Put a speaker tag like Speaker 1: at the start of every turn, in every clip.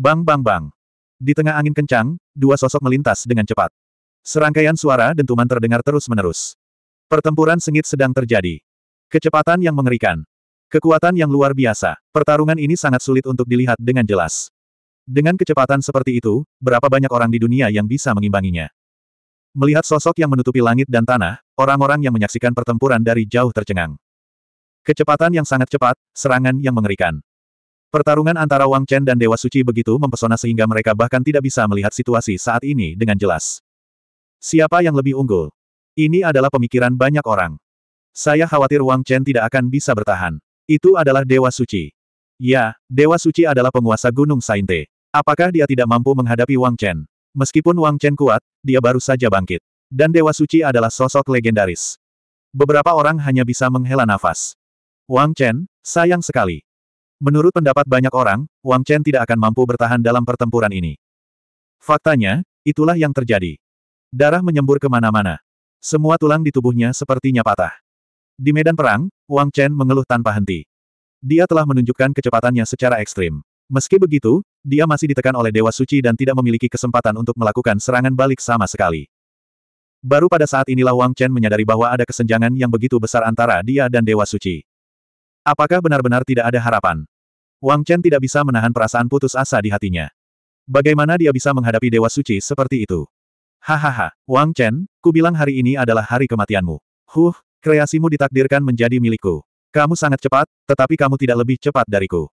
Speaker 1: Bang bang bang. Di tengah angin kencang, dua sosok melintas dengan cepat. Serangkaian suara dentuman terdengar terus-menerus. Pertempuran sengit sedang terjadi. Kecepatan yang mengerikan. Kekuatan yang luar biasa. Pertarungan ini sangat sulit untuk dilihat dengan jelas. Dengan kecepatan seperti itu, berapa banyak orang di dunia yang bisa mengimbanginya? Melihat sosok yang menutupi langit dan tanah, orang-orang yang menyaksikan pertempuran dari jauh tercengang. Kecepatan yang sangat cepat, serangan yang mengerikan. Pertarungan antara Wang Chen dan Dewa Suci begitu mempesona sehingga mereka bahkan tidak bisa melihat situasi saat ini dengan jelas. Siapa yang lebih unggul? Ini adalah pemikiran banyak orang. Saya khawatir Wang Chen tidak akan bisa bertahan. Itu adalah Dewa Suci. Ya, Dewa Suci adalah penguasa Gunung Sainte. Apakah dia tidak mampu menghadapi Wang Chen? Meskipun Wang Chen kuat, dia baru saja bangkit. Dan Dewa Suci adalah sosok legendaris. Beberapa orang hanya bisa menghela nafas. Wang Chen, sayang sekali. Menurut pendapat banyak orang, Wang Chen tidak akan mampu bertahan dalam pertempuran ini. Faktanya, itulah yang terjadi. Darah menyembur kemana-mana. Semua tulang di tubuhnya sepertinya patah. Di medan perang, Wang Chen mengeluh tanpa henti. Dia telah menunjukkan kecepatannya secara ekstrim. Meski begitu, dia masih ditekan oleh Dewa Suci dan tidak memiliki kesempatan untuk melakukan serangan balik sama sekali. Baru pada saat inilah Wang Chen menyadari bahwa ada kesenjangan yang begitu besar antara dia dan Dewa Suci. Apakah benar-benar tidak ada harapan? Wang Chen tidak bisa menahan perasaan putus asa di hatinya. Bagaimana dia bisa menghadapi Dewa Suci seperti itu? Hahaha, Wang Chen, ku bilang hari ini adalah hari kematianmu. Huh, kreasimu ditakdirkan menjadi milikku. Kamu sangat cepat, tetapi kamu tidak lebih cepat dariku.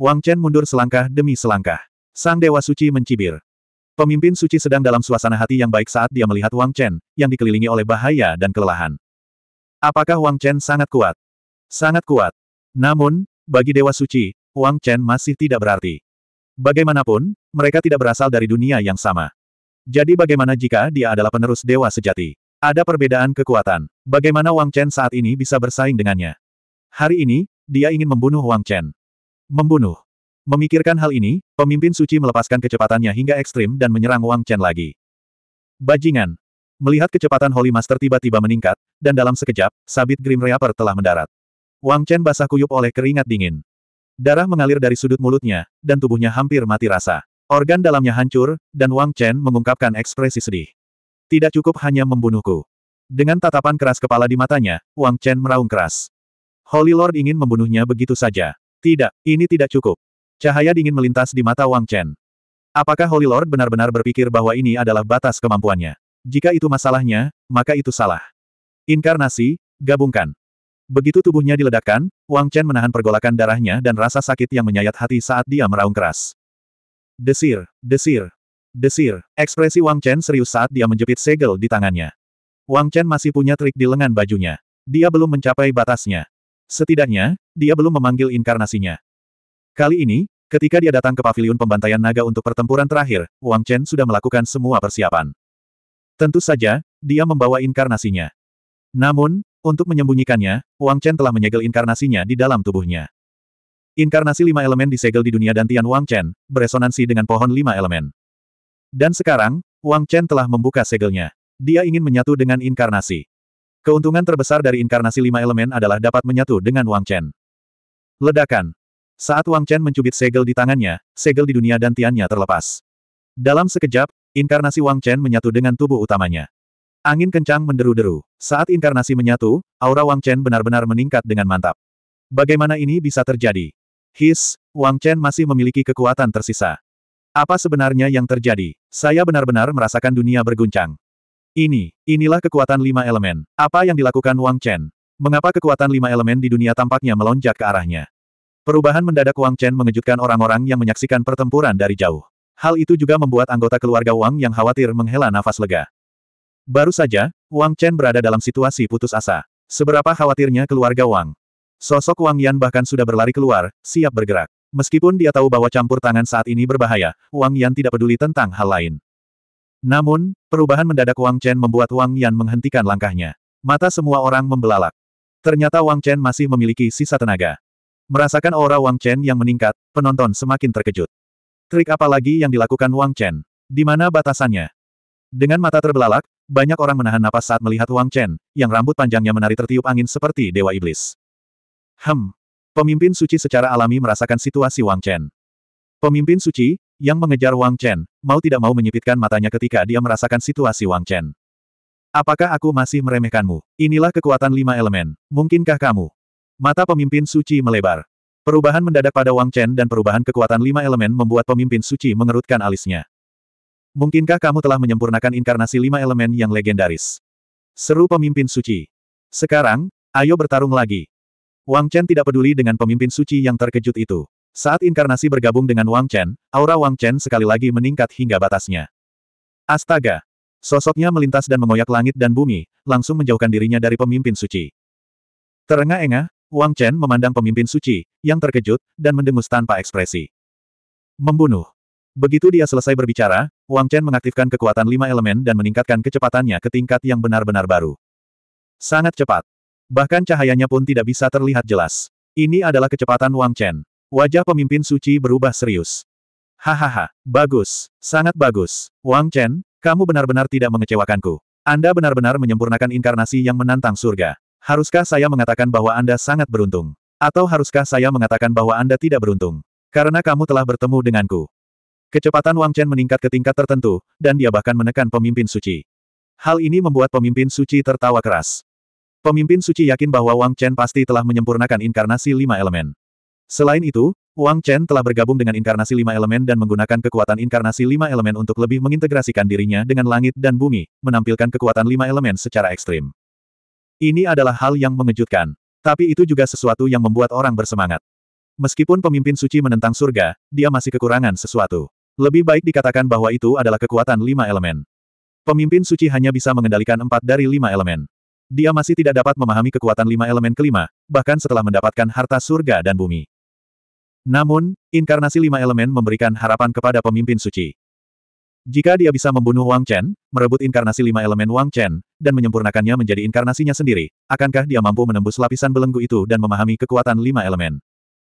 Speaker 1: Wang Chen mundur selangkah demi selangkah. Sang Dewa Suci mencibir. Pemimpin suci sedang dalam suasana hati yang baik saat dia melihat Wang Chen, yang dikelilingi oleh bahaya dan kelelahan. Apakah Wang Chen sangat kuat? Sangat kuat. Namun, bagi Dewa Suci, Wang Chen masih tidak berarti. Bagaimanapun, mereka tidak berasal dari dunia yang sama. Jadi bagaimana jika dia adalah penerus dewa sejati? Ada perbedaan kekuatan. Bagaimana Wang Chen saat ini bisa bersaing dengannya? Hari ini, dia ingin membunuh Wang Chen. Membunuh. Memikirkan hal ini, pemimpin suci melepaskan kecepatannya hingga ekstrim dan menyerang Wang Chen lagi. Bajingan. Melihat kecepatan Holy Master tiba-tiba meningkat, dan dalam sekejap, sabit Grim Reaper telah mendarat. Wang Chen basah kuyup oleh keringat dingin. Darah mengalir dari sudut mulutnya, dan tubuhnya hampir mati rasa. Organ dalamnya hancur, dan Wang Chen mengungkapkan ekspresi sedih. Tidak cukup hanya membunuhku. Dengan tatapan keras kepala di matanya, Wang Chen meraung keras. Holy Lord ingin membunuhnya begitu saja. Tidak, ini tidak cukup. Cahaya dingin melintas di mata Wang Chen. Apakah Holy Lord benar-benar berpikir bahwa ini adalah batas kemampuannya? Jika itu masalahnya, maka itu salah. Inkarnasi, gabungkan. Begitu tubuhnya diledakkan, Wang Chen menahan pergolakan darahnya dan rasa sakit yang menyayat hati saat dia meraung keras. Desir, desir, desir, ekspresi Wang Chen serius saat dia menjepit segel di tangannya. Wang Chen masih punya trik di lengan bajunya. Dia belum mencapai batasnya. Setidaknya, dia belum memanggil inkarnasinya. Kali ini, ketika dia datang ke paviliun pembantaian naga untuk pertempuran terakhir, Wang Chen sudah melakukan semua persiapan. Tentu saja, dia membawa inkarnasinya. Namun, untuk menyembunyikannya, Wang Chen telah menyegel inkarnasinya di dalam tubuhnya. Inkarnasi lima elemen disegel di dunia dantian Wang Chen, beresonansi dengan pohon lima elemen. Dan sekarang, Wang Chen telah membuka segelnya. Dia ingin menyatu dengan inkarnasi. Keuntungan terbesar dari inkarnasi lima elemen adalah dapat menyatu dengan Wang Chen. Ledakan. Saat Wang Chen mencubit segel di tangannya, segel di dunia dantiannya terlepas. Dalam sekejap, inkarnasi Wang Chen menyatu dengan tubuh utamanya. Angin kencang menderu-deru. Saat inkarnasi menyatu, aura Wang Chen benar-benar meningkat dengan mantap. Bagaimana ini bisa terjadi? His, Wang Chen masih memiliki kekuatan tersisa. Apa sebenarnya yang terjadi? Saya benar-benar merasakan dunia berguncang. Ini, inilah kekuatan lima elemen. Apa yang dilakukan Wang Chen? Mengapa kekuatan lima elemen di dunia tampaknya melonjak ke arahnya? Perubahan mendadak Wang Chen mengejutkan orang-orang yang menyaksikan pertempuran dari jauh. Hal itu juga membuat anggota keluarga Wang yang khawatir menghela nafas lega. Baru saja, Wang Chen berada dalam situasi putus asa. Seberapa khawatirnya keluarga Wang. Sosok Wang Yan bahkan sudah berlari keluar, siap bergerak. Meskipun dia tahu bahwa campur tangan saat ini berbahaya, Wang Yan tidak peduli tentang hal lain. Namun, perubahan mendadak Wang Chen membuat Wang Yan menghentikan langkahnya. Mata semua orang membelalak. Ternyata Wang Chen masih memiliki sisa tenaga. Merasakan aura Wang Chen yang meningkat, penonton semakin terkejut. Trik apa lagi yang dilakukan Wang Chen? Di mana batasannya? Dengan mata terbelalak, banyak orang menahan napas saat melihat Wang Chen, yang rambut panjangnya menari tertiup angin seperti dewa iblis. Hem. Pemimpin suci secara alami merasakan situasi Wang Chen. Pemimpin suci, yang mengejar Wang Chen, mau tidak mau menyipitkan matanya ketika dia merasakan situasi Wang Chen. Apakah aku masih meremehkanmu? Inilah kekuatan lima elemen. Mungkinkah kamu? Mata pemimpin suci melebar. Perubahan mendadak pada Wang Chen dan perubahan kekuatan lima elemen membuat pemimpin suci mengerutkan alisnya. Mungkinkah kamu telah menyempurnakan inkarnasi lima elemen yang legendaris? Seru pemimpin suci. Sekarang, ayo bertarung lagi. Wang Chen tidak peduli dengan pemimpin suci yang terkejut itu. Saat inkarnasi bergabung dengan Wang Chen, aura Wang Chen sekali lagi meningkat hingga batasnya. Astaga! Sosoknya melintas dan mengoyak langit dan bumi, langsung menjauhkan dirinya dari pemimpin suci. Terengah-engah, Wang Chen memandang pemimpin suci, yang terkejut, dan mendengus tanpa ekspresi. Membunuh. Begitu dia selesai berbicara, Wang Chen mengaktifkan kekuatan lima elemen dan meningkatkan kecepatannya ke tingkat yang benar-benar baru. Sangat cepat. Bahkan cahayanya pun tidak bisa terlihat jelas. Ini adalah kecepatan Wang Chen. Wajah pemimpin suci berubah serius. Hahaha, bagus, sangat bagus. Wang Chen, kamu benar-benar tidak mengecewakanku. Anda benar-benar menyempurnakan inkarnasi yang menantang surga. Haruskah saya mengatakan bahwa Anda sangat beruntung? Atau haruskah saya mengatakan bahwa Anda tidak beruntung? Karena kamu telah bertemu denganku. Kecepatan Wang Chen meningkat ke tingkat tertentu, dan dia bahkan menekan pemimpin suci. Hal ini membuat pemimpin suci tertawa keras. Pemimpin suci yakin bahwa Wang Chen pasti telah menyempurnakan inkarnasi lima elemen. Selain itu, Wang Chen telah bergabung dengan inkarnasi lima elemen dan menggunakan kekuatan inkarnasi lima elemen untuk lebih mengintegrasikan dirinya dengan langit dan bumi, menampilkan kekuatan lima elemen secara ekstrim. Ini adalah hal yang mengejutkan. Tapi itu juga sesuatu yang membuat orang bersemangat. Meskipun pemimpin suci menentang surga, dia masih kekurangan sesuatu. Lebih baik dikatakan bahwa itu adalah kekuatan lima elemen. Pemimpin suci hanya bisa mengendalikan empat dari lima elemen. Dia masih tidak dapat memahami kekuatan lima elemen kelima, bahkan setelah mendapatkan harta surga dan bumi. Namun, inkarnasi lima elemen memberikan harapan kepada pemimpin suci. Jika dia bisa membunuh Wang Chen, merebut inkarnasi lima elemen Wang Chen, dan menyempurnakannya menjadi inkarnasinya sendiri, akankah dia mampu menembus lapisan belenggu itu dan memahami kekuatan lima elemen?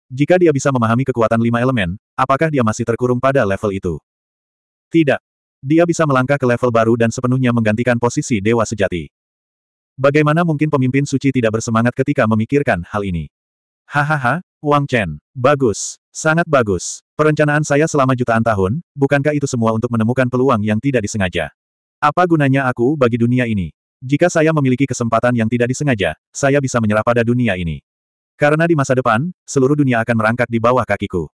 Speaker 1: Jika dia bisa memahami kekuatan lima elemen, apakah dia masih terkurung pada level itu? Tidak. Dia bisa melangkah ke level baru dan sepenuhnya menggantikan posisi dewa sejati. Bagaimana mungkin pemimpin suci tidak bersemangat ketika memikirkan hal ini? Hahaha, Wang Chen. Bagus. Sangat bagus. Perencanaan saya selama jutaan tahun, bukankah itu semua untuk menemukan peluang yang tidak disengaja? Apa gunanya aku bagi dunia ini? Jika saya memiliki kesempatan yang tidak disengaja, saya bisa menyerah pada dunia ini. Karena di masa depan, seluruh dunia akan merangkak di bawah kakiku.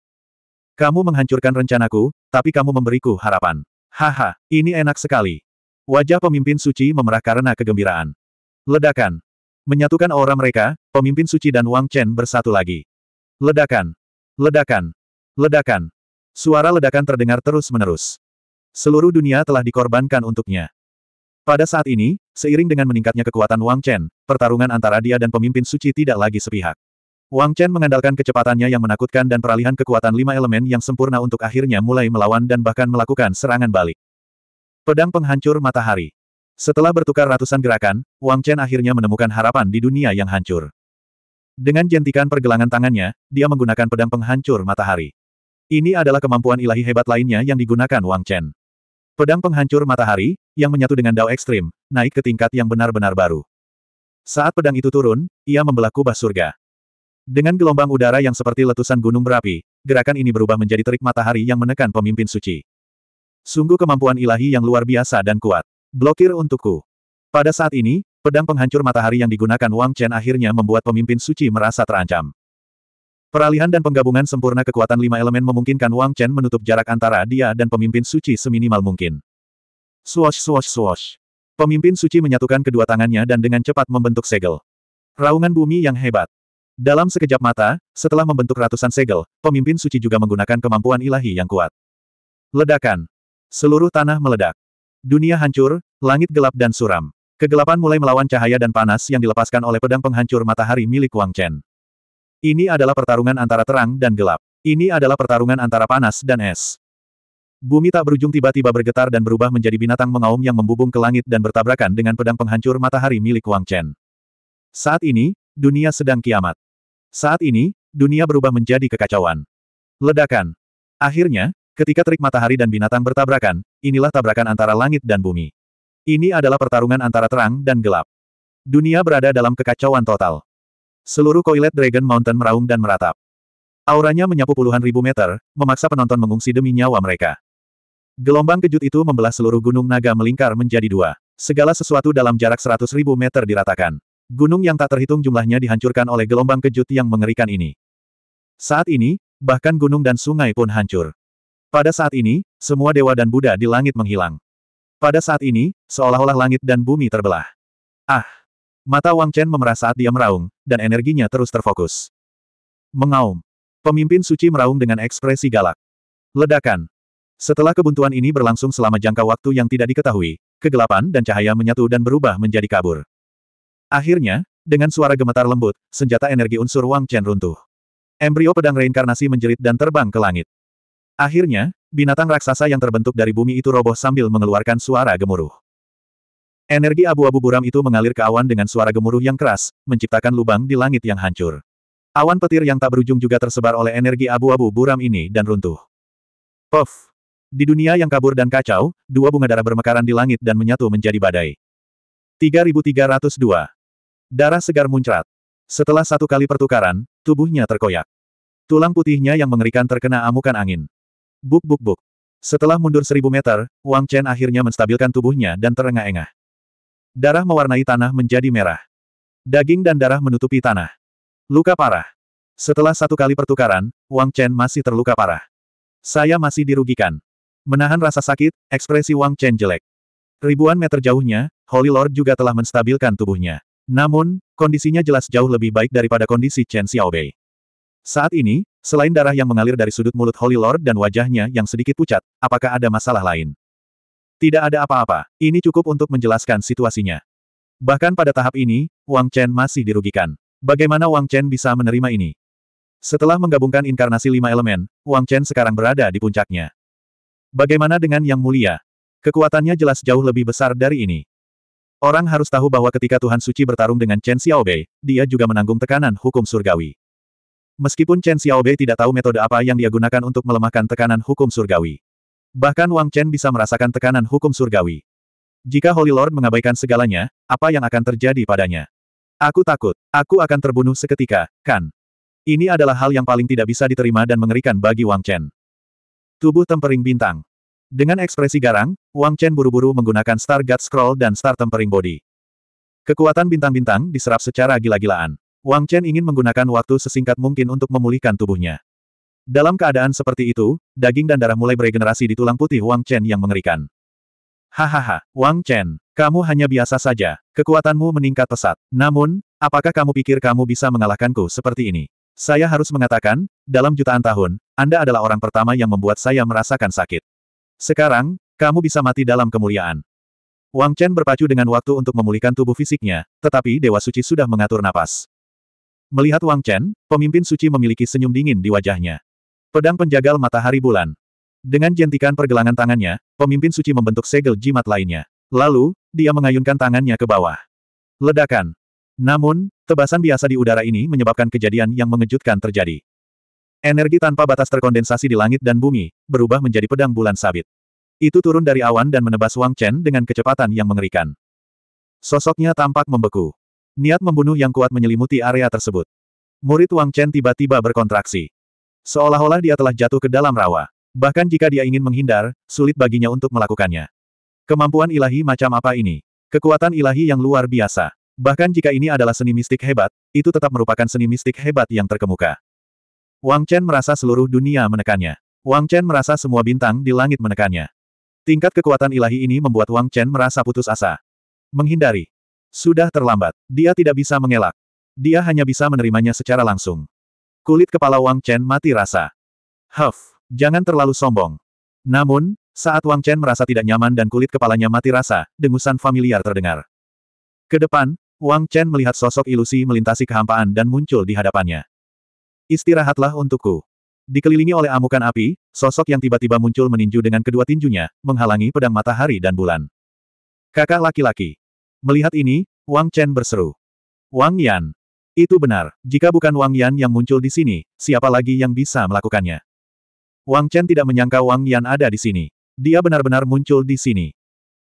Speaker 1: Kamu menghancurkan rencanaku, tapi kamu memberiku harapan. Haha, ini enak sekali. Wajah pemimpin suci memerah karena kegembiraan. Ledakan. Menyatukan aura mereka, pemimpin suci dan Wang Chen bersatu lagi. Ledakan. Ledakan. Ledakan. Suara ledakan terdengar terus-menerus. Seluruh dunia telah dikorbankan untuknya. Pada saat ini, seiring dengan meningkatnya kekuatan Wang Chen, pertarungan antara dia dan pemimpin suci tidak lagi sepihak. Wang Chen mengandalkan kecepatannya yang menakutkan dan peralihan kekuatan lima elemen yang sempurna untuk akhirnya mulai melawan dan bahkan melakukan serangan balik. Pedang penghancur matahari. Setelah bertukar ratusan gerakan, Wang Chen akhirnya menemukan harapan di dunia yang hancur. Dengan jentikan pergelangan tangannya, dia menggunakan pedang penghancur matahari. Ini adalah kemampuan ilahi hebat lainnya yang digunakan Wang Chen. Pedang penghancur matahari, yang menyatu dengan dao ekstrim, naik ke tingkat yang benar-benar baru. Saat pedang itu turun, ia membelah kubah surga. Dengan gelombang udara yang seperti letusan gunung berapi, gerakan ini berubah menjadi terik matahari yang menekan pemimpin suci. Sungguh kemampuan ilahi yang luar biasa dan kuat. Blokir untukku. Pada saat ini, pedang penghancur matahari yang digunakan Wang Chen akhirnya membuat pemimpin suci merasa terancam. Peralihan dan penggabungan sempurna kekuatan lima elemen memungkinkan Wang Chen menutup jarak antara dia dan pemimpin suci seminimal mungkin. Swash swash swash. Pemimpin suci menyatukan kedua tangannya dan dengan cepat membentuk segel. Raungan bumi yang hebat. Dalam sekejap mata, setelah membentuk ratusan segel, pemimpin suci juga menggunakan kemampuan ilahi yang kuat. Ledakan. Seluruh tanah meledak. Dunia hancur, langit gelap dan suram. Kegelapan mulai melawan cahaya dan panas yang dilepaskan oleh pedang penghancur matahari milik Wang Chen. Ini adalah pertarungan antara terang dan gelap. Ini adalah pertarungan antara panas dan es. Bumi tak berujung tiba-tiba bergetar dan berubah menjadi binatang mengaum yang membubung ke langit dan bertabrakan dengan pedang penghancur matahari milik Wang Chen. Saat ini, dunia sedang kiamat. Saat ini, dunia berubah menjadi kekacauan. Ledakan. Akhirnya, ketika terik matahari dan binatang bertabrakan, inilah tabrakan antara langit dan bumi. Ini adalah pertarungan antara terang dan gelap. Dunia berada dalam kekacauan total. Seluruh koilet Dragon Mountain meraung dan meratap. Auranya menyapu puluhan ribu meter, memaksa penonton mengungsi demi nyawa mereka. Gelombang kejut itu membelah seluruh gunung naga melingkar menjadi dua. Segala sesuatu dalam jarak seratus ribu meter diratakan. Gunung yang tak terhitung jumlahnya dihancurkan oleh gelombang kejut yang mengerikan ini. Saat ini, bahkan gunung dan sungai pun hancur. Pada saat ini, semua dewa dan Buddha di langit menghilang. Pada saat ini, seolah-olah langit dan bumi terbelah. Ah! Mata Wang Chen memerah saat dia meraung, dan energinya terus terfokus. Mengaum. Pemimpin suci meraung dengan ekspresi galak. Ledakan. Setelah kebuntuan ini berlangsung selama jangka waktu yang tidak diketahui, kegelapan dan cahaya menyatu dan berubah menjadi kabur. Akhirnya, dengan suara gemetar lembut, senjata energi unsur Wang Chen runtuh. Embrio pedang reinkarnasi menjerit dan terbang ke langit. Akhirnya, binatang raksasa yang terbentuk dari bumi itu roboh sambil mengeluarkan suara gemuruh. Energi abu-abu buram itu mengalir ke awan dengan suara gemuruh yang keras, menciptakan lubang di langit yang hancur. Awan petir yang tak berujung juga tersebar oleh energi abu-abu buram ini dan runtuh. Puff! Di dunia yang kabur dan kacau, dua bunga darah bermekaran di langit dan menyatu menjadi badai. 3302 Darah segar muncrat. Setelah satu kali pertukaran, tubuhnya terkoyak. Tulang putihnya yang mengerikan terkena amukan angin. Buk buk buk. Setelah mundur seribu meter, Wang Chen akhirnya menstabilkan tubuhnya dan terengah-engah. Darah mewarnai tanah menjadi merah. Daging dan darah menutupi tanah. Luka parah. Setelah satu kali pertukaran, Wang Chen masih terluka parah. Saya masih dirugikan. Menahan rasa sakit, ekspresi Wang Chen jelek. Ribuan meter jauhnya, Holy Lord juga telah menstabilkan tubuhnya. Namun, kondisinya jelas jauh lebih baik daripada kondisi Chen Xiaobei. Saat ini, selain darah yang mengalir dari sudut mulut Holy Lord dan wajahnya yang sedikit pucat, apakah ada masalah lain? Tidak ada apa-apa, ini cukup untuk menjelaskan situasinya. Bahkan pada tahap ini, Wang Chen masih dirugikan. Bagaimana Wang Chen bisa menerima ini? Setelah menggabungkan inkarnasi lima elemen, Wang Chen sekarang berada di puncaknya. Bagaimana dengan Yang Mulia? Kekuatannya jelas jauh lebih besar dari ini. Orang harus tahu bahwa ketika Tuhan Suci bertarung dengan Chen Xiaobei, dia juga menanggung tekanan hukum surgawi. Meskipun Chen Xiaobei tidak tahu metode apa yang dia gunakan untuk melemahkan tekanan hukum surgawi. Bahkan Wang Chen bisa merasakan tekanan hukum surgawi. Jika Holy Lord mengabaikan segalanya, apa yang akan terjadi padanya? Aku takut, aku akan terbunuh seketika, kan? Ini adalah hal yang paling tidak bisa diterima dan mengerikan bagi Wang Chen. Tubuh tempering bintang. Dengan ekspresi garang, Wang Chen buru-buru menggunakan Star God Scroll dan Star Tempering Body. Kekuatan bintang-bintang diserap secara gila-gilaan. Wang Chen ingin menggunakan waktu sesingkat mungkin untuk memulihkan tubuhnya. Dalam keadaan seperti itu, daging dan darah mulai beregenerasi di tulang putih Wang Chen yang mengerikan. Hahaha, Wang Chen, kamu hanya biasa saja. Kekuatanmu meningkat pesat. Namun, apakah kamu pikir kamu bisa mengalahkanku seperti ini? Saya harus mengatakan, dalam jutaan tahun, Anda adalah orang pertama yang membuat saya merasakan sakit. Sekarang, kamu bisa mati dalam kemuliaan. Wang Chen berpacu dengan waktu untuk memulihkan tubuh fisiknya, tetapi Dewa Suci sudah mengatur napas. Melihat Wang Chen, pemimpin suci memiliki senyum dingin di wajahnya. Pedang penjagal matahari bulan. Dengan jentikan pergelangan tangannya, pemimpin suci membentuk segel jimat lainnya. Lalu, dia mengayunkan tangannya ke bawah. Ledakan. Namun, tebasan biasa di udara ini menyebabkan kejadian yang mengejutkan terjadi. Energi tanpa batas terkondensasi di langit dan bumi, berubah menjadi pedang bulan sabit. Itu turun dari awan dan menebas Wang Chen dengan kecepatan yang mengerikan. Sosoknya tampak membeku. Niat membunuh yang kuat menyelimuti area tersebut. Murid Wang Chen tiba-tiba berkontraksi. Seolah-olah dia telah jatuh ke dalam rawa. Bahkan jika dia ingin menghindar, sulit baginya untuk melakukannya. Kemampuan ilahi macam apa ini? Kekuatan ilahi yang luar biasa. Bahkan jika ini adalah seni mistik hebat, itu tetap merupakan seni mistik hebat yang terkemuka. Wang Chen merasa seluruh dunia menekannya. Wang Chen merasa semua bintang di langit menekannya. Tingkat kekuatan ilahi ini membuat Wang Chen merasa putus asa. Menghindari. Sudah terlambat. Dia tidak bisa mengelak. Dia hanya bisa menerimanya secara langsung. Kulit kepala Wang Chen mati rasa. Huff, jangan terlalu sombong. Namun, saat Wang Chen merasa tidak nyaman dan kulit kepalanya mati rasa, dengusan familiar terdengar. Kedepan, Wang Chen melihat sosok ilusi melintasi kehampaan dan muncul di hadapannya. Istirahatlah untukku. Dikelilingi oleh amukan api, sosok yang tiba-tiba muncul meninju dengan kedua tinjunya, menghalangi pedang matahari dan bulan. Kakak laki-laki. Melihat ini, Wang Chen berseru. Wang Yan. Itu benar, jika bukan Wang Yan yang muncul di sini, siapa lagi yang bisa melakukannya? Wang Chen tidak menyangka Wang Yan ada di sini. Dia benar-benar muncul di sini.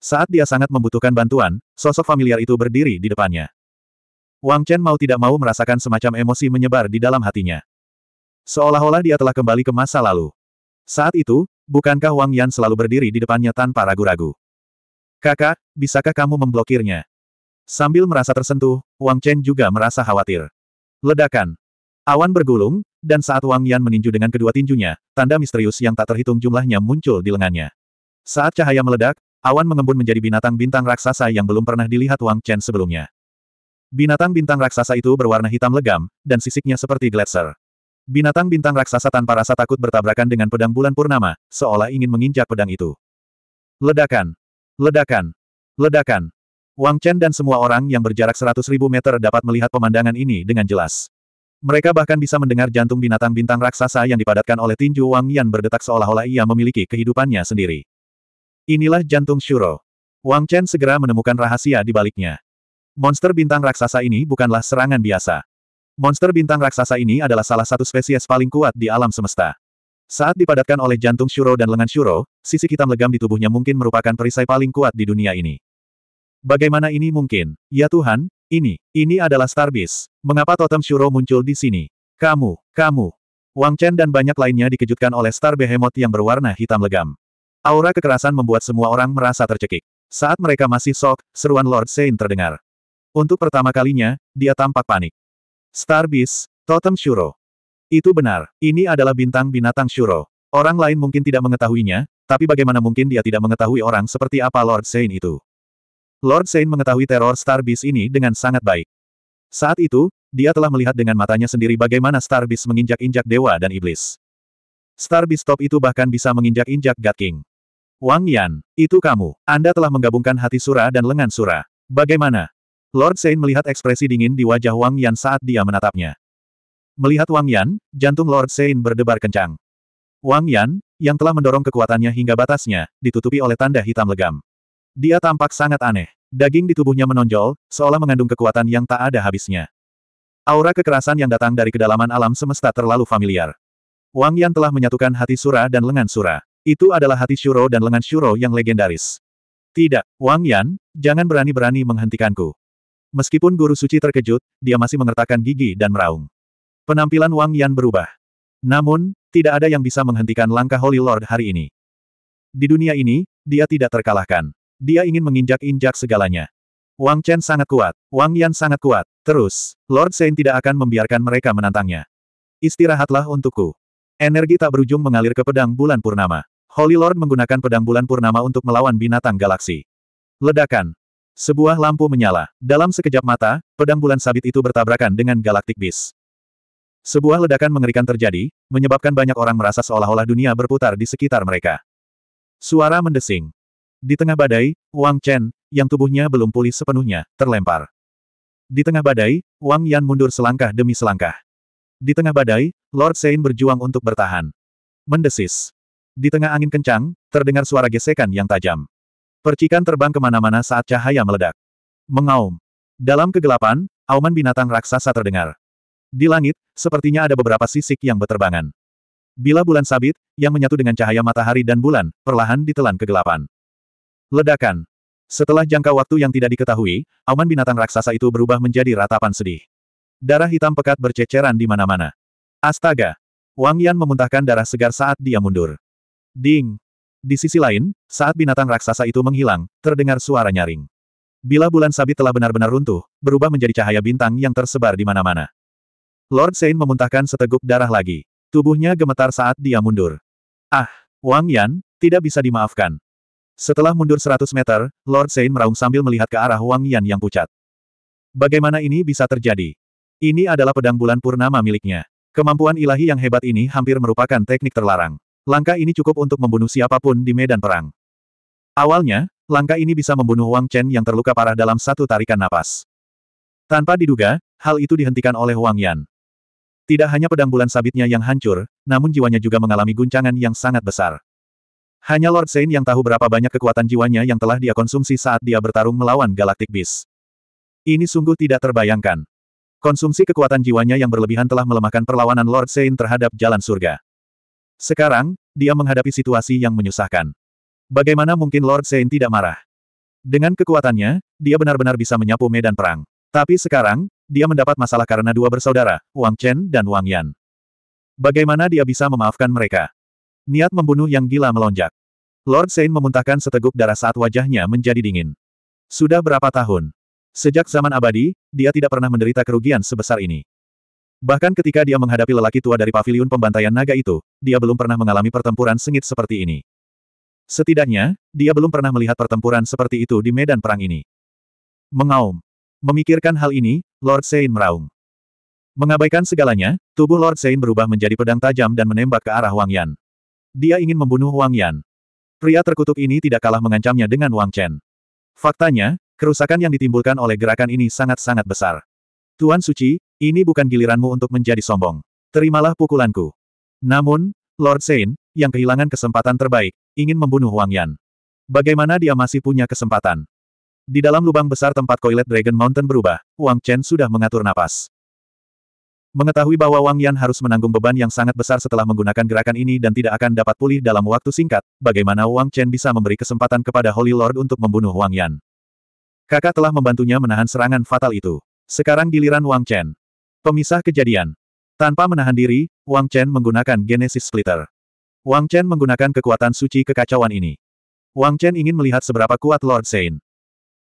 Speaker 1: Saat dia sangat membutuhkan bantuan, sosok familiar itu berdiri di depannya. Wang Chen mau tidak mau merasakan semacam emosi menyebar di dalam hatinya. Seolah-olah dia telah kembali ke masa lalu. Saat itu, bukankah Wang Yan selalu berdiri di depannya tanpa ragu-ragu? Kakak, bisakah kamu memblokirnya? Sambil merasa tersentuh, Wang Chen juga merasa khawatir. Ledakan. Awan bergulung, dan saat Wang Yan meninju dengan kedua tinjunya, tanda misterius yang tak terhitung jumlahnya muncul di lengannya. Saat cahaya meledak, awan mengembun menjadi binatang bintang raksasa yang belum pernah dilihat Wang Chen sebelumnya. Binatang bintang raksasa itu berwarna hitam legam, dan sisiknya seperti gletser. Binatang bintang raksasa tanpa rasa takut bertabrakan dengan pedang bulan purnama, seolah ingin menginjak pedang itu. Ledakan! Ledakan! Ledakan! Wang Chen dan semua orang yang berjarak seratus ribu meter dapat melihat pemandangan ini dengan jelas. Mereka bahkan bisa mendengar jantung binatang bintang raksasa yang dipadatkan oleh tinju Wang Yan berdetak seolah-olah ia memiliki kehidupannya sendiri. Inilah jantung Shuro. Wang Chen segera menemukan rahasia di baliknya. Monster bintang raksasa ini bukanlah serangan biasa. Monster bintang raksasa ini adalah salah satu spesies paling kuat di alam semesta. Saat dipadatkan oleh jantung Shuro dan lengan Shuro, sisi hitam legam di tubuhnya mungkin merupakan perisai paling kuat di dunia ini. Bagaimana ini mungkin? Ya Tuhan, ini, ini adalah Star Mengapa totem Shuro muncul di sini? Kamu, kamu. Wang Chen dan banyak lainnya dikejutkan oleh Star Behemoth yang berwarna hitam legam. Aura kekerasan membuat semua orang merasa tercekik. Saat mereka masih sok, seruan Lord Sein terdengar. Untuk pertama kalinya, dia tampak panik. Star Beast, Totem Shuro. Itu benar, ini adalah bintang binatang Shuro. Orang lain mungkin tidak mengetahuinya, tapi bagaimana mungkin dia tidak mengetahui orang seperti apa Lord Sein itu. Lord Sein mengetahui teror Star Beast ini dengan sangat baik. Saat itu, dia telah melihat dengan matanya sendiri bagaimana Star Beast menginjak-injak dewa dan iblis. Star Beast top itu bahkan bisa menginjak-injak God King. Wang Yan, itu kamu. Anda telah menggabungkan hati Sura dan lengan Sura. Bagaimana? Lord Sein melihat ekspresi dingin di wajah Wang Yan saat dia menatapnya. Melihat Wang Yan, jantung Lord Sein berdebar kencang. Wang Yan, yang telah mendorong kekuatannya hingga batasnya, ditutupi oleh tanda hitam legam. Dia tampak sangat aneh. Daging di tubuhnya menonjol, seolah mengandung kekuatan yang tak ada habisnya. Aura kekerasan yang datang dari kedalaman alam semesta terlalu familiar. Wang Yan telah menyatukan hati Sura dan lengan Sura. Itu adalah hati Shuro dan lengan Shuro yang legendaris. Tidak, Wang Yan, jangan berani-berani menghentikanku. Meskipun Guru Suci terkejut, dia masih mengertakkan gigi dan meraung. Penampilan Wang Yan berubah. Namun, tidak ada yang bisa menghentikan langkah Holy Lord hari ini. Di dunia ini, dia tidak terkalahkan. Dia ingin menginjak-injak segalanya. Wang Chen sangat kuat, Wang Yan sangat kuat. Terus, Lord Saint tidak akan membiarkan mereka menantangnya. Istirahatlah untukku. Energi tak berujung mengalir ke pedang bulan purnama. Holy Lord menggunakan pedang bulan purnama untuk melawan binatang galaksi. Ledakan, sebuah lampu menyala. Dalam sekejap mata, pedang bulan sabit itu bertabrakan dengan galaktik bis. Sebuah ledakan mengerikan terjadi, menyebabkan banyak orang merasa seolah-olah dunia berputar di sekitar mereka. Suara mendesing. Di tengah badai, Wang Chen, yang tubuhnya belum pulih sepenuhnya, terlempar. Di tengah badai, Wang Yan mundur selangkah demi selangkah. Di tengah badai, Lord Sein berjuang untuk bertahan. Mendesis. Di tengah angin kencang, terdengar suara gesekan yang tajam. Percikan terbang kemana-mana saat cahaya meledak. Mengaum. Dalam kegelapan, auman binatang raksasa terdengar. Di langit, sepertinya ada beberapa sisik yang berterbangan. Bila bulan sabit, yang menyatu dengan cahaya matahari dan bulan, perlahan ditelan kegelapan. Ledakan. Setelah jangka waktu yang tidak diketahui, auman binatang raksasa itu berubah menjadi ratapan sedih. Darah hitam pekat berceceran di mana-mana. Astaga! Wang Yan memuntahkan darah segar saat dia mundur. Ding! Di sisi lain, saat binatang raksasa itu menghilang, terdengar suara nyaring. Bila bulan sabit telah benar-benar runtuh, berubah menjadi cahaya bintang yang tersebar di mana-mana. Lord Sein memuntahkan seteguk darah lagi. Tubuhnya gemetar saat dia mundur. Ah, Wang Yan, tidak bisa dimaafkan. Setelah mundur 100 meter, Lord Sein meraung sambil melihat ke arah Wang Yan yang pucat. Bagaimana ini bisa terjadi? Ini adalah pedang bulan purnama miliknya. Kemampuan ilahi yang hebat ini hampir merupakan teknik terlarang. Langkah ini cukup untuk membunuh siapapun di medan perang. Awalnya, langkah ini bisa membunuh Wang Chen yang terluka parah dalam satu tarikan napas. Tanpa diduga, hal itu dihentikan oleh Wang Yan. Tidak hanya pedang bulan sabitnya yang hancur, namun jiwanya juga mengalami guncangan yang sangat besar. Hanya Lord Sein yang tahu berapa banyak kekuatan jiwanya yang telah dia konsumsi saat dia bertarung melawan Galactic Beast. Ini sungguh tidak terbayangkan. Konsumsi kekuatan jiwanya yang berlebihan telah melemahkan perlawanan Lord Sein terhadap jalan surga. Sekarang, dia menghadapi situasi yang menyusahkan. Bagaimana mungkin Lord Sein tidak marah? Dengan kekuatannya, dia benar-benar bisa menyapu medan perang. Tapi sekarang, dia mendapat masalah karena dua bersaudara, Wang Chen dan Wang Yan. Bagaimana dia bisa memaafkan mereka? Niat membunuh yang gila melonjak. Lord Sein memuntahkan seteguk darah saat wajahnya menjadi dingin. Sudah berapa tahun? Sejak zaman abadi, dia tidak pernah menderita kerugian sebesar ini. Bahkan ketika dia menghadapi lelaki tua dari paviliun pembantaian naga itu, dia belum pernah mengalami pertempuran sengit seperti ini. Setidaknya, dia belum pernah melihat pertempuran seperti itu di medan perang ini. Mengaum. Memikirkan hal ini, Lord Sein meraung. Mengabaikan segalanya, tubuh Lord Sein berubah menjadi pedang tajam dan menembak ke arah Wang Yan. Dia ingin membunuh Wang Yan. Pria terkutuk ini tidak kalah mengancamnya dengan Wang Chen. Faktanya, kerusakan yang ditimbulkan oleh gerakan ini sangat-sangat besar. Tuan Suci, ini bukan giliranmu untuk menjadi sombong. Terimalah pukulanku. Namun, Lord Sein, yang kehilangan kesempatan terbaik, ingin membunuh Wang Yan. Bagaimana dia masih punya kesempatan? Di dalam lubang besar tempat koilet Dragon Mountain berubah, Wang Chen sudah mengatur napas. Mengetahui bahwa Wang Yan harus menanggung beban yang sangat besar setelah menggunakan gerakan ini dan tidak akan dapat pulih dalam waktu singkat, bagaimana Wang Chen bisa memberi kesempatan kepada Holy Lord untuk membunuh Wang Yan? Kakak telah membantunya menahan serangan fatal itu. Sekarang giliran Wang Chen. Pemisah kejadian. Tanpa menahan diri, Wang Chen menggunakan Genesis Splitter. Wang Chen menggunakan kekuatan suci kekacauan ini. Wang Chen ingin melihat seberapa kuat Lord Sein.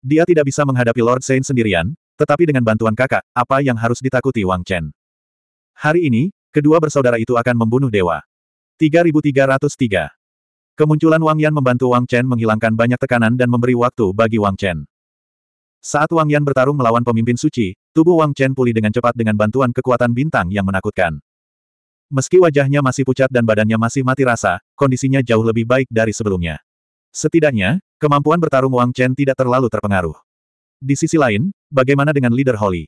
Speaker 1: Dia tidak bisa menghadapi Lord Sein sendirian, tetapi dengan bantuan kakak, apa yang harus ditakuti Wang Chen? Hari ini, kedua bersaudara itu akan membunuh dewa. 3303. Kemunculan Wang Yan membantu Wang Chen menghilangkan banyak tekanan dan memberi waktu bagi Wang Chen. Saat Wang Yan bertarung melawan pemimpin suci, tubuh Wang Chen pulih dengan cepat dengan bantuan kekuatan bintang yang menakutkan. Meski wajahnya masih pucat dan badannya masih mati rasa, kondisinya jauh lebih baik dari sebelumnya. Setidaknya, kemampuan bertarung Wang Chen tidak terlalu terpengaruh. Di sisi lain, bagaimana dengan leader Holly?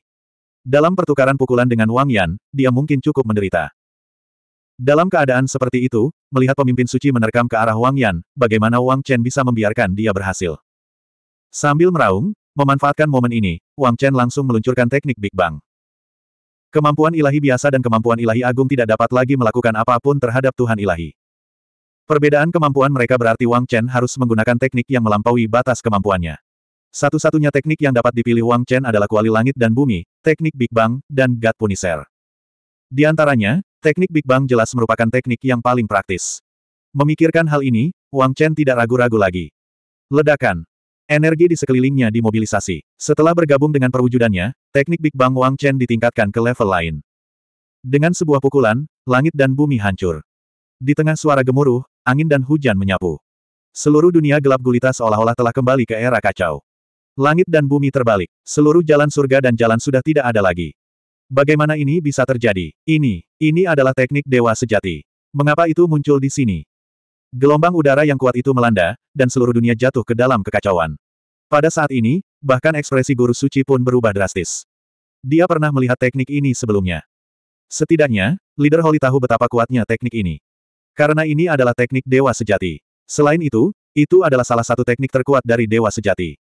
Speaker 1: Dalam pertukaran pukulan dengan Wang Yan, dia mungkin cukup menderita. Dalam keadaan seperti itu, melihat pemimpin suci menerkam ke arah Wang Yan, bagaimana Wang Chen bisa membiarkan dia berhasil? Sambil meraung, Memanfaatkan momen ini, Wang Chen langsung meluncurkan teknik Big Bang. Kemampuan ilahi biasa dan kemampuan ilahi agung tidak dapat lagi melakukan apapun terhadap Tuhan ilahi. Perbedaan kemampuan mereka berarti Wang Chen harus menggunakan teknik yang melampaui batas kemampuannya. Satu-satunya teknik yang dapat dipilih Wang Chen adalah kuali langit dan bumi, teknik Big Bang, dan God Punisher. Di antaranya, teknik Big Bang jelas merupakan teknik yang paling praktis. Memikirkan hal ini, Wang Chen tidak ragu-ragu lagi. Ledakan. Energi di sekelilingnya dimobilisasi. Setelah bergabung dengan perwujudannya, teknik Big Bang Wang Chen ditingkatkan ke level lain. Dengan sebuah pukulan, langit dan bumi hancur. Di tengah suara gemuruh, angin dan hujan menyapu. Seluruh dunia gelap gulita seolah-olah telah kembali ke era kacau. Langit dan bumi terbalik, seluruh jalan surga dan jalan sudah tidak ada lagi. Bagaimana ini bisa terjadi? Ini, ini adalah teknik dewa sejati. Mengapa itu muncul di sini? Gelombang udara yang kuat itu melanda, dan seluruh dunia jatuh ke dalam kekacauan. Pada saat ini, bahkan ekspresi guru suci pun berubah drastis. Dia pernah melihat teknik ini sebelumnya. Setidaknya, leader Holy tahu betapa kuatnya teknik ini. Karena ini adalah teknik dewa sejati. Selain itu, itu adalah salah satu teknik terkuat dari dewa sejati.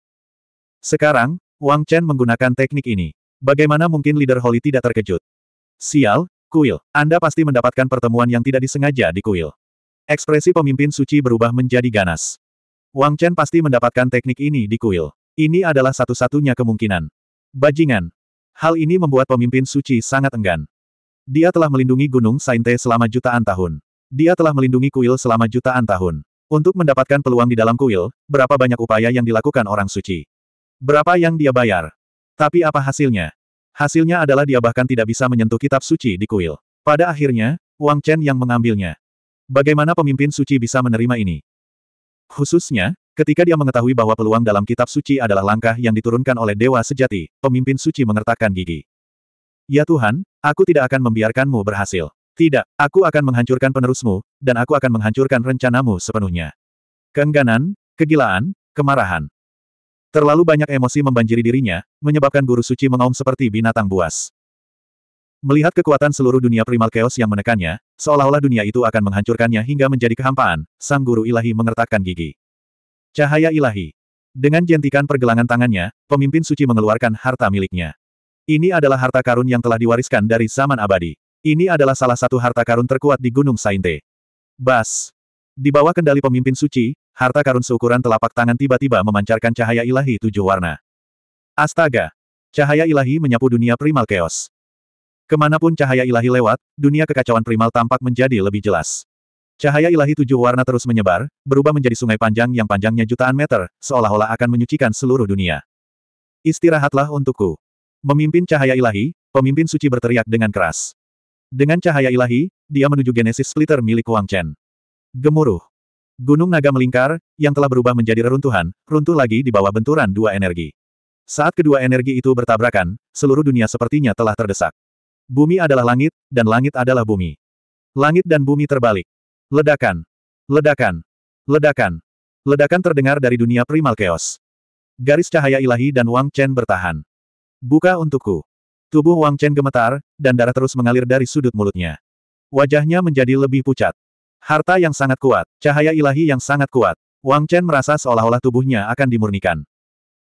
Speaker 1: Sekarang, Wang Chen menggunakan teknik ini. Bagaimana mungkin leader Holy tidak terkejut? Sial, kuil. Anda pasti mendapatkan pertemuan yang tidak disengaja di kuil. Ekspresi pemimpin suci berubah menjadi ganas. Wang Chen pasti mendapatkan teknik ini di kuil. Ini adalah satu-satunya kemungkinan. Bajingan. Hal ini membuat pemimpin suci sangat enggan. Dia telah melindungi Gunung Sainte selama jutaan tahun. Dia telah melindungi kuil selama jutaan tahun. Untuk mendapatkan peluang di dalam kuil, berapa banyak upaya yang dilakukan orang suci. Berapa yang dia bayar. Tapi apa hasilnya? Hasilnya adalah dia bahkan tidak bisa menyentuh kitab suci di kuil. Pada akhirnya, Wang Chen yang mengambilnya. Bagaimana pemimpin suci bisa menerima ini? Khususnya, ketika dia mengetahui bahwa peluang dalam kitab suci adalah langkah yang diturunkan oleh dewa sejati, pemimpin suci mengertakkan gigi. Ya Tuhan, aku tidak akan membiarkanmu berhasil. Tidak, aku akan menghancurkan penerusmu, dan aku akan menghancurkan rencanamu sepenuhnya. Keengganan, kegilaan, kemarahan. Terlalu banyak emosi membanjiri dirinya, menyebabkan guru suci mengaum seperti binatang buas. Melihat kekuatan seluruh dunia primal chaos yang menekannya, seolah-olah dunia itu akan menghancurkannya hingga menjadi kehampaan, sang guru ilahi mengertakkan gigi. Cahaya ilahi. Dengan jentikan pergelangan tangannya, pemimpin suci mengeluarkan harta miliknya. Ini adalah harta karun yang telah diwariskan dari zaman abadi. Ini adalah salah satu harta karun terkuat di Gunung Sainte. Bas. Di bawah kendali pemimpin suci, harta karun seukuran telapak tangan tiba-tiba memancarkan cahaya ilahi tujuh warna. Astaga! Cahaya ilahi menyapu dunia primal chaos. Kemanapun cahaya ilahi lewat, dunia kekacauan primal tampak menjadi lebih jelas. Cahaya ilahi tujuh warna terus menyebar, berubah menjadi sungai panjang yang panjangnya jutaan meter, seolah-olah akan menyucikan seluruh dunia. Istirahatlah untukku. Memimpin cahaya ilahi, pemimpin suci berteriak dengan keras. Dengan cahaya ilahi, dia menuju Genesis Splitter milik Wang Chen. Gemuruh. Gunung naga melingkar, yang telah berubah menjadi reruntuhan, runtuh lagi di bawah benturan dua energi. Saat kedua energi itu bertabrakan, seluruh dunia sepertinya telah terdesak. Bumi adalah langit, dan langit adalah bumi. Langit dan bumi terbalik. Ledakan. Ledakan. Ledakan. Ledakan terdengar dari dunia primal chaos. Garis cahaya ilahi dan Wang Chen bertahan. Buka untukku. Tubuh Wang Chen gemetar, dan darah terus mengalir dari sudut mulutnya. Wajahnya menjadi lebih pucat. Harta yang sangat kuat, cahaya ilahi yang sangat kuat. Wang Chen merasa seolah-olah tubuhnya akan dimurnikan.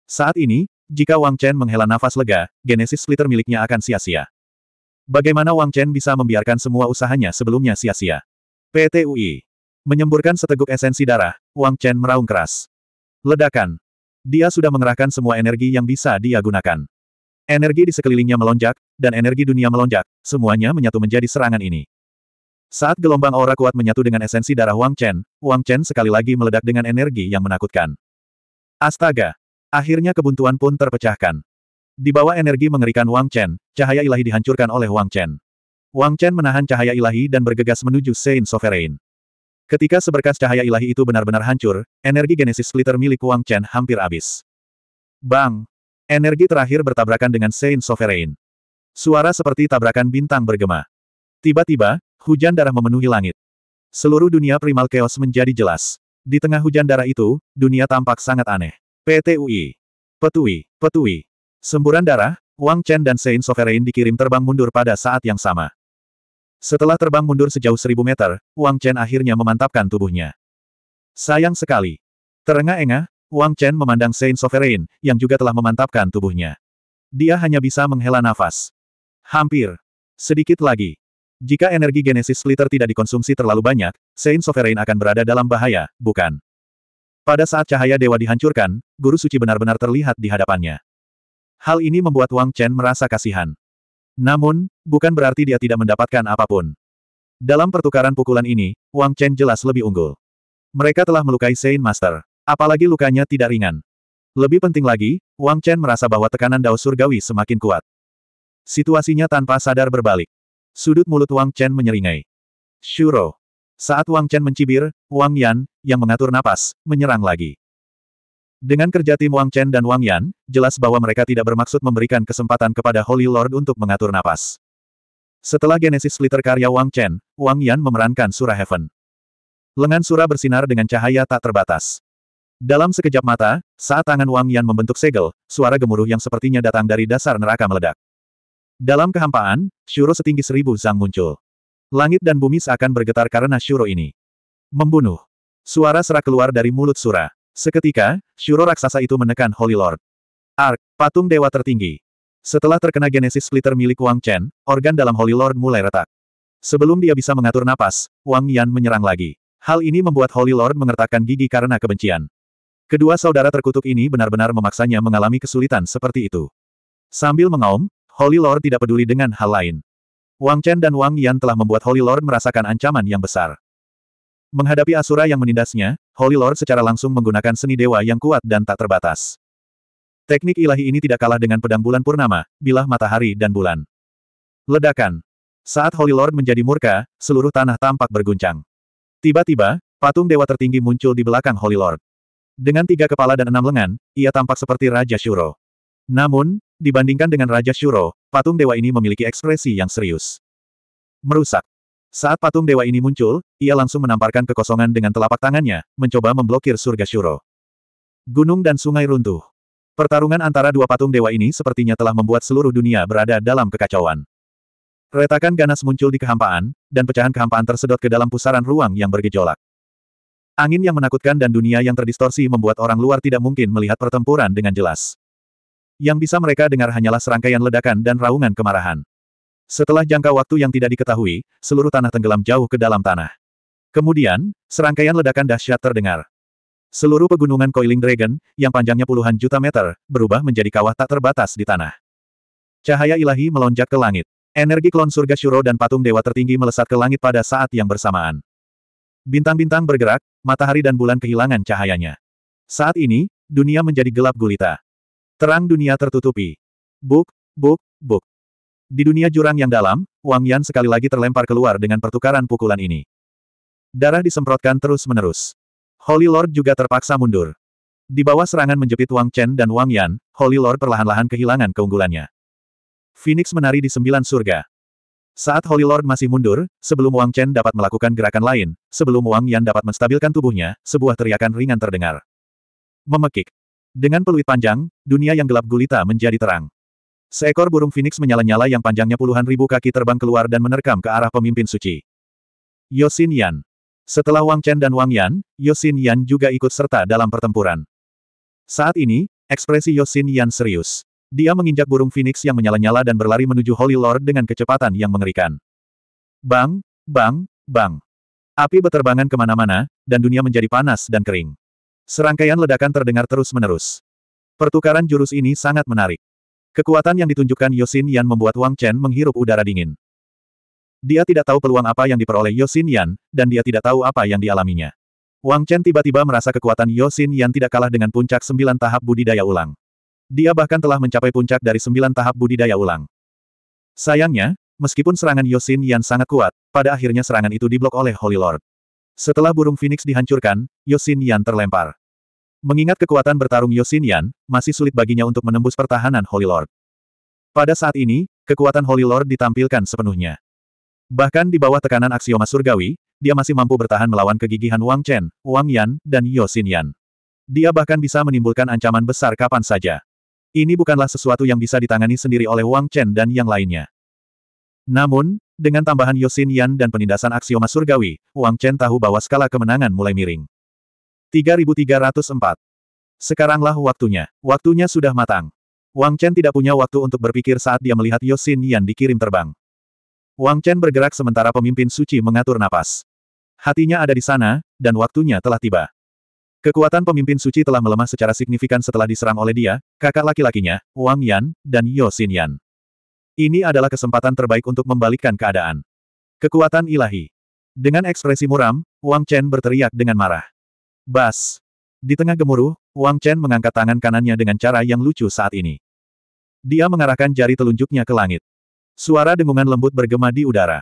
Speaker 1: Saat ini, jika Wang Chen menghela nafas lega, genesis splitter miliknya akan sia-sia. Bagaimana Wang Chen bisa membiarkan semua usahanya sebelumnya sia-sia? PTUI Menyemburkan seteguk esensi darah, Wang Chen meraung keras. Ledakan. Dia sudah mengerahkan semua energi yang bisa dia gunakan. Energi di sekelilingnya melonjak, dan energi dunia melonjak, semuanya menyatu menjadi serangan ini. Saat gelombang aura kuat menyatu dengan esensi darah Wang Chen, Wang Chen sekali lagi meledak dengan energi yang menakutkan. Astaga! Akhirnya kebuntuan pun terpecahkan. Di bawah energi mengerikan Wang Chen, cahaya ilahi dihancurkan oleh Wang Chen. Wang Chen menahan cahaya ilahi dan bergegas menuju Saint Sovereign. Ketika seberkas cahaya ilahi itu benar-benar hancur, energi Genesis Splitter milik Wang Chen hampir habis. Bang! Energi terakhir bertabrakan dengan Saint Sovereign. Suara seperti tabrakan bintang bergema. Tiba-tiba, hujan darah memenuhi langit. Seluruh dunia primal chaos menjadi jelas. Di tengah hujan darah itu, dunia tampak sangat aneh. PTUI. Petui, petui, Semburan darah, Wang Chen dan Sein Sovereign dikirim terbang mundur pada saat yang sama. Setelah terbang mundur sejauh seribu meter, Wang Chen akhirnya memantapkan tubuhnya. Sayang sekali. Terengah-engah, Wang Chen memandang Sein Sovereign, yang juga telah memantapkan tubuhnya. Dia hanya bisa menghela nafas. Hampir. Sedikit lagi. Jika energi Genesis Splitter tidak dikonsumsi terlalu banyak, Saint Sovereign akan berada dalam bahaya, bukan? Pada saat cahaya dewa dihancurkan, Guru Suci benar-benar terlihat di hadapannya. Hal ini membuat Wang Chen merasa kasihan. Namun, bukan berarti dia tidak mendapatkan apapun. Dalam pertukaran pukulan ini, Wang Chen jelas lebih unggul. Mereka telah melukai Saint Master. Apalagi lukanya tidak ringan. Lebih penting lagi, Wang Chen merasa bahwa tekanan dao surgawi semakin kuat. Situasinya tanpa sadar berbalik. Sudut mulut Wang Chen menyeringai. Shuro. Saat Wang Chen mencibir, Wang Yan, yang mengatur napas, menyerang lagi. Dengan kerja tim Wang Chen dan Wang Yan, jelas bahwa mereka tidak bermaksud memberikan kesempatan kepada Holy Lord untuk mengatur napas. Setelah Genesis Splitter karya Wang Chen, Wang Yan memerankan Surah Heaven. Lengan Surah bersinar dengan cahaya tak terbatas. Dalam sekejap mata, saat tangan Wang Yan membentuk segel, suara gemuruh yang sepertinya datang dari dasar neraka meledak. Dalam kehampaan, Shuro setinggi seribu zang muncul. Langit dan bumi seakan bergetar karena Shuro ini. Membunuh. Suara serak keluar dari mulut Sura. Seketika, syuro raksasa itu menekan Holy Lord. Ark, patung dewa tertinggi. Setelah terkena genesis splitter milik Wang Chen, organ dalam Holy Lord mulai retak. Sebelum dia bisa mengatur napas, Wang Yan menyerang lagi. Hal ini membuat Holy Lord mengertakkan gigi karena kebencian. Kedua saudara terkutuk ini benar-benar memaksanya mengalami kesulitan seperti itu. Sambil mengaum, Holy Lord tidak peduli dengan hal lain. Wang Chen dan Wang Yan telah membuat Holy Lord merasakan ancaman yang besar. Menghadapi Asura yang menindasnya, Holy Lord secara langsung menggunakan seni dewa yang kuat dan tak terbatas. Teknik ilahi ini tidak kalah dengan pedang bulan purnama, bilah matahari dan bulan. Ledakan. Saat Holy Lord menjadi murka, seluruh tanah tampak berguncang. Tiba-tiba, patung dewa tertinggi muncul di belakang Holy Lord. Dengan tiga kepala dan enam lengan, ia tampak seperti Raja Shuro. Namun, dibandingkan dengan Raja Shuro, patung dewa ini memiliki ekspresi yang serius. Merusak. Saat patung dewa ini muncul, ia langsung menamparkan kekosongan dengan telapak tangannya, mencoba memblokir surga Shuro. Gunung dan sungai runtuh. Pertarungan antara dua patung dewa ini sepertinya telah membuat seluruh dunia berada dalam kekacauan. Retakan ganas muncul di kehampaan, dan pecahan kehampaan tersedot ke dalam pusaran ruang yang bergejolak. Angin yang menakutkan dan dunia yang terdistorsi membuat orang luar tidak mungkin melihat pertempuran dengan jelas. Yang bisa mereka dengar hanyalah serangkaian ledakan dan raungan kemarahan. Setelah jangka waktu yang tidak diketahui, seluruh tanah tenggelam jauh ke dalam tanah. Kemudian, serangkaian ledakan dahsyat terdengar. Seluruh pegunungan Coiling Dragon, yang panjangnya puluhan juta meter, berubah menjadi kawah tak terbatas di tanah. Cahaya ilahi melonjak ke langit. Energi klon surga Shuro dan patung dewa tertinggi melesat ke langit pada saat yang bersamaan. Bintang-bintang bergerak, matahari dan bulan kehilangan cahayanya. Saat ini, dunia menjadi gelap gulita. Terang dunia tertutupi. Buk, buk, buk. Di dunia jurang yang dalam, Wang Yan sekali lagi terlempar keluar dengan pertukaran pukulan ini. Darah disemprotkan terus-menerus. Holy Lord juga terpaksa mundur. Di bawah serangan menjepit Wang Chen dan Wang Yan, Holy Lord perlahan-lahan kehilangan keunggulannya. Phoenix menari di sembilan surga. Saat Holy Lord masih mundur, sebelum Wang Chen dapat melakukan gerakan lain, sebelum Wang Yan dapat menstabilkan tubuhnya, sebuah teriakan ringan terdengar. Memekik. Dengan peluit panjang, dunia yang gelap gulita menjadi terang. Seekor burung Phoenix menyala-nyala yang panjangnya puluhan ribu kaki terbang keluar dan menerkam ke arah pemimpin suci. Yosin Yan. Setelah Wang Chen dan Wang Yan, Yosin Yan juga ikut serta dalam pertempuran. Saat ini, ekspresi Yosin Yan serius. Dia menginjak burung Phoenix yang menyala-nyala dan berlari menuju Holy Lord dengan kecepatan yang mengerikan. Bang, bang, bang. Api beterbangan kemana-mana, dan dunia menjadi panas dan kering. Serangkaian ledakan terdengar terus-menerus. Pertukaran jurus ini sangat menarik. Kekuatan yang ditunjukkan Yosin Yan membuat Wang Chen menghirup udara dingin. Dia tidak tahu peluang apa yang diperoleh Yosin Yan, dan dia tidak tahu apa yang dialaminya. Wang Chen tiba-tiba merasa kekuatan Yosin Yan tidak kalah dengan puncak sembilan tahap budidaya ulang. Dia bahkan telah mencapai puncak dari sembilan tahap budidaya ulang. Sayangnya, meskipun serangan Yosin Yan sangat kuat, pada akhirnya serangan itu diblok oleh Holy Lord. Setelah burung phoenix dihancurkan, Yosin Yan terlempar. Mengingat kekuatan bertarung Yosin Yan, masih sulit baginya untuk menembus pertahanan Holy Lord. Pada saat ini, kekuatan Holy Lord ditampilkan sepenuhnya. Bahkan di bawah tekanan aksioma surgawi, dia masih mampu bertahan melawan kegigihan Wang Chen, Wang Yan, dan Yosin Yan. Dia bahkan bisa menimbulkan ancaman besar kapan saja. Ini bukanlah sesuatu yang bisa ditangani sendiri oleh Wang Chen dan yang lainnya. Namun, dengan tambahan Yosin Yan dan penindasan aksioma surgawi, Wang Chen tahu bahwa skala kemenangan mulai miring. 3304. Sekaranglah waktunya. Waktunya sudah matang. Wang Chen tidak punya waktu untuk berpikir saat dia melihat Yosin Yan dikirim terbang. Wang Chen bergerak sementara pemimpin suci mengatur napas. Hatinya ada di sana, dan waktunya telah tiba. Kekuatan pemimpin suci telah melemah secara signifikan setelah diserang oleh dia, kakak laki-lakinya, Wang Yan, dan Yosin Yan. Ini adalah kesempatan terbaik untuk membalikkan keadaan. Kekuatan ilahi. Dengan ekspresi muram, Wang Chen berteriak dengan marah. Bas! Di tengah gemuruh, Wang Chen mengangkat tangan kanannya dengan cara yang lucu saat ini. Dia mengarahkan jari telunjuknya ke langit. Suara dengungan lembut bergema di udara.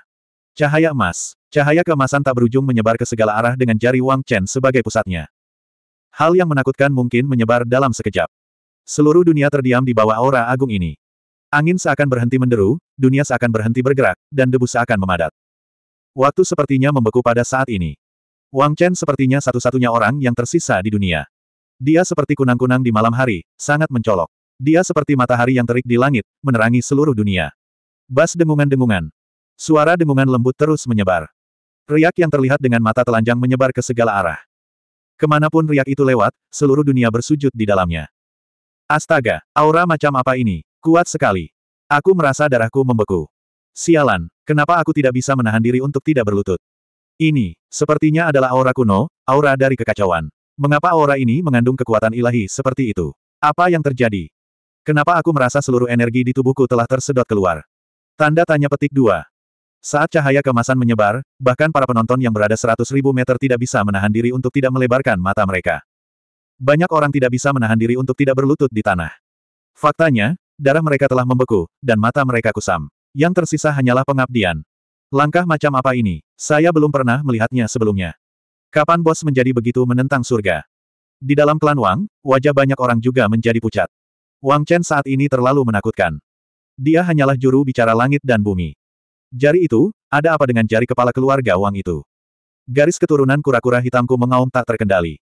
Speaker 1: Cahaya emas, cahaya kemasan tak berujung menyebar ke segala arah dengan jari Wang Chen sebagai pusatnya. Hal yang menakutkan mungkin menyebar dalam sekejap. Seluruh dunia terdiam di bawah aura agung ini. Angin seakan berhenti menderu, dunia seakan berhenti bergerak, dan debu seakan memadat. Waktu sepertinya membeku pada saat ini. Wang Chen sepertinya satu-satunya orang yang tersisa di dunia. Dia seperti kunang-kunang di malam hari, sangat mencolok. Dia seperti matahari yang terik di langit, menerangi seluruh dunia. Bas dengungan-dengungan. Suara dengungan lembut terus menyebar. Riak yang terlihat dengan mata telanjang menyebar ke segala arah. Kemanapun riak itu lewat, seluruh dunia bersujud di dalamnya. Astaga, aura macam apa ini? Kuat sekali. Aku merasa darahku membeku. Sialan, kenapa aku tidak bisa menahan diri untuk tidak berlutut? Ini, sepertinya adalah aura kuno, aura dari kekacauan. Mengapa aura ini mengandung kekuatan ilahi seperti itu? Apa yang terjadi? Kenapa aku merasa seluruh energi di tubuhku telah tersedot keluar? Tanda tanya petik dua. Saat cahaya kemasan menyebar, bahkan para penonton yang berada seratus ribu meter tidak bisa menahan diri untuk tidak melebarkan mata mereka. Banyak orang tidak bisa menahan diri untuk tidak berlutut di tanah. Faktanya, darah mereka telah membeku, dan mata mereka kusam. Yang tersisa hanyalah pengabdian. Langkah macam apa ini? Saya belum pernah melihatnya sebelumnya. Kapan bos menjadi begitu menentang surga? Di dalam klan Wang, wajah banyak orang juga menjadi pucat. Wang Chen saat ini terlalu menakutkan. Dia hanyalah juru bicara langit dan bumi. Jari itu, ada apa dengan jari kepala keluarga Wang itu? Garis keturunan kura-kura hitamku mengaum tak terkendali.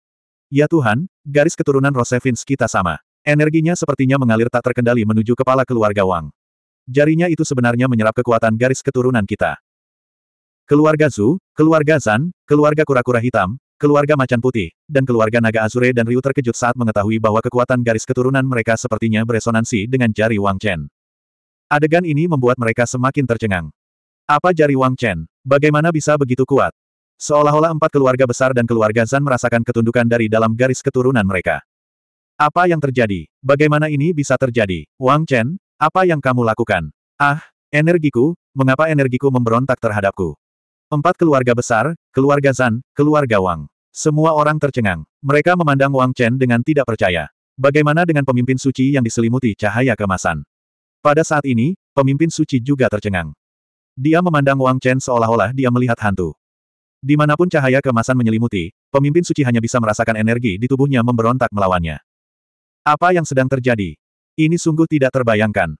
Speaker 1: Ya Tuhan, garis keturunan Rosevins kita sama. Energinya sepertinya mengalir tak terkendali menuju kepala keluarga Wang. Jarinya itu sebenarnya menyerap kekuatan garis keturunan kita. Keluarga Zhu, keluarga Zan, keluarga kura-kura hitam, keluarga macan putih, dan keluarga naga Azure dan Ryu terkejut saat mengetahui bahwa kekuatan garis keturunan mereka sepertinya beresonansi dengan jari Wang Chen. Adegan ini membuat mereka semakin tercengang. Apa jari Wang Chen? Bagaimana bisa begitu kuat? Seolah-olah empat keluarga besar dan keluarga Zan merasakan ketundukan dari dalam garis keturunan mereka. Apa yang terjadi? Bagaimana ini bisa terjadi? Wang Chen, apa yang kamu lakukan? Ah, energiku, mengapa energiku memberontak terhadapku? Empat keluarga besar, keluarga Zan, keluarga Wang. Semua orang tercengang. Mereka memandang Wang Chen dengan tidak percaya. Bagaimana dengan pemimpin suci yang diselimuti cahaya kemasan? Pada saat ini, pemimpin suci juga tercengang. Dia memandang Wang Chen seolah-olah dia melihat hantu. Dimanapun cahaya kemasan menyelimuti, pemimpin suci hanya bisa merasakan energi di tubuhnya memberontak melawannya. Apa yang sedang terjadi? Ini sungguh tidak terbayangkan.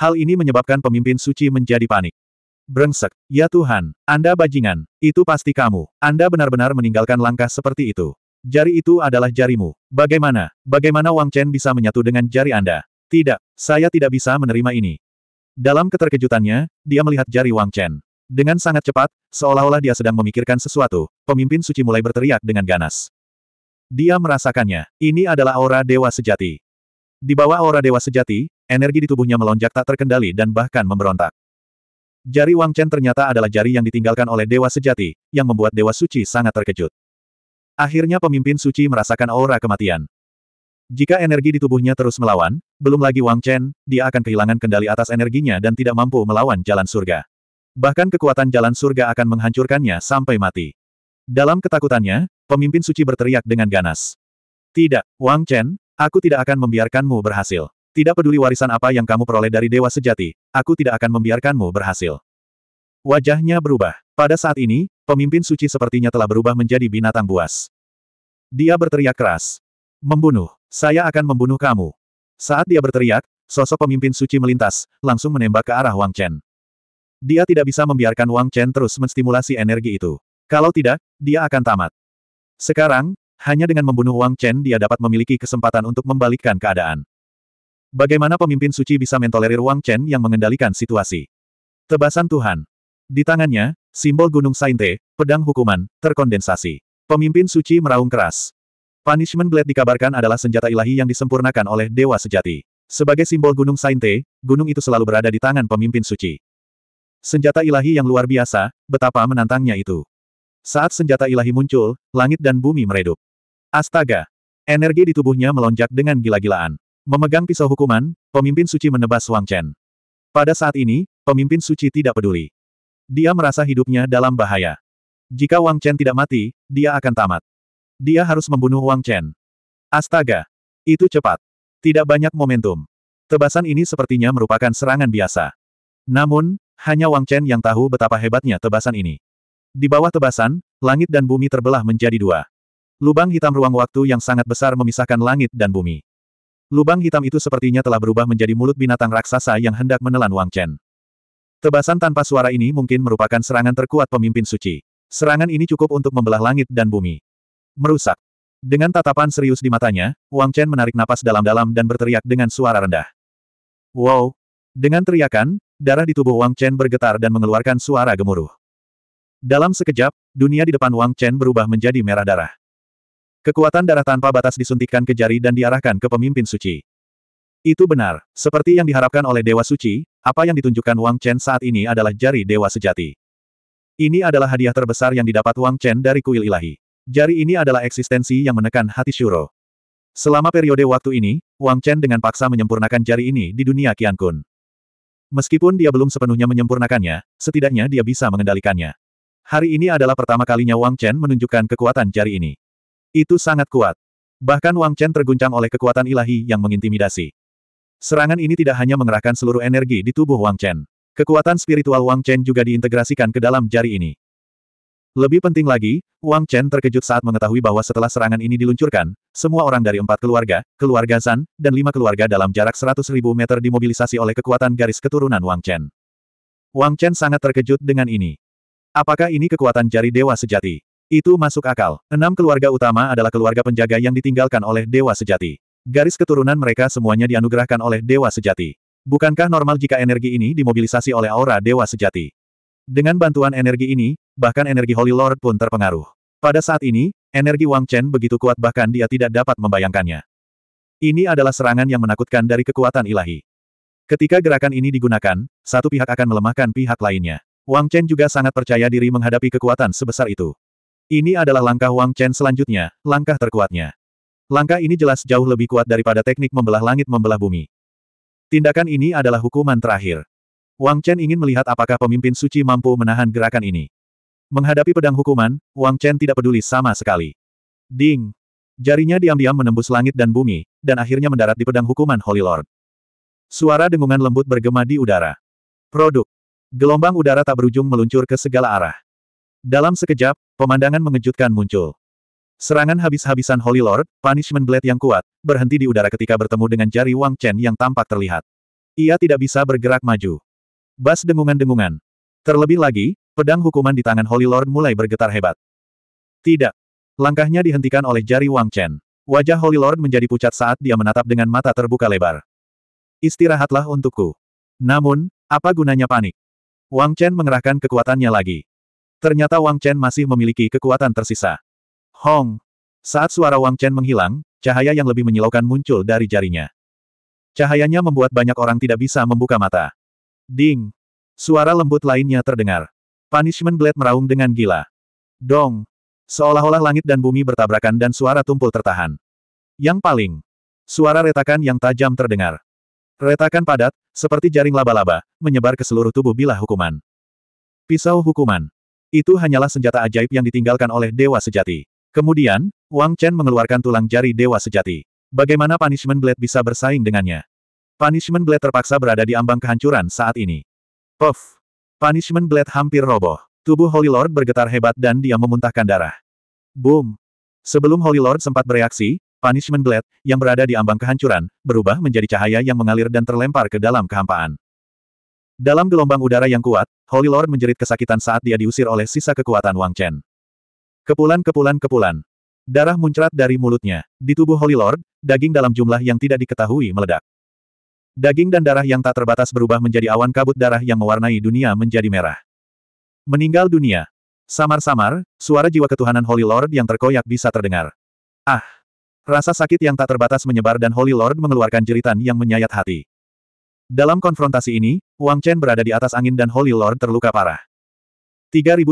Speaker 1: Hal ini menyebabkan pemimpin suci menjadi panik. Brengsek, ya Tuhan, Anda bajingan, itu pasti kamu. Anda benar-benar meninggalkan langkah seperti itu. Jari itu adalah jarimu. Bagaimana, bagaimana Wang Chen bisa menyatu dengan jari Anda? Tidak, saya tidak bisa menerima ini. Dalam keterkejutannya, dia melihat jari Wang Chen. Dengan sangat cepat, seolah-olah dia sedang memikirkan sesuatu, pemimpin suci mulai berteriak dengan ganas. Dia merasakannya, ini adalah aura dewa sejati. Di bawah aura dewa sejati, energi di tubuhnya melonjak tak terkendali dan bahkan memberontak. Jari Wang Chen ternyata adalah jari yang ditinggalkan oleh Dewa Sejati, yang membuat Dewa Suci sangat terkejut. Akhirnya pemimpin suci merasakan aura kematian. Jika energi di tubuhnya terus melawan, belum lagi Wang Chen, dia akan kehilangan kendali atas energinya dan tidak mampu melawan jalan surga. Bahkan kekuatan jalan surga akan menghancurkannya sampai mati. Dalam ketakutannya, pemimpin suci berteriak dengan ganas. Tidak, Wang Chen, aku tidak akan membiarkanmu berhasil. Tidak peduli warisan apa yang kamu peroleh dari Dewa Sejati, aku tidak akan membiarkanmu berhasil. Wajahnya berubah. Pada saat ini, pemimpin suci sepertinya telah berubah menjadi binatang buas. Dia berteriak keras. Membunuh. Saya akan membunuh kamu. Saat dia berteriak, sosok pemimpin suci melintas, langsung menembak ke arah Wang Chen. Dia tidak bisa membiarkan Wang Chen terus menstimulasi energi itu. Kalau tidak, dia akan tamat. Sekarang, hanya dengan membunuh Wang Chen dia dapat memiliki kesempatan untuk membalikkan keadaan. Bagaimana pemimpin suci bisa mentolerir Wang Chen yang mengendalikan situasi? Tebasan Tuhan. Di tangannya, simbol Gunung Sainte, pedang hukuman, terkondensasi. Pemimpin suci meraung keras. Punishment Blade dikabarkan adalah senjata ilahi yang disempurnakan oleh Dewa Sejati. Sebagai simbol Gunung Sainte, gunung itu selalu berada di tangan pemimpin suci. Senjata ilahi yang luar biasa, betapa menantangnya itu. Saat senjata ilahi muncul, langit dan bumi meredup. Astaga! Energi di tubuhnya melonjak dengan gila-gilaan. Memegang pisau hukuman, pemimpin suci menebas Wang Chen. Pada saat ini, pemimpin suci tidak peduli. Dia merasa hidupnya dalam bahaya. Jika Wang Chen tidak mati, dia akan tamat. Dia harus membunuh Wang Chen. Astaga! Itu cepat. Tidak banyak momentum. Tebasan ini sepertinya merupakan serangan biasa. Namun, hanya Wang Chen yang tahu betapa hebatnya tebasan ini. Di bawah tebasan, langit dan bumi terbelah menjadi dua. Lubang hitam ruang waktu yang sangat besar memisahkan langit dan bumi. Lubang hitam itu sepertinya telah berubah menjadi mulut binatang raksasa yang hendak menelan Wang Chen. Tebasan tanpa suara ini mungkin merupakan serangan terkuat pemimpin suci. Serangan ini cukup untuk membelah langit dan bumi. Merusak. Dengan tatapan serius di matanya, Wang Chen menarik napas dalam-dalam dan berteriak dengan suara rendah. Wow! Dengan teriakan, darah di tubuh Wang Chen bergetar dan mengeluarkan suara gemuruh. Dalam sekejap, dunia di depan Wang Chen berubah menjadi merah darah. Kekuatan darah tanpa batas disuntikkan ke jari dan diarahkan ke pemimpin suci. Itu benar, seperti yang diharapkan oleh Dewa Suci, apa yang ditunjukkan Wang Chen saat ini adalah jari Dewa Sejati. Ini adalah hadiah terbesar yang didapat Wang Chen dari kuil ilahi. Jari ini adalah eksistensi yang menekan hati Shuro. Selama periode waktu ini, Wang Chen dengan paksa menyempurnakan jari ini di dunia Qian Kun. Meskipun dia belum sepenuhnya menyempurnakannya, setidaknya dia bisa mengendalikannya. Hari ini adalah pertama kalinya Wang Chen menunjukkan kekuatan jari ini. Itu sangat kuat. Bahkan Wang Chen terguncang oleh kekuatan ilahi yang mengintimidasi. Serangan ini tidak hanya mengerahkan seluruh energi di tubuh Wang Chen. Kekuatan spiritual Wang Chen juga diintegrasikan ke dalam jari ini. Lebih penting lagi, Wang Chen terkejut saat mengetahui bahwa setelah serangan ini diluncurkan, semua orang dari empat keluarga, keluarga Zan, dan lima keluarga dalam jarak 100.000 meter dimobilisasi oleh kekuatan garis keturunan Wang Chen. Wang Chen sangat terkejut dengan ini. Apakah ini kekuatan jari dewa sejati? Itu masuk akal. Enam keluarga utama adalah keluarga penjaga yang ditinggalkan oleh Dewa Sejati. Garis keturunan mereka semuanya dianugerahkan oleh Dewa Sejati. Bukankah normal jika energi ini dimobilisasi oleh aura Dewa Sejati? Dengan bantuan energi ini, bahkan energi Holy Lord pun terpengaruh. Pada saat ini, energi Wang Chen begitu kuat bahkan dia tidak dapat membayangkannya. Ini adalah serangan yang menakutkan dari kekuatan ilahi. Ketika gerakan ini digunakan, satu pihak akan melemahkan pihak lainnya. Wang Chen juga sangat percaya diri menghadapi kekuatan sebesar itu. Ini adalah langkah Wang Chen selanjutnya, langkah terkuatnya. Langkah ini jelas jauh lebih kuat daripada teknik membelah langit membelah bumi. Tindakan ini adalah hukuman terakhir. Wang Chen ingin melihat apakah pemimpin suci mampu menahan gerakan ini. Menghadapi pedang hukuman, Wang Chen tidak peduli sama sekali. Ding! Jarinya diam-diam menembus langit dan bumi, dan akhirnya mendarat di pedang hukuman Holy Lord. Suara dengungan lembut bergema di udara. Produk. Gelombang udara tak berujung meluncur ke segala arah. Dalam sekejap, Pemandangan mengejutkan muncul. Serangan habis-habisan Holy Lord, punishment blade yang kuat, berhenti di udara ketika bertemu dengan jari Wang Chen yang tampak terlihat. Ia tidak bisa bergerak maju. Bas dengungan-dengungan. Terlebih lagi, pedang hukuman di tangan Holy Lord mulai bergetar hebat. Tidak. Langkahnya dihentikan oleh jari Wang Chen. Wajah Holy Lord menjadi pucat saat dia menatap dengan mata terbuka lebar. Istirahatlah untukku. Namun, apa gunanya panik? Wang Chen mengerahkan kekuatannya lagi. Ternyata Wang Chen masih memiliki kekuatan tersisa. Hong! Saat suara Wang Chen menghilang, cahaya yang lebih menyilaukan muncul dari jarinya. Cahayanya membuat banyak orang tidak bisa membuka mata. Ding! Suara lembut lainnya terdengar. Punishment Blade meraung dengan gila. Dong! Seolah-olah langit dan bumi bertabrakan dan suara tumpul tertahan. Yang paling. Suara retakan yang tajam terdengar. Retakan padat, seperti jaring laba-laba, menyebar ke seluruh tubuh bila hukuman. Pisau hukuman. Itu hanyalah senjata ajaib yang ditinggalkan oleh Dewa Sejati. Kemudian, Wang Chen mengeluarkan tulang jari Dewa Sejati. Bagaimana Punishment Blade bisa bersaing dengannya? Punishment Blade terpaksa berada di ambang kehancuran saat ini. Puff! Punishment Blade hampir roboh. Tubuh Holy Lord bergetar hebat dan dia memuntahkan darah. Boom! Sebelum Holy Lord sempat bereaksi, Punishment Blade, yang berada di ambang kehancuran, berubah menjadi cahaya yang mengalir dan terlempar ke dalam kehampaan. Dalam gelombang udara yang kuat, Holy Lord menjerit kesakitan saat dia diusir oleh sisa kekuatan Wang Chen. Kepulan-kepulan-kepulan. Darah muncrat dari mulutnya. Di tubuh Holy Lord, daging dalam jumlah yang tidak diketahui meledak. Daging dan darah yang tak terbatas berubah menjadi awan kabut darah yang mewarnai dunia menjadi merah. Meninggal dunia. Samar-samar, suara jiwa ketuhanan Holy Lord yang terkoyak bisa terdengar. Ah! Rasa sakit yang tak terbatas menyebar dan Holy Lord mengeluarkan jeritan yang menyayat hati. Dalam konfrontasi ini, Wang Chen berada di atas angin dan Holy Lord terluka parah. 3305.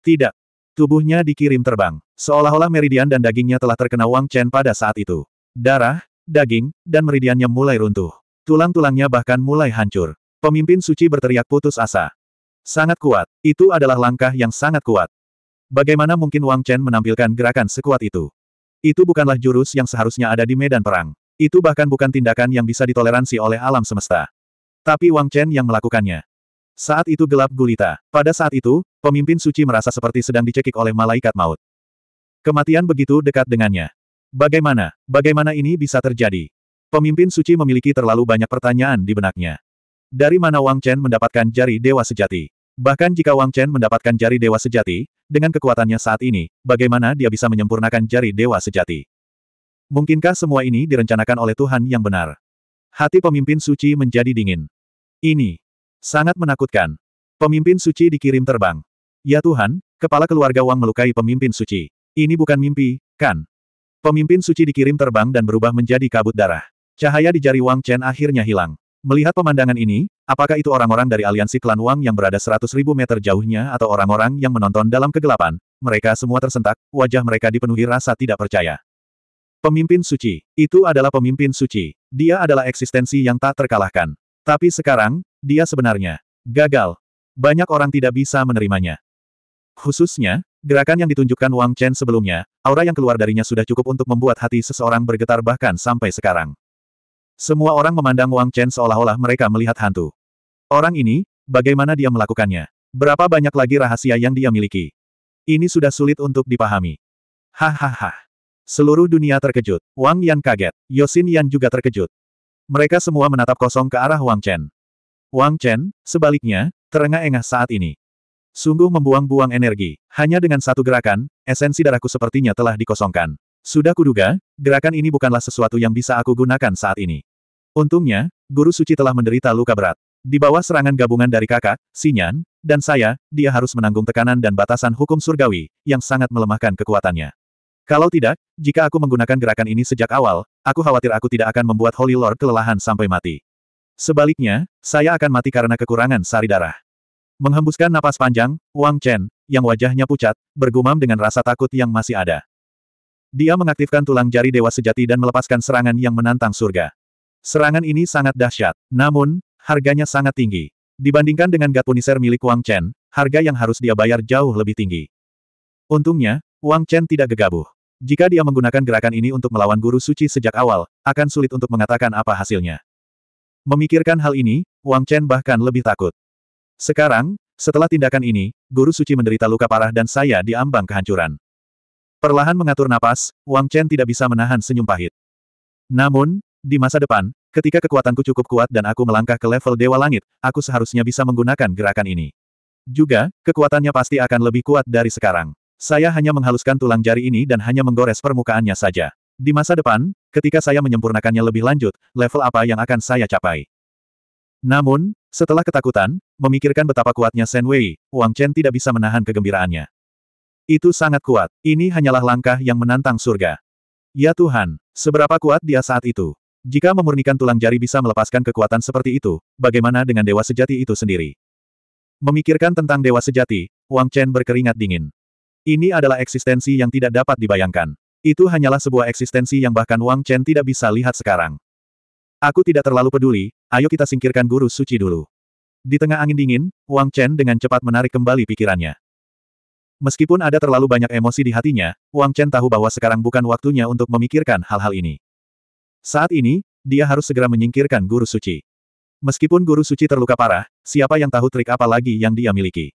Speaker 1: Tidak. Tubuhnya dikirim terbang. Seolah-olah meridian dan dagingnya telah terkena Wang Chen pada saat itu. Darah, daging, dan meridiannya mulai runtuh. Tulang-tulangnya bahkan mulai hancur. Pemimpin suci berteriak putus asa. Sangat kuat. Itu adalah langkah yang sangat kuat. Bagaimana mungkin Wang Chen menampilkan gerakan sekuat itu? Itu bukanlah jurus yang seharusnya ada di medan perang. Itu bahkan bukan tindakan yang bisa ditoleransi oleh alam semesta. Tapi Wang Chen yang melakukannya. Saat itu gelap gulita. Pada saat itu, pemimpin suci merasa seperti sedang dicekik oleh malaikat maut. Kematian begitu dekat dengannya. Bagaimana, bagaimana ini bisa terjadi? Pemimpin suci memiliki terlalu banyak pertanyaan di benaknya. Dari mana Wang Chen mendapatkan jari dewa sejati? Bahkan jika Wang Chen mendapatkan jari dewa sejati, dengan kekuatannya saat ini, bagaimana dia bisa menyempurnakan jari dewa sejati? Mungkinkah semua ini direncanakan oleh Tuhan yang benar? Hati pemimpin suci menjadi dingin. Ini sangat menakutkan. Pemimpin suci dikirim terbang. Ya Tuhan, kepala keluarga Wang melukai pemimpin suci. Ini bukan mimpi, kan? Pemimpin suci dikirim terbang dan berubah menjadi kabut darah. Cahaya di jari Wang Chen akhirnya hilang. Melihat pemandangan ini, apakah itu orang-orang dari aliansi klan Wang yang berada ribu meter jauhnya atau orang-orang yang menonton dalam kegelapan, mereka semua tersentak, wajah mereka dipenuhi rasa tidak percaya. Pemimpin suci. Itu adalah pemimpin suci. Dia adalah eksistensi yang tak terkalahkan. Tapi sekarang, dia sebenarnya gagal. Banyak orang tidak bisa menerimanya. Khususnya, gerakan yang ditunjukkan Wang Chen sebelumnya, aura yang keluar darinya sudah cukup untuk membuat hati seseorang bergetar bahkan sampai sekarang. Semua orang memandang Wang Chen seolah-olah mereka melihat hantu. Orang ini, bagaimana dia melakukannya? Berapa banyak lagi rahasia yang dia miliki? Ini sudah sulit untuk dipahami. Hahaha. Seluruh dunia terkejut. Wang Yan kaget. Yosin Yan juga terkejut. Mereka semua menatap kosong ke arah Wang Chen. Wang Chen, sebaliknya, terengah-engah saat ini. Sungguh membuang-buang energi. Hanya dengan satu gerakan, esensi darahku sepertinya telah dikosongkan. Sudah kuduga, gerakan ini bukanlah sesuatu yang bisa aku gunakan saat ini. Untungnya, Guru Suci telah menderita luka berat. Di bawah serangan gabungan dari kakak, Sinyan, dan saya, dia harus menanggung tekanan dan batasan hukum surgawi, yang sangat melemahkan kekuatannya. Kalau tidak, jika aku menggunakan gerakan ini sejak awal, aku khawatir aku tidak akan membuat Holy Lord kelelahan sampai mati. Sebaliknya, saya akan mati karena kekurangan sari darah. Menghembuskan napas panjang, Wang Chen, yang wajahnya pucat, bergumam dengan rasa takut yang masih ada. Dia mengaktifkan tulang jari dewa sejati dan melepaskan serangan yang menantang surga. Serangan ini sangat dahsyat, namun, harganya sangat tinggi. Dibandingkan dengan Gatpuniser milik Wang Chen, harga yang harus dia bayar jauh lebih tinggi. Untungnya, Wang Chen tidak gegabah. Jika dia menggunakan gerakan ini untuk melawan guru suci sejak awal, akan sulit untuk mengatakan apa hasilnya. Memikirkan hal ini, Wang Chen bahkan lebih takut. Sekarang, setelah tindakan ini, guru suci menderita luka parah dan saya diambang kehancuran. Perlahan mengatur napas, Wang Chen tidak bisa menahan senyum pahit. Namun, di masa depan, ketika kekuatanku cukup kuat dan aku melangkah ke level Dewa Langit, aku seharusnya bisa menggunakan gerakan ini. Juga, kekuatannya pasti akan lebih kuat dari sekarang. Saya hanya menghaluskan tulang jari ini dan hanya menggores permukaannya saja. Di masa depan, ketika saya menyempurnakannya lebih lanjut, level apa yang akan saya capai? Namun, setelah ketakutan, memikirkan betapa kuatnya Shen Wei, Wang Chen tidak bisa menahan kegembiraannya. Itu sangat kuat, ini hanyalah langkah yang menantang surga. Ya Tuhan, seberapa kuat dia saat itu? Jika memurnikan tulang jari bisa melepaskan kekuatan seperti itu, bagaimana dengan dewa sejati itu sendiri? Memikirkan tentang dewa sejati, Wang Chen berkeringat dingin. Ini adalah eksistensi yang tidak dapat dibayangkan. Itu hanyalah sebuah eksistensi yang bahkan Wang Chen tidak bisa lihat sekarang. Aku tidak terlalu peduli, ayo kita singkirkan guru suci dulu. Di tengah angin dingin, Wang Chen dengan cepat menarik kembali pikirannya. Meskipun ada terlalu banyak emosi di hatinya, Wang Chen tahu bahwa sekarang bukan waktunya untuk memikirkan hal-hal ini. Saat ini, dia harus segera menyingkirkan guru suci. Meskipun guru suci terluka parah, siapa yang tahu trik apa lagi yang dia miliki?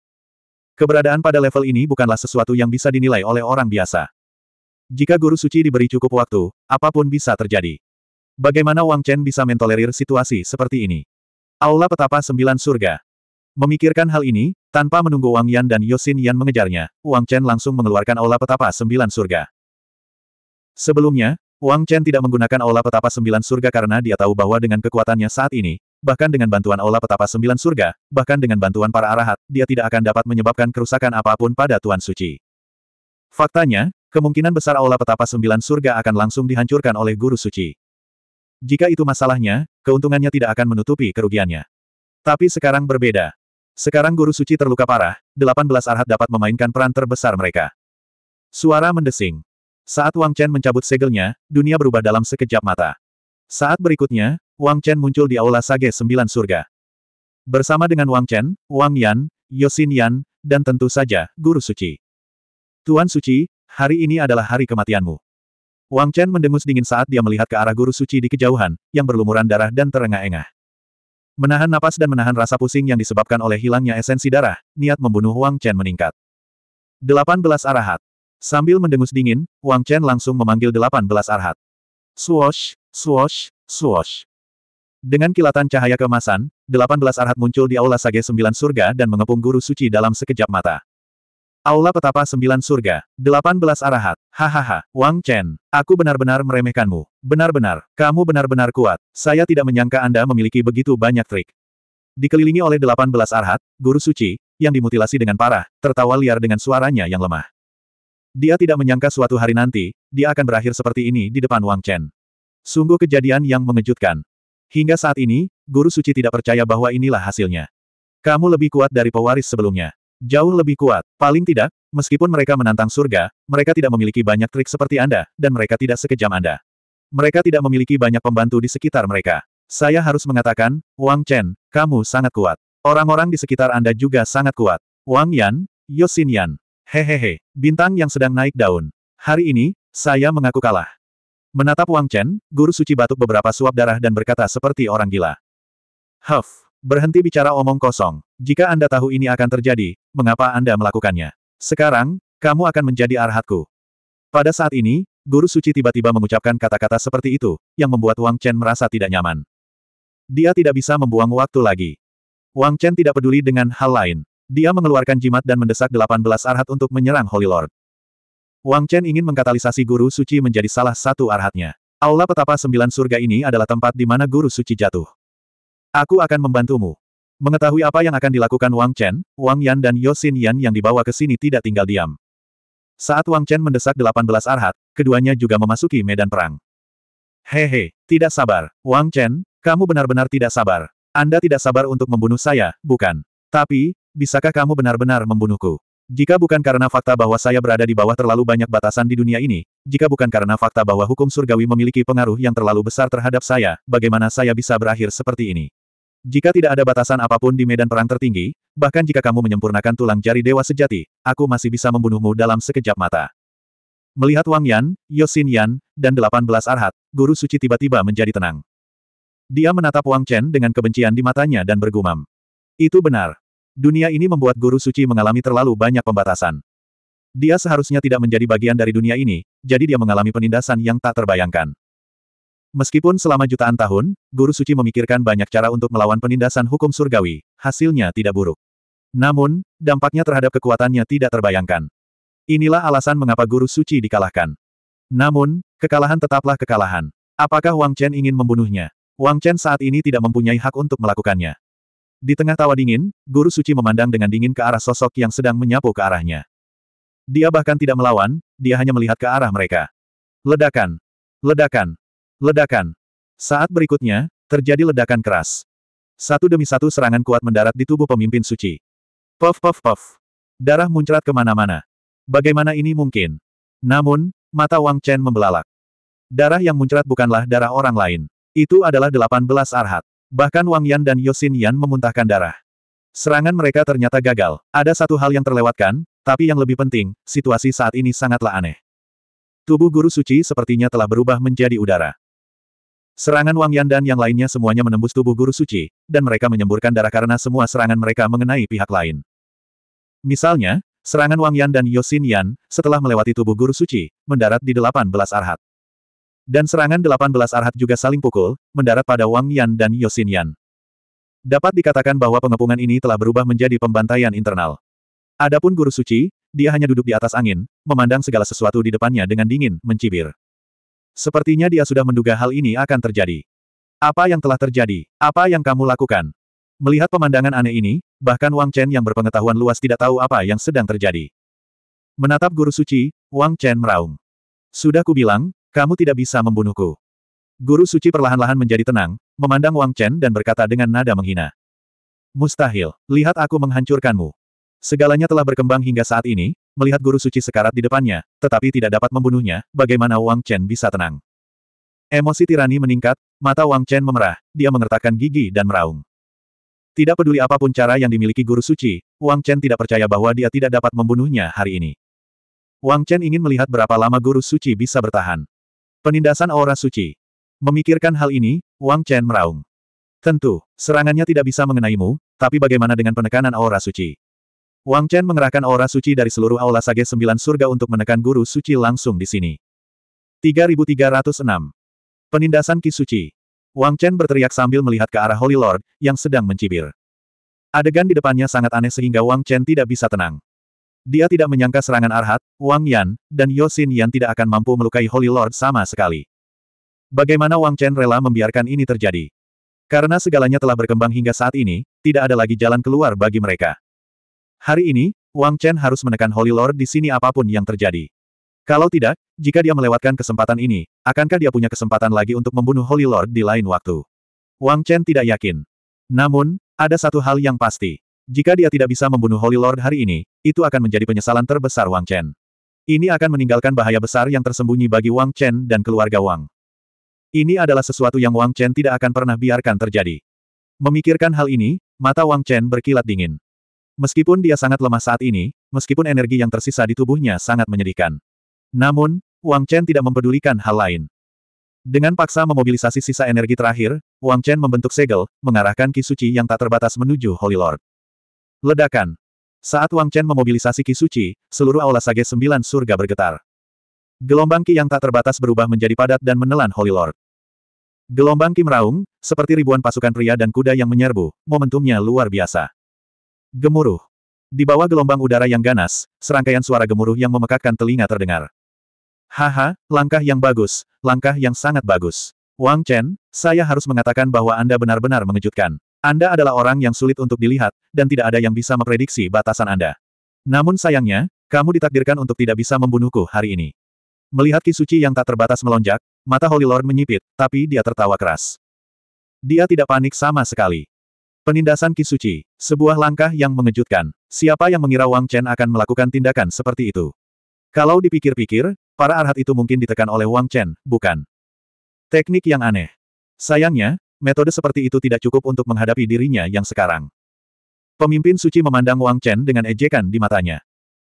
Speaker 1: Keberadaan pada level ini bukanlah sesuatu yang bisa dinilai oleh orang biasa. Jika guru suci diberi cukup waktu, apapun bisa terjadi. Bagaimana Wang Chen bisa mentolerir situasi seperti ini? Aula Petapa Sembilan Surga. Memikirkan hal ini, tanpa menunggu Wang Yan dan Yosin Yan mengejarnya, Wang Chen langsung mengeluarkan Aula Petapa Sembilan Surga. Sebelumnya, Wang Chen tidak menggunakan Aula Petapa Sembilan Surga karena dia tahu bahwa dengan kekuatannya saat ini, bahkan dengan bantuan Aula Petapa Sembilan Surga, bahkan dengan bantuan para arahat, dia tidak akan dapat menyebabkan kerusakan apapun pada Tuan Suci. Faktanya, kemungkinan besar Aula Petapa Sembilan Surga akan langsung dihancurkan oleh Guru Suci. Jika itu masalahnya, keuntungannya tidak akan menutupi kerugiannya. Tapi sekarang berbeda. Sekarang Guru Suci terluka parah, 18 arhat dapat memainkan peran terbesar mereka. Suara mendesing. Saat Wang Chen mencabut segelnya, dunia berubah dalam sekejap mata. Saat berikutnya, Wang Chen muncul di Aula Sage Sembilan Surga. Bersama dengan Wang Chen, Wang Yan, Yosin Yan, dan tentu saja, Guru Suci. Tuan Suci, hari ini adalah hari kematianmu. Wang Chen mendengus dingin saat dia melihat ke arah Guru Suci di kejauhan, yang berlumuran darah dan terengah-engah. Menahan napas dan menahan rasa pusing yang disebabkan oleh hilangnya esensi darah, niat membunuh Wang Chen meningkat. 18 Arahat Sambil mendengus dingin, Wang Chen langsung memanggil 18 Arhat. Swash, swash, swash. Dengan kilatan cahaya kemasan, 18 arhat muncul di Aula Sage Sembilan Surga dan mengepung Guru Suci dalam sekejap mata. Aula Petapa Sembilan Surga, 18 arahat, hahaha, Wang Chen, aku benar-benar meremehkanmu, benar-benar, kamu benar-benar kuat, saya tidak menyangka Anda memiliki begitu banyak trik. Dikelilingi oleh 18 arhat, Guru Suci, yang dimutilasi dengan parah, tertawa liar dengan suaranya yang lemah. Dia tidak menyangka suatu hari nanti, dia akan berakhir seperti ini di depan Wang Chen. Sungguh kejadian yang mengejutkan. Hingga saat ini, Guru Suci tidak percaya bahwa inilah hasilnya. Kamu lebih kuat dari pewaris sebelumnya. Jauh lebih kuat. Paling tidak, meskipun mereka menantang surga, mereka tidak memiliki banyak trik seperti Anda, dan mereka tidak sekejam Anda. Mereka tidak memiliki banyak pembantu di sekitar mereka. Saya harus mengatakan, Wang Chen, kamu sangat kuat. Orang-orang di sekitar Anda juga sangat kuat. Wang Yan, Yosin Yan. Hehehe, bintang yang sedang naik daun. Hari ini, saya mengaku kalah. Menatap Wang Chen, guru suci batuk beberapa suap darah dan berkata seperti orang gila. Huff, berhenti bicara omong kosong. Jika Anda tahu ini akan terjadi, mengapa Anda melakukannya? Sekarang, kamu akan menjadi arahatku. Pada saat ini, guru suci tiba-tiba mengucapkan kata-kata seperti itu, yang membuat Wang Chen merasa tidak nyaman. Dia tidak bisa membuang waktu lagi. Wang Chen tidak peduli dengan hal lain. Dia mengeluarkan jimat dan mendesak 18 arhat untuk menyerang Holy Lord. Wang Chen ingin mengkatalisasi guru suci menjadi salah satu arhatnya. Aula petapa sembilan surga ini adalah tempat di mana guru suci jatuh. Aku akan membantumu. Mengetahui apa yang akan dilakukan Wang Chen, Wang Yan dan Yosin Yan yang dibawa ke sini tidak tinggal diam. Saat Wang Chen mendesak 18 arhat, keduanya juga memasuki medan perang. Hehe, tidak sabar, Wang Chen, kamu benar-benar tidak sabar. Anda tidak sabar untuk membunuh saya, bukan? Tapi, bisakah kamu benar-benar membunuhku? Jika bukan karena fakta bahwa saya berada di bawah terlalu banyak batasan di dunia ini, jika bukan karena fakta bahwa hukum surgawi memiliki pengaruh yang terlalu besar terhadap saya, bagaimana saya bisa berakhir seperti ini? Jika tidak ada batasan apapun di medan perang tertinggi, bahkan jika kamu menyempurnakan tulang jari dewa sejati, aku masih bisa membunuhmu dalam sekejap mata. Melihat Wang Yan, Yosin Yan, dan delapan belas Arhat, Guru Suci tiba-tiba menjadi tenang. Dia menatap Wang Chen dengan kebencian di matanya dan bergumam. Itu benar, Dunia ini membuat guru suci mengalami terlalu banyak pembatasan. Dia seharusnya tidak menjadi bagian dari dunia ini, jadi dia mengalami penindasan yang tak terbayangkan. Meskipun selama jutaan tahun, guru suci memikirkan banyak cara untuk melawan penindasan hukum surgawi, hasilnya tidak buruk. Namun, dampaknya terhadap kekuatannya tidak terbayangkan. Inilah alasan mengapa guru suci dikalahkan. Namun, kekalahan tetaplah kekalahan. Apakah Wang Chen ingin membunuhnya? Wang Chen saat ini tidak mempunyai hak untuk melakukannya. Di tengah tawa dingin, Guru Suci memandang dengan dingin ke arah sosok yang sedang menyapu ke arahnya. Dia bahkan tidak melawan, dia hanya melihat ke arah mereka. Ledakan! Ledakan! Ledakan! Saat berikutnya, terjadi ledakan keras. Satu demi satu serangan kuat mendarat di tubuh pemimpin suci. Puff puff puff. Darah muncrat kemana-mana. Bagaimana ini mungkin? Namun, mata Wang Chen membelalak. Darah yang muncrat bukanlah darah orang lain. Itu adalah 18 arhat. Bahkan Wang Yan dan Yosin Yan memuntahkan darah. Serangan mereka ternyata gagal. Ada satu hal yang terlewatkan, tapi yang lebih penting, situasi saat ini sangatlah aneh. Tubuh guru suci sepertinya telah berubah menjadi udara. Serangan Wang Yan dan yang lainnya semuanya menembus tubuh guru suci, dan mereka menyemburkan darah karena semua serangan mereka mengenai pihak lain. Misalnya, serangan Wang Yan dan Yosin Yan, setelah melewati tubuh guru suci, mendarat di 18 arhat. Dan serangan 18 arhat juga saling pukul, mendarat pada Wang Yan dan Yosin Yan. Dapat dikatakan bahwa pengepungan ini telah berubah menjadi pembantaian internal. Adapun Guru Suci, dia hanya duduk di atas angin, memandang segala sesuatu di depannya dengan dingin, mencibir. Sepertinya dia sudah menduga hal ini akan terjadi. Apa yang telah terjadi? Apa yang kamu lakukan? Melihat pemandangan aneh ini, bahkan Wang Chen yang berpengetahuan luas tidak tahu apa yang sedang terjadi. Menatap Guru Suci, Wang Chen meraung. Sudah kubilang, kamu tidak bisa membunuhku. Guru suci perlahan-lahan menjadi tenang, memandang Wang Chen dan berkata dengan nada menghina. Mustahil, lihat aku menghancurkanmu. Segalanya telah berkembang hingga saat ini, melihat guru suci sekarat di depannya, tetapi tidak dapat membunuhnya, bagaimana Wang Chen bisa tenang. Emosi tirani meningkat, mata Wang Chen memerah, dia mengertakkan gigi dan meraung. Tidak peduli apapun cara yang dimiliki guru suci, Wang Chen tidak percaya bahwa dia tidak dapat membunuhnya hari ini. Wang Chen ingin melihat berapa lama guru suci bisa bertahan. Penindasan aura suci. Memikirkan hal ini, Wang Chen meraung. Tentu, serangannya tidak bisa mengenaimu, tapi bagaimana dengan penekanan aura suci? Wang Chen mengerahkan aura suci dari seluruh aula sage sembilan surga untuk menekan guru suci langsung di sini. 3306. Penindasan Ki Suci. Wang Chen berteriak sambil melihat ke arah Holy Lord, yang sedang mencibir. Adegan di depannya sangat aneh sehingga Wang Chen tidak bisa tenang. Dia tidak menyangka serangan Arhat, Wang Yan, dan Yosin Yan tidak akan mampu melukai Holy Lord sama sekali. Bagaimana Wang Chen rela membiarkan ini terjadi? Karena segalanya telah berkembang hingga saat ini, tidak ada lagi jalan keluar bagi mereka. Hari ini, Wang Chen harus menekan Holy Lord di sini apapun yang terjadi. Kalau tidak, jika dia melewatkan kesempatan ini, akankah dia punya kesempatan lagi untuk membunuh Holy Lord di lain waktu? Wang Chen tidak yakin. Namun, ada satu hal yang pasti. Jika dia tidak bisa membunuh Holy Lord hari ini, itu akan menjadi penyesalan terbesar Wang Chen. Ini akan meninggalkan bahaya besar yang tersembunyi bagi Wang Chen dan keluarga Wang. Ini adalah sesuatu yang Wang Chen tidak akan pernah biarkan terjadi. Memikirkan hal ini, mata Wang Chen berkilat dingin. Meskipun dia sangat lemah saat ini, meskipun energi yang tersisa di tubuhnya sangat menyedihkan. Namun, Wang Chen tidak mempedulikan hal lain. Dengan paksa memobilisasi sisa energi terakhir, Wang Chen membentuk segel, mengarahkan Kisuci yang tak terbatas menuju Holy Lord. Ledakan. Saat Wang Chen memobilisasi Ki Suci, seluruh aula Sage Sembilan Surga bergetar. Gelombang Ki yang tak terbatas berubah menjadi padat dan menelan Holy Lord. Gelombang Ki meraung, seperti ribuan pasukan pria dan kuda yang menyerbu, momentumnya luar biasa. Gemuruh. Di bawah gelombang udara yang ganas, serangkaian suara gemuruh yang memekakkan telinga terdengar. Haha, langkah yang bagus, langkah yang sangat bagus. Wang Chen, saya harus mengatakan bahwa Anda benar-benar mengejutkan. Anda adalah orang yang sulit untuk dilihat, dan tidak ada yang bisa memprediksi batasan Anda. Namun sayangnya, kamu ditakdirkan untuk tidak bisa membunuhku hari ini. Melihat Kisuchi yang tak terbatas melonjak, mata Holy Lord menyipit, tapi dia tertawa keras. Dia tidak panik sama sekali. Penindasan Kisuchi, sebuah langkah yang mengejutkan. Siapa yang mengira Wang Chen akan melakukan tindakan seperti itu? Kalau dipikir-pikir, para arhat itu mungkin ditekan oleh Wang Chen, bukan? Teknik yang aneh. Sayangnya, metode seperti itu tidak cukup untuk menghadapi dirinya yang sekarang. Pemimpin suci memandang Wang Chen dengan ejekan di matanya.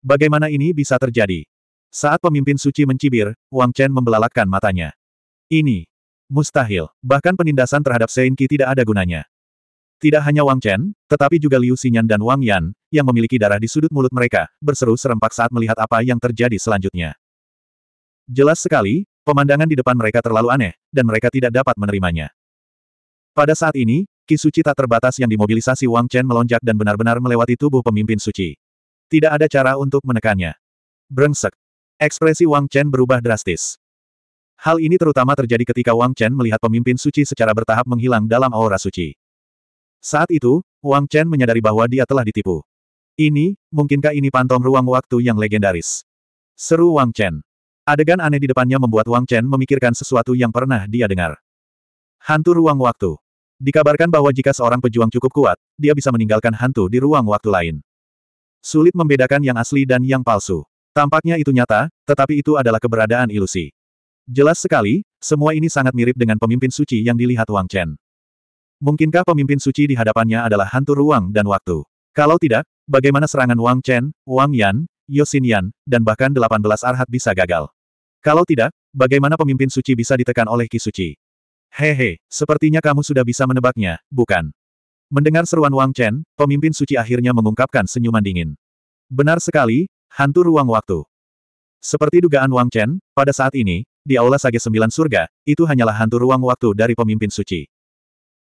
Speaker 1: Bagaimana ini bisa terjadi? Saat pemimpin suci mencibir, Wang Chen membelalakkan matanya. Ini mustahil, bahkan penindasan terhadap Seinki tidak ada gunanya. Tidak hanya Wang Chen, tetapi juga Liu Xinyan dan Wang Yan, yang memiliki darah di sudut mulut mereka, berseru serempak saat melihat apa yang terjadi selanjutnya. Jelas sekali, pemandangan di depan mereka terlalu aneh, dan mereka tidak dapat menerimanya. Pada saat ini, Ki suci tak terbatas yang dimobilisasi Wang Chen melonjak dan benar-benar melewati tubuh pemimpin suci. Tidak ada cara untuk menekannya. Brengsek. Ekspresi Wang Chen berubah drastis. Hal ini terutama terjadi ketika Wang Chen melihat pemimpin suci secara bertahap menghilang dalam aura suci. Saat itu, Wang Chen menyadari bahwa dia telah ditipu. Ini, mungkinkah ini pantom ruang waktu yang legendaris? Seru Wang Chen. Adegan aneh di depannya membuat Wang Chen memikirkan sesuatu yang pernah dia dengar. Hantu ruang waktu. Dikabarkan bahwa jika seorang pejuang cukup kuat, dia bisa meninggalkan hantu di ruang waktu lain. Sulit membedakan yang asli dan yang palsu. Tampaknya itu nyata, tetapi itu adalah keberadaan ilusi. Jelas sekali, semua ini sangat mirip dengan pemimpin suci yang dilihat Wang Chen. Mungkinkah pemimpin suci di hadapannya adalah hantu ruang dan waktu? Kalau tidak, bagaimana serangan Wang Chen, Wang Yan, Yosin Yan, dan bahkan 18 arhat bisa gagal? Kalau tidak, bagaimana pemimpin suci bisa ditekan oleh Ki Suci? Hehe, sepertinya kamu sudah bisa menebaknya, bukan? Mendengar seruan Wang Chen, pemimpin suci akhirnya mengungkapkan senyuman dingin. Benar sekali, hantu ruang waktu. Seperti dugaan Wang Chen, pada saat ini, di Aula Sage Sembilan Surga, itu hanyalah hantu ruang waktu dari pemimpin suci.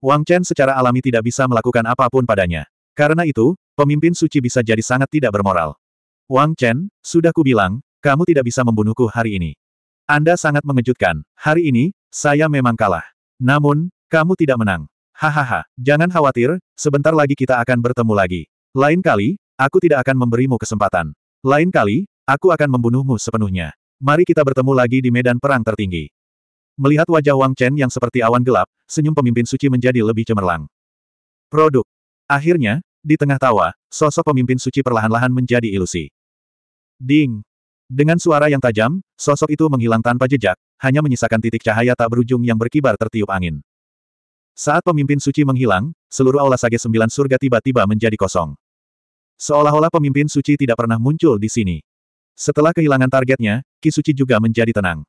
Speaker 1: Wang Chen secara alami tidak bisa melakukan apapun padanya. Karena itu, pemimpin suci bisa jadi sangat tidak bermoral. Wang Chen, sudah kubilang, kamu tidak bisa membunuhku hari ini. Anda sangat mengejutkan, hari ini, saya memang kalah. Namun, kamu tidak menang. Hahaha, jangan khawatir, sebentar lagi kita akan bertemu lagi. Lain kali, aku tidak akan memberimu kesempatan. Lain kali, aku akan membunuhmu sepenuhnya. Mari kita bertemu lagi di medan perang tertinggi. Melihat wajah Wang Chen yang seperti awan gelap, senyum pemimpin suci menjadi lebih cemerlang. Produk. Akhirnya, di tengah tawa, sosok pemimpin suci perlahan-lahan menjadi ilusi. Ding. Dengan suara yang tajam, sosok itu menghilang tanpa jejak, hanya menyisakan titik cahaya tak berujung yang berkibar tertiup angin. Saat pemimpin suci menghilang, seluruh aula sage sembilan surga tiba-tiba menjadi kosong. Seolah-olah pemimpin suci tidak pernah muncul di sini. Setelah kehilangan targetnya, Ki Suci juga menjadi tenang.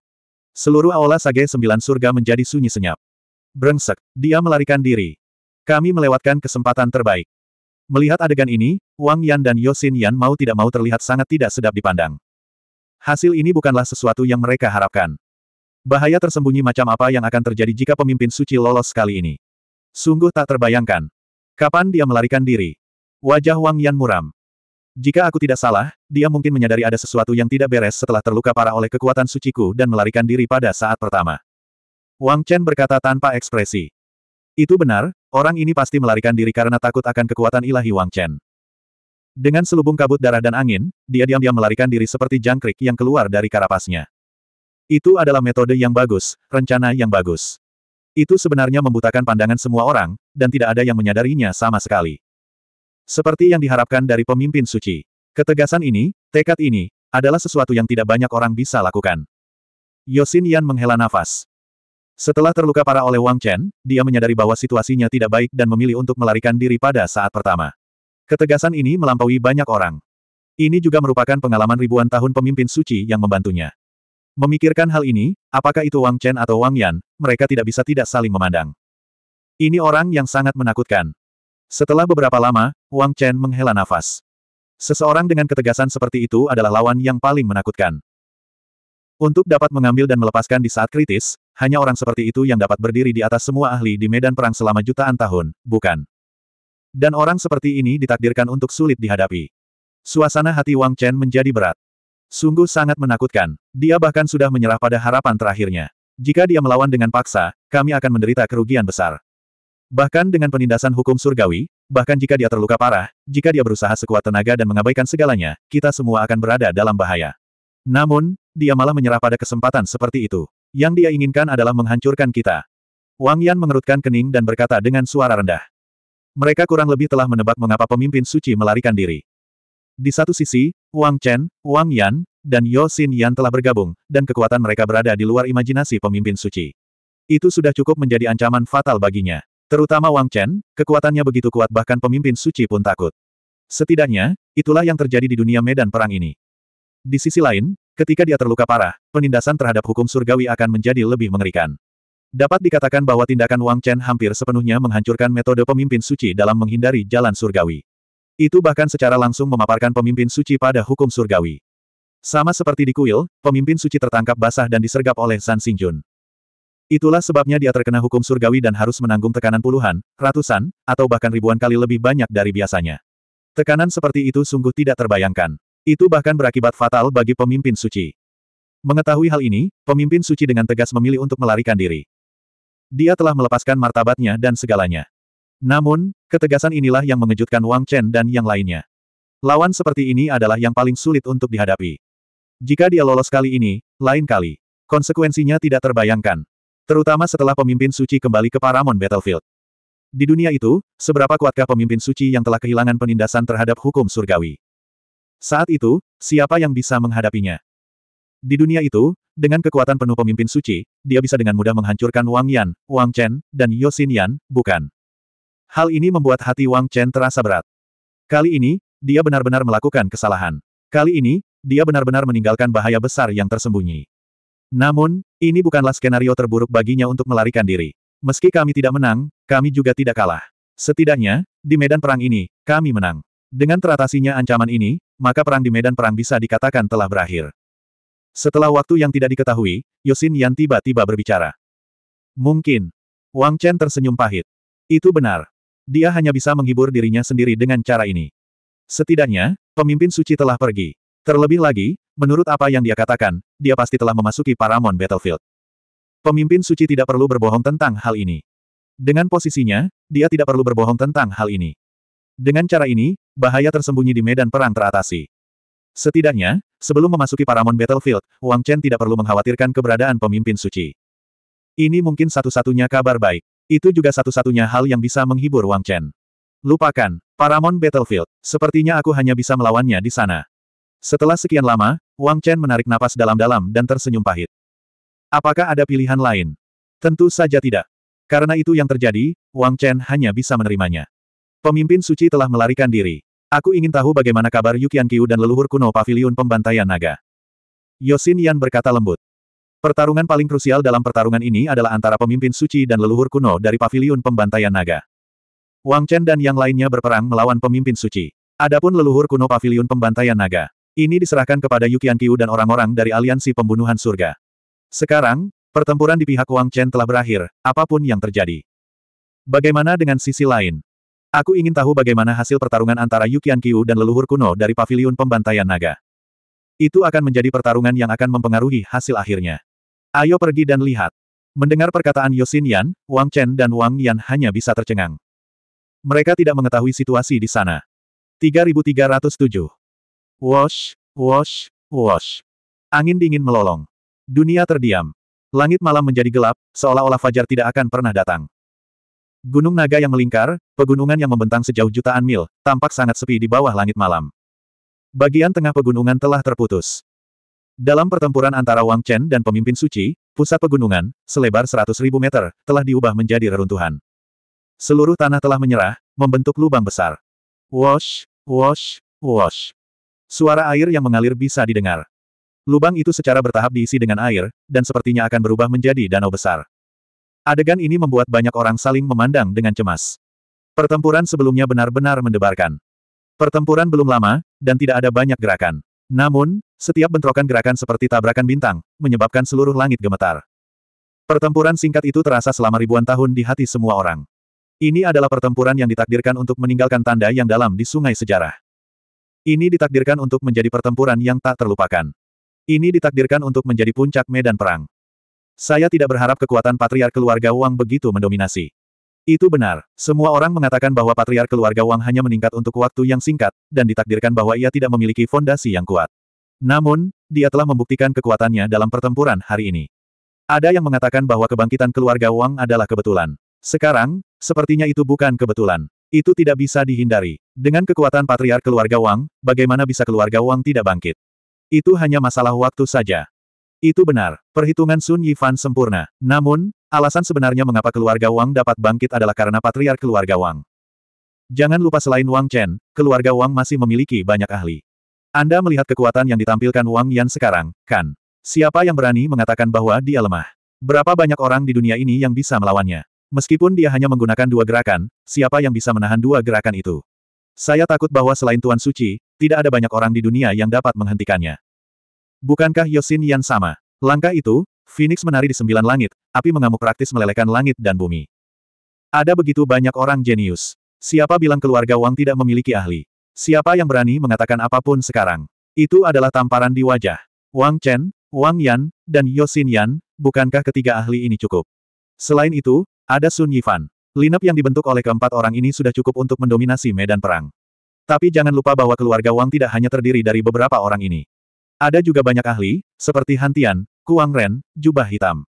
Speaker 1: Seluruh aula sage sembilan surga menjadi sunyi senyap. Brengsek, dia melarikan diri. Kami melewatkan kesempatan terbaik. Melihat adegan ini, Wang Yan dan Yosin Yan mau tidak mau terlihat sangat tidak sedap dipandang. Hasil ini bukanlah sesuatu yang mereka harapkan. Bahaya tersembunyi macam apa yang akan terjadi jika pemimpin suci lolos kali ini. Sungguh tak terbayangkan. Kapan dia melarikan diri? Wajah Wang Yan muram. Jika aku tidak salah, dia mungkin menyadari ada sesuatu yang tidak beres setelah terluka parah oleh kekuatan suciku dan melarikan diri pada saat pertama. Wang Chen berkata tanpa ekspresi. Itu benar, orang ini pasti melarikan diri karena takut akan kekuatan ilahi Wang Chen. Dengan selubung kabut darah dan angin, dia diam-diam melarikan diri seperti jangkrik yang keluar dari karapasnya. Itu adalah metode yang bagus, rencana yang bagus. Itu sebenarnya membutakan pandangan semua orang, dan tidak ada yang menyadarinya sama sekali. Seperti yang diharapkan dari pemimpin suci. Ketegasan ini, tekad ini, adalah sesuatu yang tidak banyak orang bisa lakukan. Yosin Yan menghela nafas. Setelah terluka parah oleh Wang Chen, dia menyadari bahwa situasinya tidak baik dan memilih untuk melarikan diri pada saat pertama. Ketegasan ini melampaui banyak orang. Ini juga merupakan pengalaman ribuan tahun pemimpin suci yang membantunya. Memikirkan hal ini, apakah itu Wang Chen atau Wang Yan, mereka tidak bisa tidak saling memandang. Ini orang yang sangat menakutkan. Setelah beberapa lama, Wang Chen menghela nafas. Seseorang dengan ketegasan seperti itu adalah lawan yang paling menakutkan. Untuk dapat mengambil dan melepaskan di saat kritis, hanya orang seperti itu yang dapat berdiri di atas semua ahli di medan perang selama jutaan tahun, bukan? Dan orang seperti ini ditakdirkan untuk sulit dihadapi. Suasana hati Wang Chen menjadi berat. Sungguh sangat menakutkan. Dia bahkan sudah menyerah pada harapan terakhirnya. Jika dia melawan dengan paksa, kami akan menderita kerugian besar. Bahkan dengan penindasan hukum surgawi, bahkan jika dia terluka parah, jika dia berusaha sekuat tenaga dan mengabaikan segalanya, kita semua akan berada dalam bahaya. Namun, dia malah menyerah pada kesempatan seperti itu. Yang dia inginkan adalah menghancurkan kita. Wang Yan mengerutkan kening dan berkata dengan suara rendah. Mereka kurang lebih telah menebak mengapa pemimpin suci melarikan diri. Di satu sisi, Wang Chen, Wang Yan, dan Yo Xin Yan telah bergabung, dan kekuatan mereka berada di luar imajinasi pemimpin suci. Itu sudah cukup menjadi ancaman fatal baginya. Terutama Wang Chen, kekuatannya begitu kuat bahkan pemimpin suci pun takut. Setidaknya, itulah yang terjadi di dunia medan perang ini. Di sisi lain, ketika dia terluka parah, penindasan terhadap hukum surgawi akan menjadi lebih mengerikan. Dapat dikatakan bahwa tindakan Wang Chen hampir sepenuhnya menghancurkan metode pemimpin suci dalam menghindari jalan surgawi. Itu bahkan secara langsung memaparkan pemimpin suci pada hukum surgawi. Sama seperti di kuil, pemimpin suci tertangkap basah dan disergap oleh San Xingjun. Itulah sebabnya dia terkena hukum surgawi dan harus menanggung tekanan puluhan, ratusan, atau bahkan ribuan kali lebih banyak dari biasanya. Tekanan seperti itu sungguh tidak terbayangkan. Itu bahkan berakibat fatal bagi pemimpin suci. Mengetahui hal ini, pemimpin suci dengan tegas memilih untuk melarikan diri dia telah melepaskan martabatnya dan segalanya. Namun, ketegasan inilah yang mengejutkan Wang Chen dan yang lainnya. Lawan seperti ini adalah yang paling sulit untuk dihadapi. Jika dia lolos kali ini, lain kali. Konsekuensinya tidak terbayangkan. Terutama setelah pemimpin suci kembali ke Paramount Battlefield. Di dunia itu, seberapa kuatkah pemimpin suci yang telah kehilangan penindasan terhadap hukum surgawi? Saat itu, siapa yang bisa menghadapinya? Di dunia itu, dengan kekuatan penuh pemimpin suci, dia bisa dengan mudah menghancurkan Wang Yan, Wang Chen, dan Yosin Yan, bukan. Hal ini membuat hati Wang Chen terasa berat. Kali ini, dia benar-benar melakukan kesalahan. Kali ini, dia benar-benar meninggalkan bahaya besar yang tersembunyi. Namun, ini bukanlah skenario terburuk baginya untuk melarikan diri. Meski kami tidak menang, kami juga tidak kalah. Setidaknya, di medan perang ini, kami menang. Dengan teratasinya ancaman ini, maka perang di medan perang bisa dikatakan telah berakhir. Setelah waktu yang tidak diketahui, Yosin Yan tiba-tiba berbicara. Mungkin. Wang Chen tersenyum pahit. Itu benar. Dia hanya bisa menghibur dirinya sendiri dengan cara ini. Setidaknya, pemimpin suci telah pergi. Terlebih lagi, menurut apa yang dia katakan, dia pasti telah memasuki Paramount Battlefield. Pemimpin suci tidak perlu berbohong tentang hal ini. Dengan posisinya, dia tidak perlu berbohong tentang hal ini. Dengan cara ini, bahaya tersembunyi di medan perang teratasi. Setidaknya, sebelum memasuki Paramount Battlefield, Wang Chen tidak perlu mengkhawatirkan keberadaan pemimpin suci. Ini mungkin satu-satunya kabar baik. Itu juga satu-satunya hal yang bisa menghibur Wang Chen. Lupakan, Paramount Battlefield, sepertinya aku hanya bisa melawannya di sana. Setelah sekian lama, Wang Chen menarik napas dalam-dalam dan tersenyum pahit. Apakah ada pilihan lain? Tentu saja tidak. Karena itu yang terjadi, Wang Chen hanya bisa menerimanya. Pemimpin suci telah melarikan diri. Aku ingin tahu bagaimana kabar Yukian Kiu dan leluhur kuno paviliun pembantaian naga. Yosin Yan berkata lembut. Pertarungan paling krusial dalam pertarungan ini adalah antara pemimpin suci dan leluhur kuno dari paviliun pembantaian naga. Wang Chen dan yang lainnya berperang melawan pemimpin suci. Adapun leluhur kuno paviliun pembantaian naga. Ini diserahkan kepada Yukian Kiu dan orang-orang dari aliansi pembunuhan surga. Sekarang, pertempuran di pihak Wang Chen telah berakhir, apapun yang terjadi. Bagaimana dengan sisi lain? Aku ingin tahu bagaimana hasil pertarungan antara Yukian Kyu dan leluhur kuno dari paviliun pembantaian naga. Itu akan menjadi pertarungan yang akan mempengaruhi hasil akhirnya. Ayo pergi dan lihat. Mendengar perkataan Yosin Yan, Wang Chen dan Wang Yan hanya bisa tercengang. Mereka tidak mengetahui situasi di sana. 3307. Wash, wash, wash. Angin dingin melolong. Dunia terdiam. Langit malam menjadi gelap, seolah-olah fajar tidak akan pernah datang. Gunung naga yang melingkar, pegunungan yang membentang sejauh jutaan mil, tampak sangat sepi di bawah langit malam. Bagian tengah pegunungan telah terputus. Dalam pertempuran antara Wang Chen dan pemimpin suci, pusat pegunungan, selebar 100.000 meter, telah diubah menjadi reruntuhan. Seluruh tanah telah menyerah, membentuk lubang besar. Wash, wash, wash. Suara air yang mengalir bisa didengar. Lubang itu secara bertahap diisi dengan air, dan sepertinya akan berubah menjadi danau besar. Adegan ini membuat banyak orang saling memandang dengan cemas. Pertempuran sebelumnya benar-benar mendebarkan. Pertempuran belum lama, dan tidak ada banyak gerakan. Namun, setiap bentrokan gerakan seperti tabrakan bintang, menyebabkan seluruh langit gemetar. Pertempuran singkat itu terasa selama ribuan tahun di hati semua orang. Ini adalah pertempuran yang ditakdirkan untuk meninggalkan tanda yang dalam di sungai sejarah. Ini ditakdirkan untuk menjadi pertempuran yang tak terlupakan. Ini ditakdirkan untuk menjadi puncak medan perang. Saya tidak berharap kekuatan patriark keluarga Wang begitu mendominasi. Itu benar, semua orang mengatakan bahwa patriark keluarga Wang hanya meningkat untuk waktu yang singkat, dan ditakdirkan bahwa ia tidak memiliki fondasi yang kuat. Namun, dia telah membuktikan kekuatannya dalam pertempuran hari ini. Ada yang mengatakan bahwa kebangkitan keluarga Wang adalah kebetulan. Sekarang, sepertinya itu bukan kebetulan. Itu tidak bisa dihindari. Dengan kekuatan patriark keluarga Wang, bagaimana bisa keluarga Wang tidak bangkit? Itu hanya masalah waktu saja. Itu benar, perhitungan Sun Yifan sempurna. Namun, alasan sebenarnya mengapa keluarga Wang dapat bangkit adalah karena patriar keluarga Wang. Jangan lupa selain Wang Chen, keluarga Wang masih memiliki banyak ahli. Anda melihat kekuatan yang ditampilkan Wang Yan sekarang, kan? Siapa yang berani mengatakan bahwa dia lemah? Berapa banyak orang di dunia ini yang bisa melawannya? Meskipun dia hanya menggunakan dua gerakan, siapa yang bisa menahan dua gerakan itu? Saya takut bahwa selain Tuan Suci, tidak ada banyak orang di dunia yang dapat menghentikannya. Bukankah Yosin Yan sama? Langkah itu, Phoenix menari di sembilan langit, api mengamuk praktis melelehkan langit dan bumi. Ada begitu banyak orang jenius. Siapa bilang keluarga Wang tidak memiliki ahli? Siapa yang berani mengatakan apapun sekarang? Itu adalah tamparan di wajah. Wang Chen, Wang Yan, dan Yosin Yan, bukankah ketiga ahli ini cukup? Selain itu, ada Sun Yifan. Linap yang dibentuk oleh keempat orang ini sudah cukup untuk mendominasi medan perang. Tapi jangan lupa bahwa keluarga Wang tidak hanya terdiri dari beberapa orang ini. Ada juga banyak ahli, seperti Hantian, Kuang Ren, Jubah Hitam.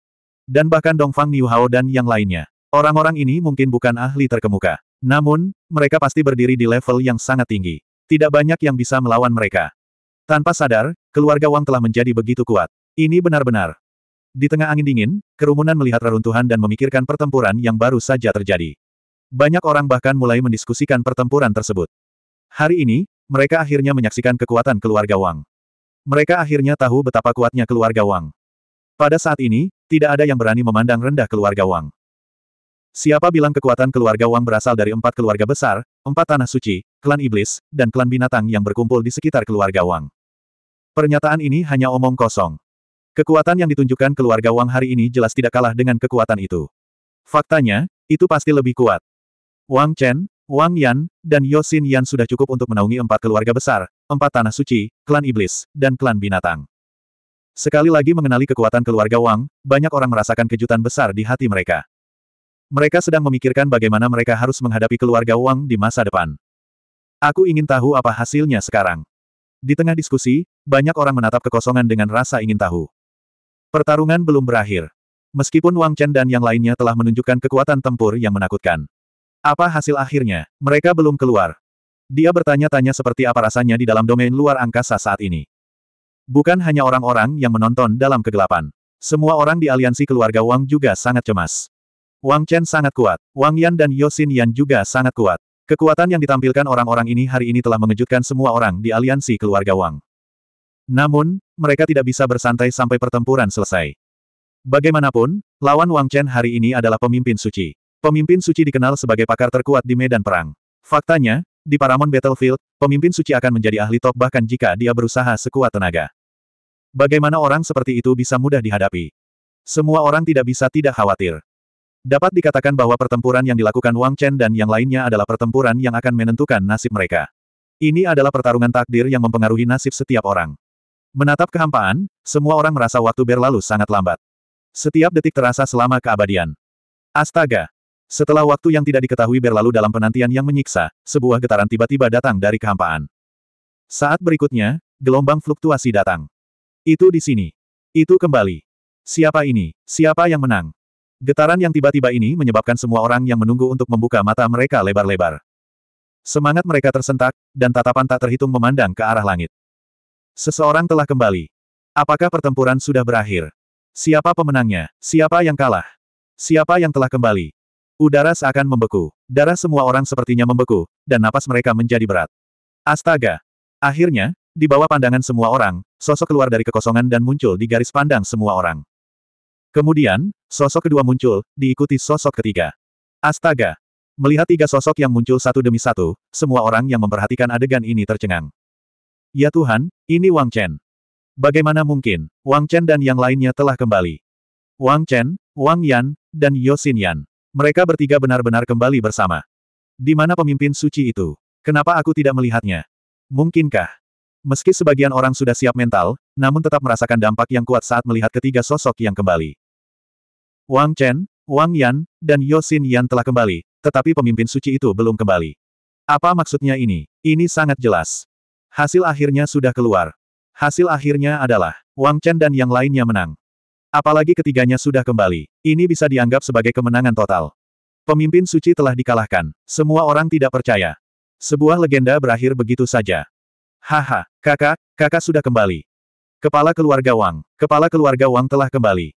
Speaker 1: Dan bahkan Dongfang Niuhao dan yang lainnya. Orang-orang ini mungkin bukan ahli terkemuka. Namun, mereka pasti berdiri di level yang sangat tinggi. Tidak banyak yang bisa melawan mereka. Tanpa sadar, keluarga Wang telah menjadi begitu kuat. Ini benar-benar. Di tengah angin dingin, kerumunan melihat reruntuhan dan memikirkan pertempuran yang baru saja terjadi. Banyak orang bahkan mulai mendiskusikan pertempuran tersebut. Hari ini, mereka akhirnya menyaksikan kekuatan keluarga Wang. Mereka akhirnya tahu betapa kuatnya keluarga Wang. Pada saat ini, tidak ada yang berani memandang rendah keluarga Wang. Siapa bilang kekuatan keluarga Wang berasal dari empat keluarga besar, empat tanah suci, klan iblis, dan klan binatang yang berkumpul di sekitar keluarga Wang. Pernyataan ini hanya omong kosong. Kekuatan yang ditunjukkan keluarga Wang hari ini jelas tidak kalah dengan kekuatan itu. Faktanya, itu pasti lebih kuat. Wang Chen, Wang Yan, dan Yosin Yan sudah cukup untuk menaungi empat keluarga besar, empat tanah suci, klan iblis, dan klan binatang. Sekali lagi mengenali kekuatan keluarga Wang, banyak orang merasakan kejutan besar di hati mereka. Mereka sedang memikirkan bagaimana mereka harus menghadapi keluarga Wang di masa depan. Aku ingin tahu apa hasilnya sekarang. Di tengah diskusi, banyak orang menatap kekosongan dengan rasa ingin tahu. Pertarungan belum berakhir. Meskipun Wang Chen dan yang lainnya telah menunjukkan kekuatan tempur yang menakutkan. Apa hasil akhirnya? Mereka belum keluar, dia bertanya-tanya seperti apa rasanya di dalam domain luar angkasa saat ini. Bukan hanya orang-orang yang menonton dalam kegelapan. Semua orang di aliansi keluarga Wang juga sangat cemas. Wang Chen sangat kuat, Wang Yan dan Yosin Yan juga sangat kuat. Kekuatan yang ditampilkan orang-orang ini hari ini telah mengejutkan semua orang di aliansi keluarga Wang. Namun, mereka tidak bisa bersantai sampai pertempuran selesai. Bagaimanapun, lawan Wang Chen hari ini adalah pemimpin suci. Pemimpin suci dikenal sebagai pakar terkuat di medan perang. Faktanya, di Paramount Battlefield, pemimpin suci akan menjadi ahli top bahkan jika dia berusaha sekuat tenaga. Bagaimana orang seperti itu bisa mudah dihadapi? Semua orang tidak bisa tidak khawatir. Dapat dikatakan bahwa pertempuran yang dilakukan Wang Chen dan yang lainnya adalah pertempuran yang akan menentukan nasib mereka. Ini adalah pertarungan takdir yang mempengaruhi nasib setiap orang. Menatap kehampaan, semua orang merasa waktu berlalu sangat lambat. Setiap detik terasa selama keabadian. Astaga, setelah waktu yang tidak diketahui berlalu dalam penantian yang menyiksa, sebuah getaran tiba-tiba datang dari kehampaan. Saat berikutnya, gelombang fluktuasi datang. Itu di sini. Itu kembali. Siapa ini? Siapa yang menang? Getaran yang tiba-tiba ini menyebabkan semua orang yang menunggu untuk membuka mata mereka lebar-lebar. Semangat mereka tersentak, dan tatapan tak terhitung memandang ke arah langit. Seseorang telah kembali. Apakah pertempuran sudah berakhir? Siapa pemenangnya? Siapa yang kalah? Siapa yang telah kembali? Udara seakan membeku. Darah semua orang sepertinya membeku, dan napas mereka menjadi berat. Astaga! Akhirnya, di bawah pandangan semua orang, sosok keluar dari kekosongan dan muncul di garis pandang semua orang. Kemudian, sosok kedua muncul, diikuti sosok ketiga. Astaga! Melihat tiga sosok yang muncul satu demi satu, semua orang yang memperhatikan adegan ini tercengang. Ya Tuhan, ini Wang Chen. Bagaimana mungkin, Wang Chen dan yang lainnya telah kembali. Wang Chen, Wang Yan, dan Yosin Yan. Mereka bertiga benar-benar kembali bersama. Di mana pemimpin suci itu? Kenapa aku tidak melihatnya? Mungkinkah? Meski sebagian orang sudah siap mental, namun tetap merasakan dampak yang kuat saat melihat ketiga sosok yang kembali. Wang Chen, Wang Yan, dan Yosin Yan telah kembali, tetapi pemimpin suci itu belum kembali. Apa maksudnya ini? Ini sangat jelas. Hasil akhirnya sudah keluar. Hasil akhirnya adalah, Wang Chen dan yang lainnya menang. Apalagi ketiganya sudah kembali. Ini bisa dianggap sebagai kemenangan total. Pemimpin suci telah dikalahkan. Semua orang tidak percaya. Sebuah legenda berakhir begitu saja. Haha, kakak, kakak sudah kembali. Kepala keluarga Wang, kepala keluarga Wang telah kembali.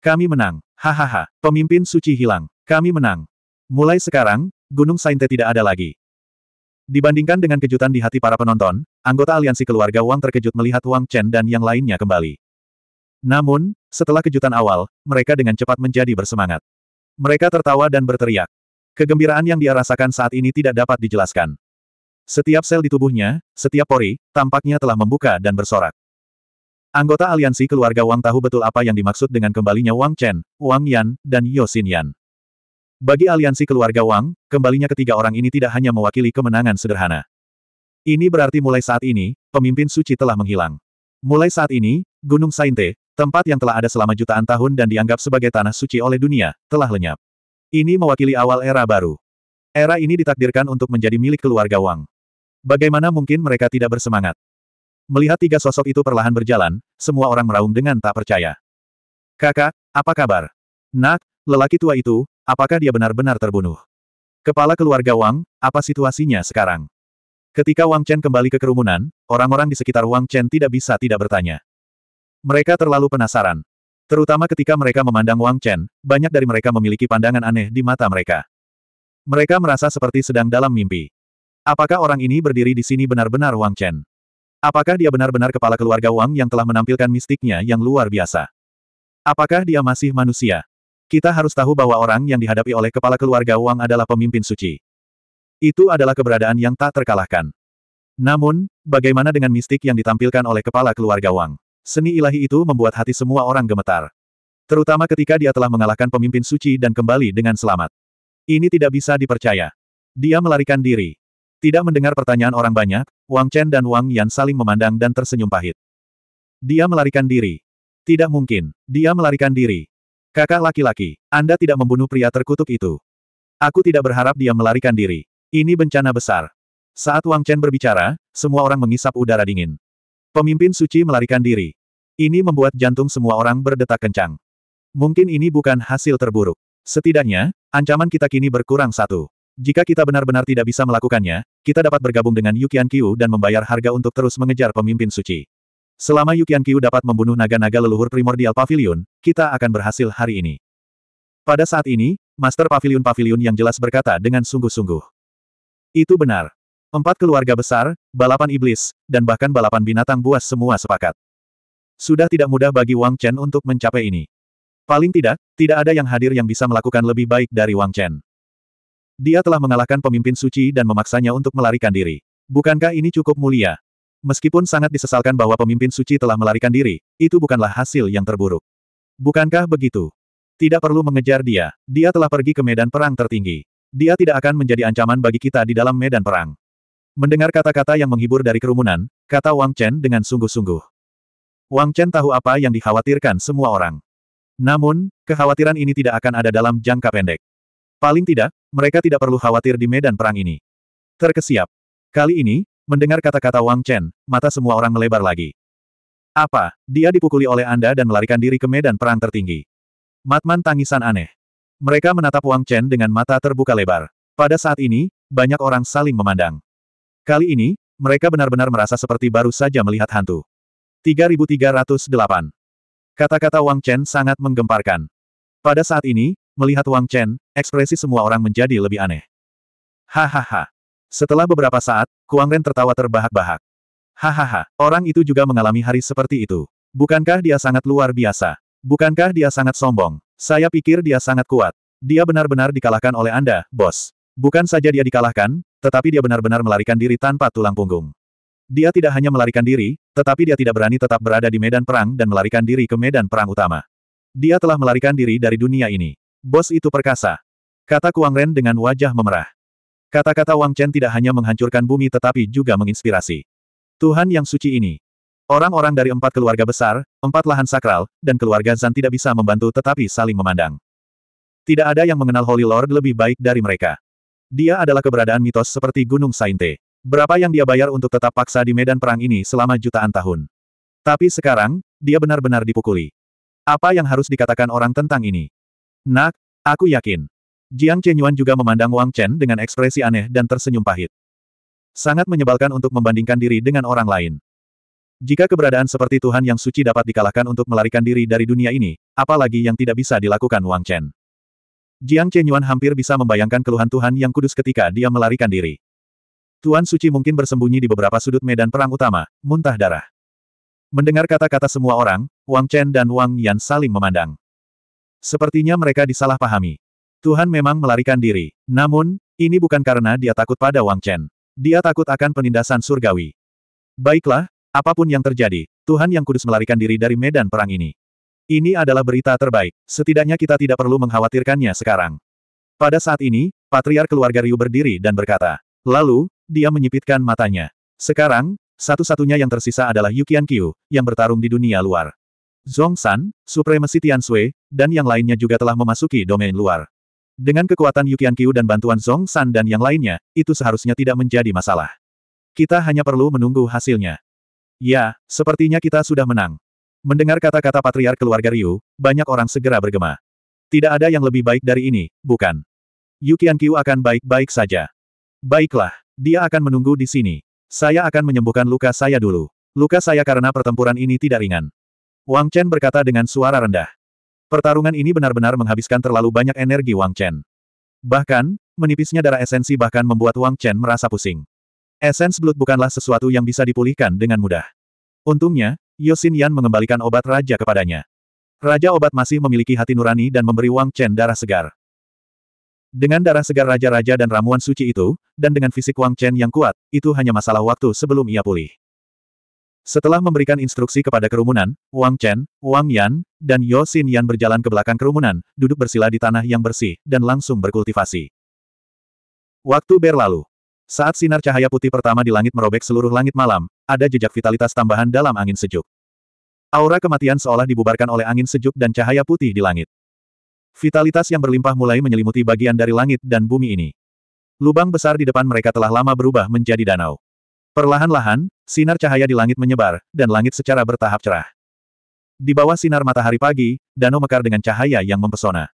Speaker 1: Kami menang. Hahaha, pemimpin suci hilang. Kami menang. Mulai sekarang, Gunung Sainte tidak ada lagi. Dibandingkan dengan kejutan di hati para penonton, anggota aliansi keluarga Wang terkejut melihat Wang Chen dan yang lainnya kembali. Namun, setelah kejutan awal, mereka dengan cepat menjadi bersemangat. Mereka tertawa dan berteriak. Kegembiraan yang dia rasakan saat ini tidak dapat dijelaskan. Setiap sel di tubuhnya, setiap pori, tampaknya telah membuka dan bersorak. Anggota aliansi keluarga Wang tahu betul apa yang dimaksud dengan kembalinya Wang Chen, Wang Yan, dan Yao Yan. Bagi aliansi keluarga Wang, kembalinya ketiga orang ini tidak hanya mewakili kemenangan sederhana. Ini berarti mulai saat ini, pemimpin suci telah menghilang. Mulai saat ini, Gunung Sainte, Tempat yang telah ada selama jutaan tahun dan dianggap sebagai tanah suci oleh dunia, telah lenyap. Ini mewakili awal era baru. Era ini ditakdirkan untuk menjadi milik keluarga Wang. Bagaimana mungkin mereka tidak bersemangat? Melihat tiga sosok itu perlahan berjalan, semua orang meraung dengan tak percaya. Kakak, apa kabar? Nak, lelaki tua itu, apakah dia benar-benar terbunuh? Kepala keluarga Wang, apa situasinya sekarang? Ketika Wang Chen kembali ke kerumunan, orang-orang di sekitar Wang Chen tidak bisa tidak bertanya. Mereka terlalu penasaran. Terutama ketika mereka memandang Wang Chen, banyak dari mereka memiliki pandangan aneh di mata mereka. Mereka merasa seperti sedang dalam mimpi. Apakah orang ini berdiri di sini benar-benar Wang Chen? Apakah dia benar-benar kepala keluarga Wang yang telah menampilkan mistiknya yang luar biasa? Apakah dia masih manusia? Kita harus tahu bahwa orang yang dihadapi oleh kepala keluarga Wang adalah pemimpin suci. Itu adalah keberadaan yang tak terkalahkan. Namun, bagaimana dengan mistik yang ditampilkan oleh kepala keluarga Wang? Seni ilahi itu membuat hati semua orang gemetar. Terutama ketika dia telah mengalahkan pemimpin suci dan kembali dengan selamat. Ini tidak bisa dipercaya. Dia melarikan diri. Tidak mendengar pertanyaan orang banyak, Wang Chen dan Wang Yan saling memandang dan tersenyum pahit. Dia melarikan diri. Tidak mungkin. Dia melarikan diri. Kakak laki-laki, Anda tidak membunuh pria terkutuk itu. Aku tidak berharap dia melarikan diri. Ini bencana besar. Saat Wang Chen berbicara, semua orang mengisap udara dingin. Pemimpin suci melarikan diri. Ini membuat jantung semua orang berdetak kencang. Mungkin ini bukan hasil terburuk. Setidaknya, ancaman kita kini berkurang satu. Jika kita benar-benar tidak bisa melakukannya, kita dapat bergabung dengan Yukian Qiu dan membayar harga untuk terus mengejar pemimpin suci. Selama Yukian Qiu dapat membunuh naga-naga leluhur primordial pavilion, kita akan berhasil hari ini. Pada saat ini, Master Pavilion-Pavilion yang jelas berkata dengan sungguh-sungguh. Itu benar. Empat keluarga besar, balapan iblis, dan bahkan balapan binatang buas semua sepakat. Sudah tidak mudah bagi Wang Chen untuk mencapai ini. Paling tidak, tidak ada yang hadir yang bisa melakukan lebih baik dari Wang Chen. Dia telah mengalahkan pemimpin suci dan memaksanya untuk melarikan diri. Bukankah ini cukup mulia? Meskipun sangat disesalkan bahwa pemimpin suci telah melarikan diri, itu bukanlah hasil yang terburuk. Bukankah begitu? Tidak perlu mengejar dia, dia telah pergi ke medan perang tertinggi. Dia tidak akan menjadi ancaman bagi kita di dalam medan perang. Mendengar kata-kata yang menghibur dari kerumunan, kata Wang Chen dengan sungguh-sungguh. Wang Chen tahu apa yang dikhawatirkan semua orang. Namun, kekhawatiran ini tidak akan ada dalam jangka pendek. Paling tidak, mereka tidak perlu khawatir di medan perang ini. Terkesiap. Kali ini, mendengar kata-kata Wang Chen, mata semua orang melebar lagi. Apa, dia dipukuli oleh Anda dan melarikan diri ke medan perang tertinggi. Matman tangisan aneh. Mereka menatap Wang Chen dengan mata terbuka lebar. Pada saat ini, banyak orang saling memandang. Kali ini, mereka benar-benar merasa seperti baru saja melihat hantu. 3308. Kata-kata Wang Chen sangat menggemparkan. Pada saat ini, melihat Wang Chen, ekspresi semua orang menjadi lebih aneh. Hahaha. Setelah beberapa saat, Kuang Ren tertawa terbahak-bahak. Hahaha, orang itu juga mengalami hari seperti itu. Bukankah dia sangat luar biasa? Bukankah dia sangat sombong? Saya pikir dia sangat kuat. Dia benar-benar dikalahkan oleh Anda, bos. Bukan saja dia dikalahkan, tetapi dia benar-benar melarikan diri tanpa tulang punggung. Dia tidak hanya melarikan diri, tetapi dia tidak berani tetap berada di medan perang dan melarikan diri ke medan perang utama. Dia telah melarikan diri dari dunia ini. Bos itu perkasa. Kata Kuang Ren dengan wajah memerah. Kata-kata Wang Chen tidak hanya menghancurkan bumi tetapi juga menginspirasi. Tuhan yang suci ini. Orang-orang dari empat keluarga besar, empat lahan sakral, dan keluarga Zan tidak bisa membantu tetapi saling memandang. Tidak ada yang mengenal Holy Lord lebih baik dari mereka. Dia adalah keberadaan mitos seperti Gunung Sainte. Berapa yang dia bayar untuk tetap paksa di medan perang ini selama jutaan tahun. Tapi sekarang, dia benar-benar dipukuli. Apa yang harus dikatakan orang tentang ini? Nak, aku yakin. Jiang Chenyuan juga memandang Wang Chen dengan ekspresi aneh dan tersenyum pahit. Sangat menyebalkan untuk membandingkan diri dengan orang lain. Jika keberadaan seperti Tuhan yang suci dapat dikalahkan untuk melarikan diri dari dunia ini, apalagi yang tidak bisa dilakukan Wang Chen. Jiang Chenyuan hampir bisa membayangkan keluhan Tuhan yang kudus ketika dia melarikan diri. Tuan Suci mungkin bersembunyi di beberapa sudut medan perang utama, muntah darah. Mendengar kata-kata semua orang, Wang Chen dan Wang Yan saling memandang. Sepertinya mereka disalahpahami. Tuhan memang melarikan diri. Namun, ini bukan karena dia takut pada Wang Chen. Dia takut akan penindasan surgawi. Baiklah, apapun yang terjadi, Tuhan yang kudus melarikan diri dari medan perang ini. Ini adalah berita terbaik. Setidaknya kita tidak perlu mengkhawatirkannya sekarang. Pada saat ini, Patriar keluarga Ryu berdiri dan berkata. Lalu, dia menyipitkan matanya. Sekarang, satu-satunya yang tersisa adalah Yukian Qiu, yang bertarung di dunia luar. Zhong San, Supremasi Tian Sui, dan yang lainnya juga telah memasuki domain luar. Dengan kekuatan Yukian Qiu dan bantuan Zhong San dan yang lainnya, itu seharusnya tidak menjadi masalah. Kita hanya perlu menunggu hasilnya. Ya, sepertinya kita sudah menang. Mendengar kata-kata patriark keluarga Ryu, banyak orang segera bergema. Tidak ada yang lebih baik dari ini, bukan? Yukian Qiu akan baik-baik saja. Baiklah, dia akan menunggu di sini. Saya akan menyembuhkan luka saya dulu. Luka saya karena pertempuran ini tidak ringan. Wang Chen berkata dengan suara rendah. Pertarungan ini benar-benar menghabiskan terlalu banyak energi Wang Chen. Bahkan, menipisnya darah esensi bahkan membuat Wang Chen merasa pusing. Esens Blood bukanlah sesuatu yang bisa dipulihkan dengan mudah. Untungnya, Yosin Yan mengembalikan obat raja kepadanya. Raja obat masih memiliki hati nurani dan memberi Wang Chen darah segar. Dengan darah segar raja-raja dan ramuan suci itu, dan dengan fisik Wang Chen yang kuat, itu hanya masalah waktu sebelum ia pulih. Setelah memberikan instruksi kepada kerumunan, Wang Chen, Wang Yan, dan Yosin Yan berjalan ke belakang kerumunan, duduk bersila di tanah yang bersih, dan langsung berkultivasi. Waktu berlalu. Saat sinar cahaya putih pertama di langit merobek seluruh langit malam, ada jejak vitalitas tambahan dalam angin sejuk. Aura kematian seolah dibubarkan oleh angin sejuk dan cahaya putih di langit. Vitalitas yang berlimpah mulai menyelimuti bagian dari langit dan bumi ini. Lubang besar di depan mereka telah lama berubah menjadi danau. Perlahan-lahan, sinar cahaya di langit menyebar, dan langit secara bertahap cerah. Di bawah sinar matahari pagi, danau mekar dengan cahaya yang mempesona.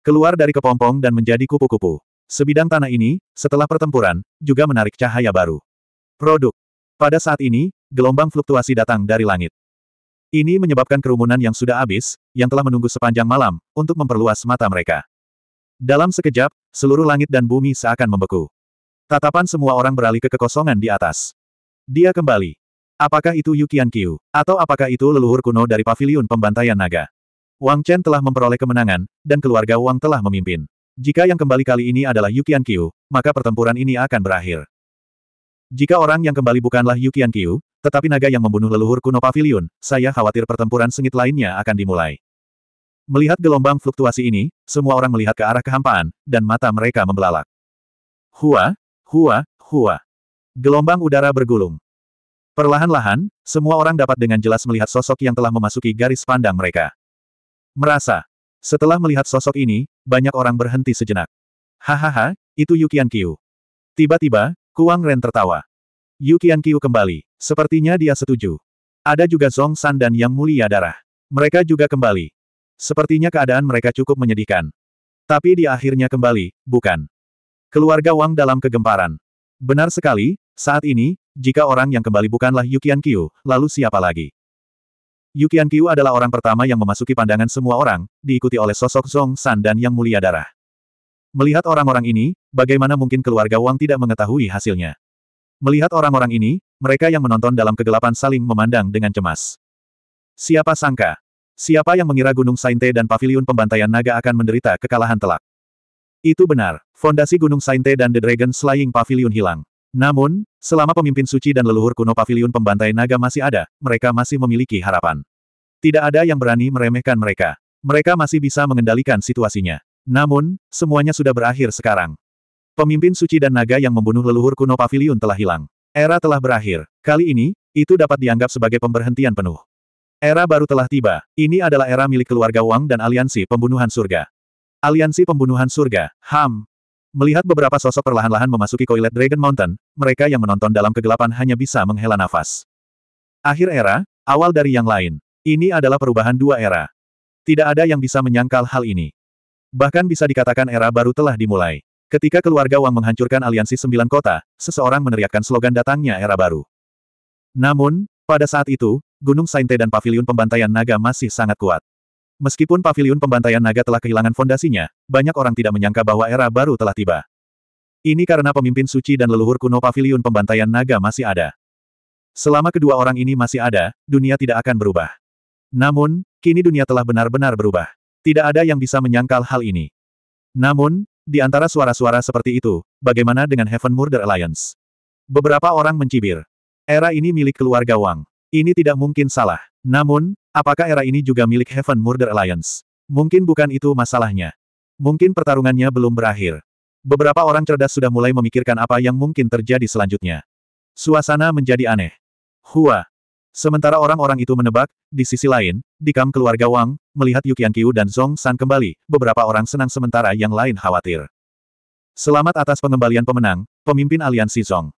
Speaker 1: Keluar dari kepompong dan menjadi kupu-kupu. Sebidang tanah ini, setelah pertempuran, juga menarik cahaya baru. Produk pada saat ini, gelombang fluktuasi datang dari langit. Ini menyebabkan kerumunan yang sudah habis, yang telah menunggu sepanjang malam, untuk memperluas mata mereka. Dalam sekejap, seluruh langit dan bumi seakan membeku. Tatapan semua orang beralih ke kekosongan di atas. Dia kembali. Apakah itu Yukian Qiu Atau apakah itu leluhur kuno dari paviliun pembantaian naga? Wang Chen telah memperoleh kemenangan, dan keluarga Wang telah memimpin. Jika yang kembali kali ini adalah Yukian Qiu, maka pertempuran ini akan berakhir. Jika orang yang kembali bukanlah Yu Qiankiu, tetapi naga yang membunuh leluhur kuno pavilion, saya khawatir pertempuran sengit lainnya akan dimulai. Melihat gelombang fluktuasi ini, semua orang melihat ke arah kehampaan, dan mata mereka membelalak. Hua, hua, hua. Gelombang udara bergulung. Perlahan-lahan, semua orang dapat dengan jelas melihat sosok yang telah memasuki garis pandang mereka. Merasa. Setelah melihat sosok ini, banyak orang berhenti sejenak. Hahaha, itu Yukian Kiu. Tiba-tiba, Kuang Ren tertawa. Yu Qianqiu kembali. Sepertinya dia setuju. Ada juga Zong San dan Yang Mulia Darah. Mereka juga kembali. Sepertinya keadaan mereka cukup menyedihkan. Tapi dia akhirnya kembali, bukan? Keluarga Wang dalam kegemparan. Benar sekali, saat ini, jika orang yang kembali bukanlah Yu Qianqiu, lalu siapa lagi? Yu Qianqiu adalah orang pertama yang memasuki pandangan semua orang, diikuti oleh sosok Zong San dan Yang Mulia Darah. Melihat orang-orang ini, bagaimana mungkin keluarga Wang tidak mengetahui hasilnya? Melihat orang-orang ini, mereka yang menonton dalam kegelapan saling memandang dengan cemas. Siapa sangka? Siapa yang mengira Gunung Sainte dan Paviliun Pembantaian Naga akan menderita kekalahan telak? Itu benar, fondasi Gunung Sainte dan The Dragon Slaying Pavilion hilang. Namun, selama pemimpin suci dan leluhur kuno Paviliun Pembantai Naga masih ada, mereka masih memiliki harapan. Tidak ada yang berani meremehkan mereka. Mereka masih bisa mengendalikan situasinya. Namun, semuanya sudah berakhir sekarang. Pemimpin suci dan naga yang membunuh leluhur kuno pavilion telah hilang. Era telah berakhir. Kali ini, itu dapat dianggap sebagai pemberhentian penuh. Era baru telah tiba. Ini adalah era milik keluarga Wang dan aliansi pembunuhan surga. Aliansi pembunuhan surga, HAM. Melihat beberapa sosok perlahan-lahan memasuki koilet Dragon Mountain, mereka yang menonton dalam kegelapan hanya bisa menghela nafas. Akhir era, awal dari yang lain. Ini adalah perubahan dua era. Tidak ada yang bisa menyangkal hal ini. Bahkan bisa dikatakan era baru telah dimulai. Ketika keluarga Wang menghancurkan aliansi sembilan kota, seseorang meneriakkan slogan datangnya era baru. Namun, pada saat itu, Gunung Sainte dan Paviliun Pembantaian Naga masih sangat kuat. Meskipun Paviliun Pembantaian Naga telah kehilangan fondasinya, banyak orang tidak menyangka bahwa era baru telah tiba. Ini karena pemimpin suci dan leluhur kuno Paviliun Pembantaian Naga masih ada. Selama kedua orang ini masih ada, dunia tidak akan berubah. Namun, kini dunia telah benar-benar berubah. Tidak ada yang bisa menyangkal hal ini. Namun, di antara suara-suara seperti itu, bagaimana dengan Heaven Murder Alliance? Beberapa orang mencibir. Era ini milik keluarga Wang. Ini tidak mungkin salah. Namun, apakah era ini juga milik Heaven Murder Alliance? Mungkin bukan itu masalahnya. Mungkin pertarungannya belum berakhir. Beberapa orang cerdas sudah mulai memikirkan apa yang mungkin terjadi selanjutnya. Suasana menjadi aneh. Hua, Sementara orang-orang itu menebak, di sisi lain, di kam keluarga Wang, melihat Yukian Qiu dan Zong San kembali, beberapa orang senang sementara yang lain khawatir. Selamat atas pengembalian pemenang, pemimpin aliansi Zong.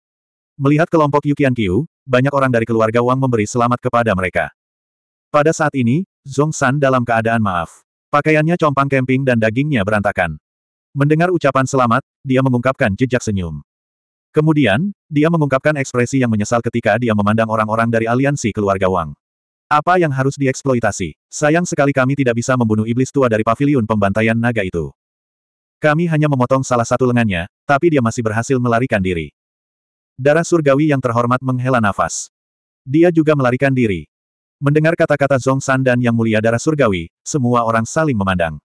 Speaker 1: Melihat kelompok Yukian Qiu, banyak orang dari keluarga Wang memberi selamat kepada mereka. Pada saat ini, Zong San dalam keadaan maaf. Pakaiannya compang kemping dan dagingnya berantakan. Mendengar ucapan selamat, dia mengungkapkan jejak senyum. Kemudian, dia mengungkapkan ekspresi yang menyesal ketika dia memandang orang-orang dari aliansi keluarga Wang. Apa yang harus dieksploitasi? Sayang sekali kami tidak bisa membunuh iblis tua dari paviliun pembantaian naga itu. Kami hanya memotong salah satu lengannya, tapi dia masih berhasil melarikan diri. Darah surgawi yang terhormat menghela nafas. Dia juga melarikan diri. Mendengar kata-kata Zong San dan Yang Mulia Darah Surgawi, semua orang saling memandang.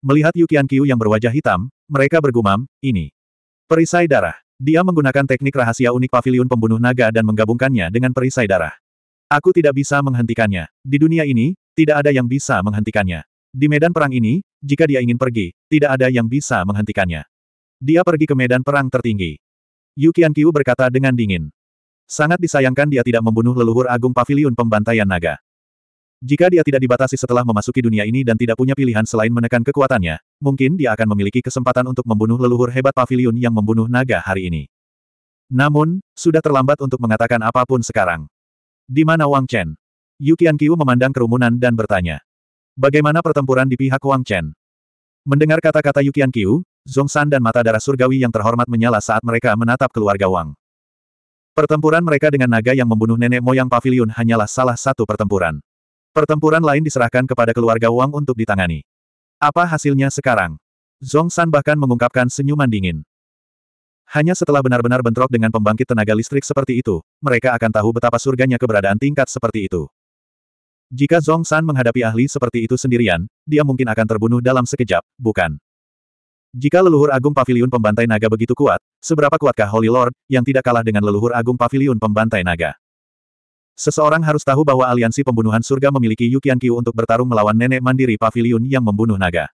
Speaker 1: Melihat Yukian Qiu yang berwajah hitam, mereka bergumam, ini. Perisai darah. Dia menggunakan teknik rahasia unik pavilion pembunuh naga dan menggabungkannya dengan perisai darah. Aku tidak bisa menghentikannya. Di dunia ini, tidak ada yang bisa menghentikannya. Di medan perang ini, jika dia ingin pergi, tidak ada yang bisa menghentikannya. Dia pergi ke medan perang tertinggi. Yukian Kyu berkata dengan dingin. Sangat disayangkan dia tidak membunuh leluhur agung pavilion pembantaian naga. Jika dia tidak dibatasi setelah memasuki dunia ini dan tidak punya pilihan selain menekan kekuatannya, mungkin dia akan memiliki kesempatan untuk membunuh leluhur hebat pavilion yang membunuh naga hari ini. Namun, sudah terlambat untuk mengatakan apapun sekarang. Di mana Wang Chen? Yu Qiu memandang kerumunan dan bertanya. Bagaimana pertempuran di pihak Wang Chen? Mendengar kata-kata Yukian Qiu, San dan mata darah surgawi yang terhormat menyala saat mereka menatap keluarga Wang. Pertempuran mereka dengan naga yang membunuh nenek moyang pavilion hanyalah salah satu pertempuran. Pertempuran lain diserahkan kepada keluarga Wang untuk ditangani. Apa hasilnya sekarang? Zong San bahkan mengungkapkan senyuman dingin. Hanya setelah benar-benar bentrok dengan pembangkit tenaga listrik seperti itu, mereka akan tahu betapa surganya keberadaan tingkat seperti itu. Jika Zong San menghadapi ahli seperti itu sendirian, dia mungkin akan terbunuh dalam sekejap, bukan? Jika leluhur agung pavilion pembantai naga begitu kuat, seberapa kuatkah Holy Lord, yang tidak kalah dengan leluhur agung pavilion pembantai naga? Seseorang harus tahu bahwa aliansi pembunuhan surga memiliki Yukian Qiu untuk bertarung melawan nenek mandiri pavilion yang membunuh naga.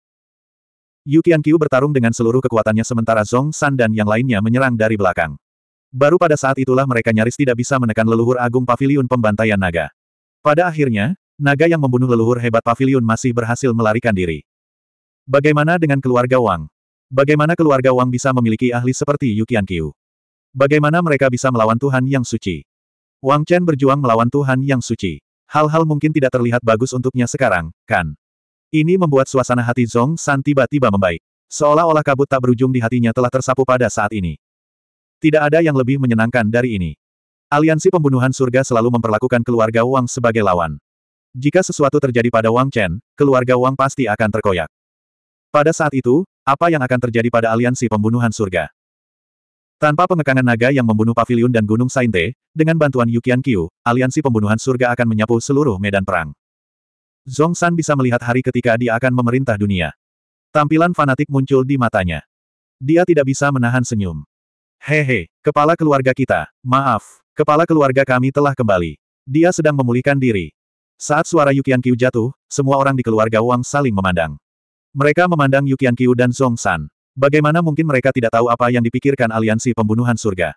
Speaker 1: Yukian Qiu bertarung dengan seluruh kekuatannya sementara Zong San dan yang lainnya menyerang dari belakang. Baru pada saat itulah mereka nyaris tidak bisa menekan leluhur agung pavilion pembantaian naga. Pada akhirnya, naga yang membunuh leluhur hebat pavilion masih berhasil melarikan diri. Bagaimana dengan keluarga Wang? Bagaimana keluarga Wang bisa memiliki ahli seperti Yukian Qiu? Bagaimana mereka bisa melawan Tuhan yang suci? Wang Chen berjuang melawan Tuhan yang suci. Hal-hal mungkin tidak terlihat bagus untuknya sekarang, kan? Ini membuat suasana hati Zong San tiba-tiba membaik. Seolah-olah kabut tak berujung di hatinya telah tersapu pada saat ini. Tidak ada yang lebih menyenangkan dari ini. Aliansi pembunuhan surga selalu memperlakukan keluarga Wang sebagai lawan. Jika sesuatu terjadi pada Wang Chen, keluarga Wang pasti akan terkoyak. Pada saat itu, apa yang akan terjadi pada aliansi pembunuhan surga? Tanpa pengekangan naga yang membunuh pavilion dan gunung Sainte, dengan bantuan Yukian Qiu, aliansi pembunuhan surga akan menyapu seluruh medan perang. Zong San bisa melihat hari ketika dia akan memerintah dunia. Tampilan fanatik muncul di matanya. Dia tidak bisa menahan senyum. Hehe, kepala keluarga kita, maaf, kepala keluarga kami telah kembali. Dia sedang memulihkan diri. Saat suara Yukian Qiu jatuh, semua orang di keluarga Wang saling memandang. Mereka memandang Yukian Qiu dan Zong San. Bagaimana mungkin mereka tidak tahu apa yang dipikirkan aliansi pembunuhan surga?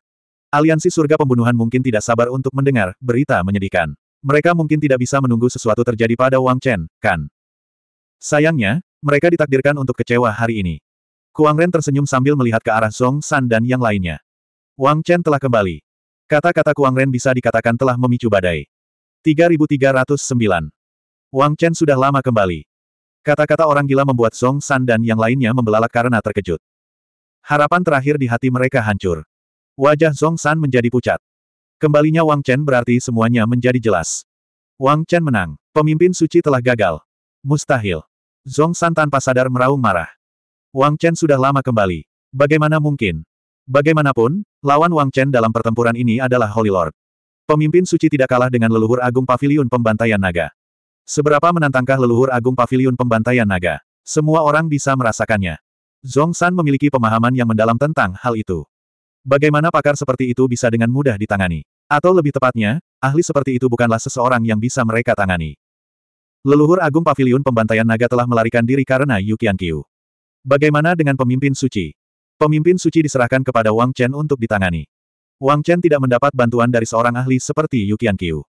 Speaker 1: Aliansi surga pembunuhan mungkin tidak sabar untuk mendengar berita menyedihkan. Mereka mungkin tidak bisa menunggu sesuatu terjadi pada Wang Chen, kan? Sayangnya, mereka ditakdirkan untuk kecewa hari ini. Kuang Ren tersenyum sambil melihat ke arah Song San dan yang lainnya. Wang Chen telah kembali. Kata-kata Kuang Ren bisa dikatakan telah memicu badai. 3309. Wang Chen sudah lama kembali. Kata-kata orang gila membuat Song San dan yang lainnya membelalak karena terkejut. Harapan terakhir di hati mereka hancur. Wajah Song San menjadi pucat. Kembalinya Wang Chen berarti semuanya menjadi jelas. Wang Chen menang. Pemimpin suci telah gagal. Mustahil. Zong San tanpa sadar meraung marah. Wang Chen sudah lama kembali. Bagaimana mungkin? Bagaimanapun, lawan Wang Chen dalam pertempuran ini adalah Holy Lord. Pemimpin suci tidak kalah dengan leluhur agung pavilion pembantaian naga. Seberapa menantangkah leluhur agung paviliun pembantaian naga? Semua orang bisa merasakannya. Zong San memiliki pemahaman yang mendalam tentang hal itu. Bagaimana pakar seperti itu bisa dengan mudah ditangani? Atau lebih tepatnya, ahli seperti itu bukanlah seseorang yang bisa mereka tangani. Leluhur agung paviliun pembantaian naga telah melarikan diri karena Yu Qiu. Bagaimana dengan pemimpin suci? Pemimpin suci diserahkan kepada Wang Chen untuk ditangani. Wang Chen tidak mendapat bantuan dari seorang ahli seperti Yu Qiu.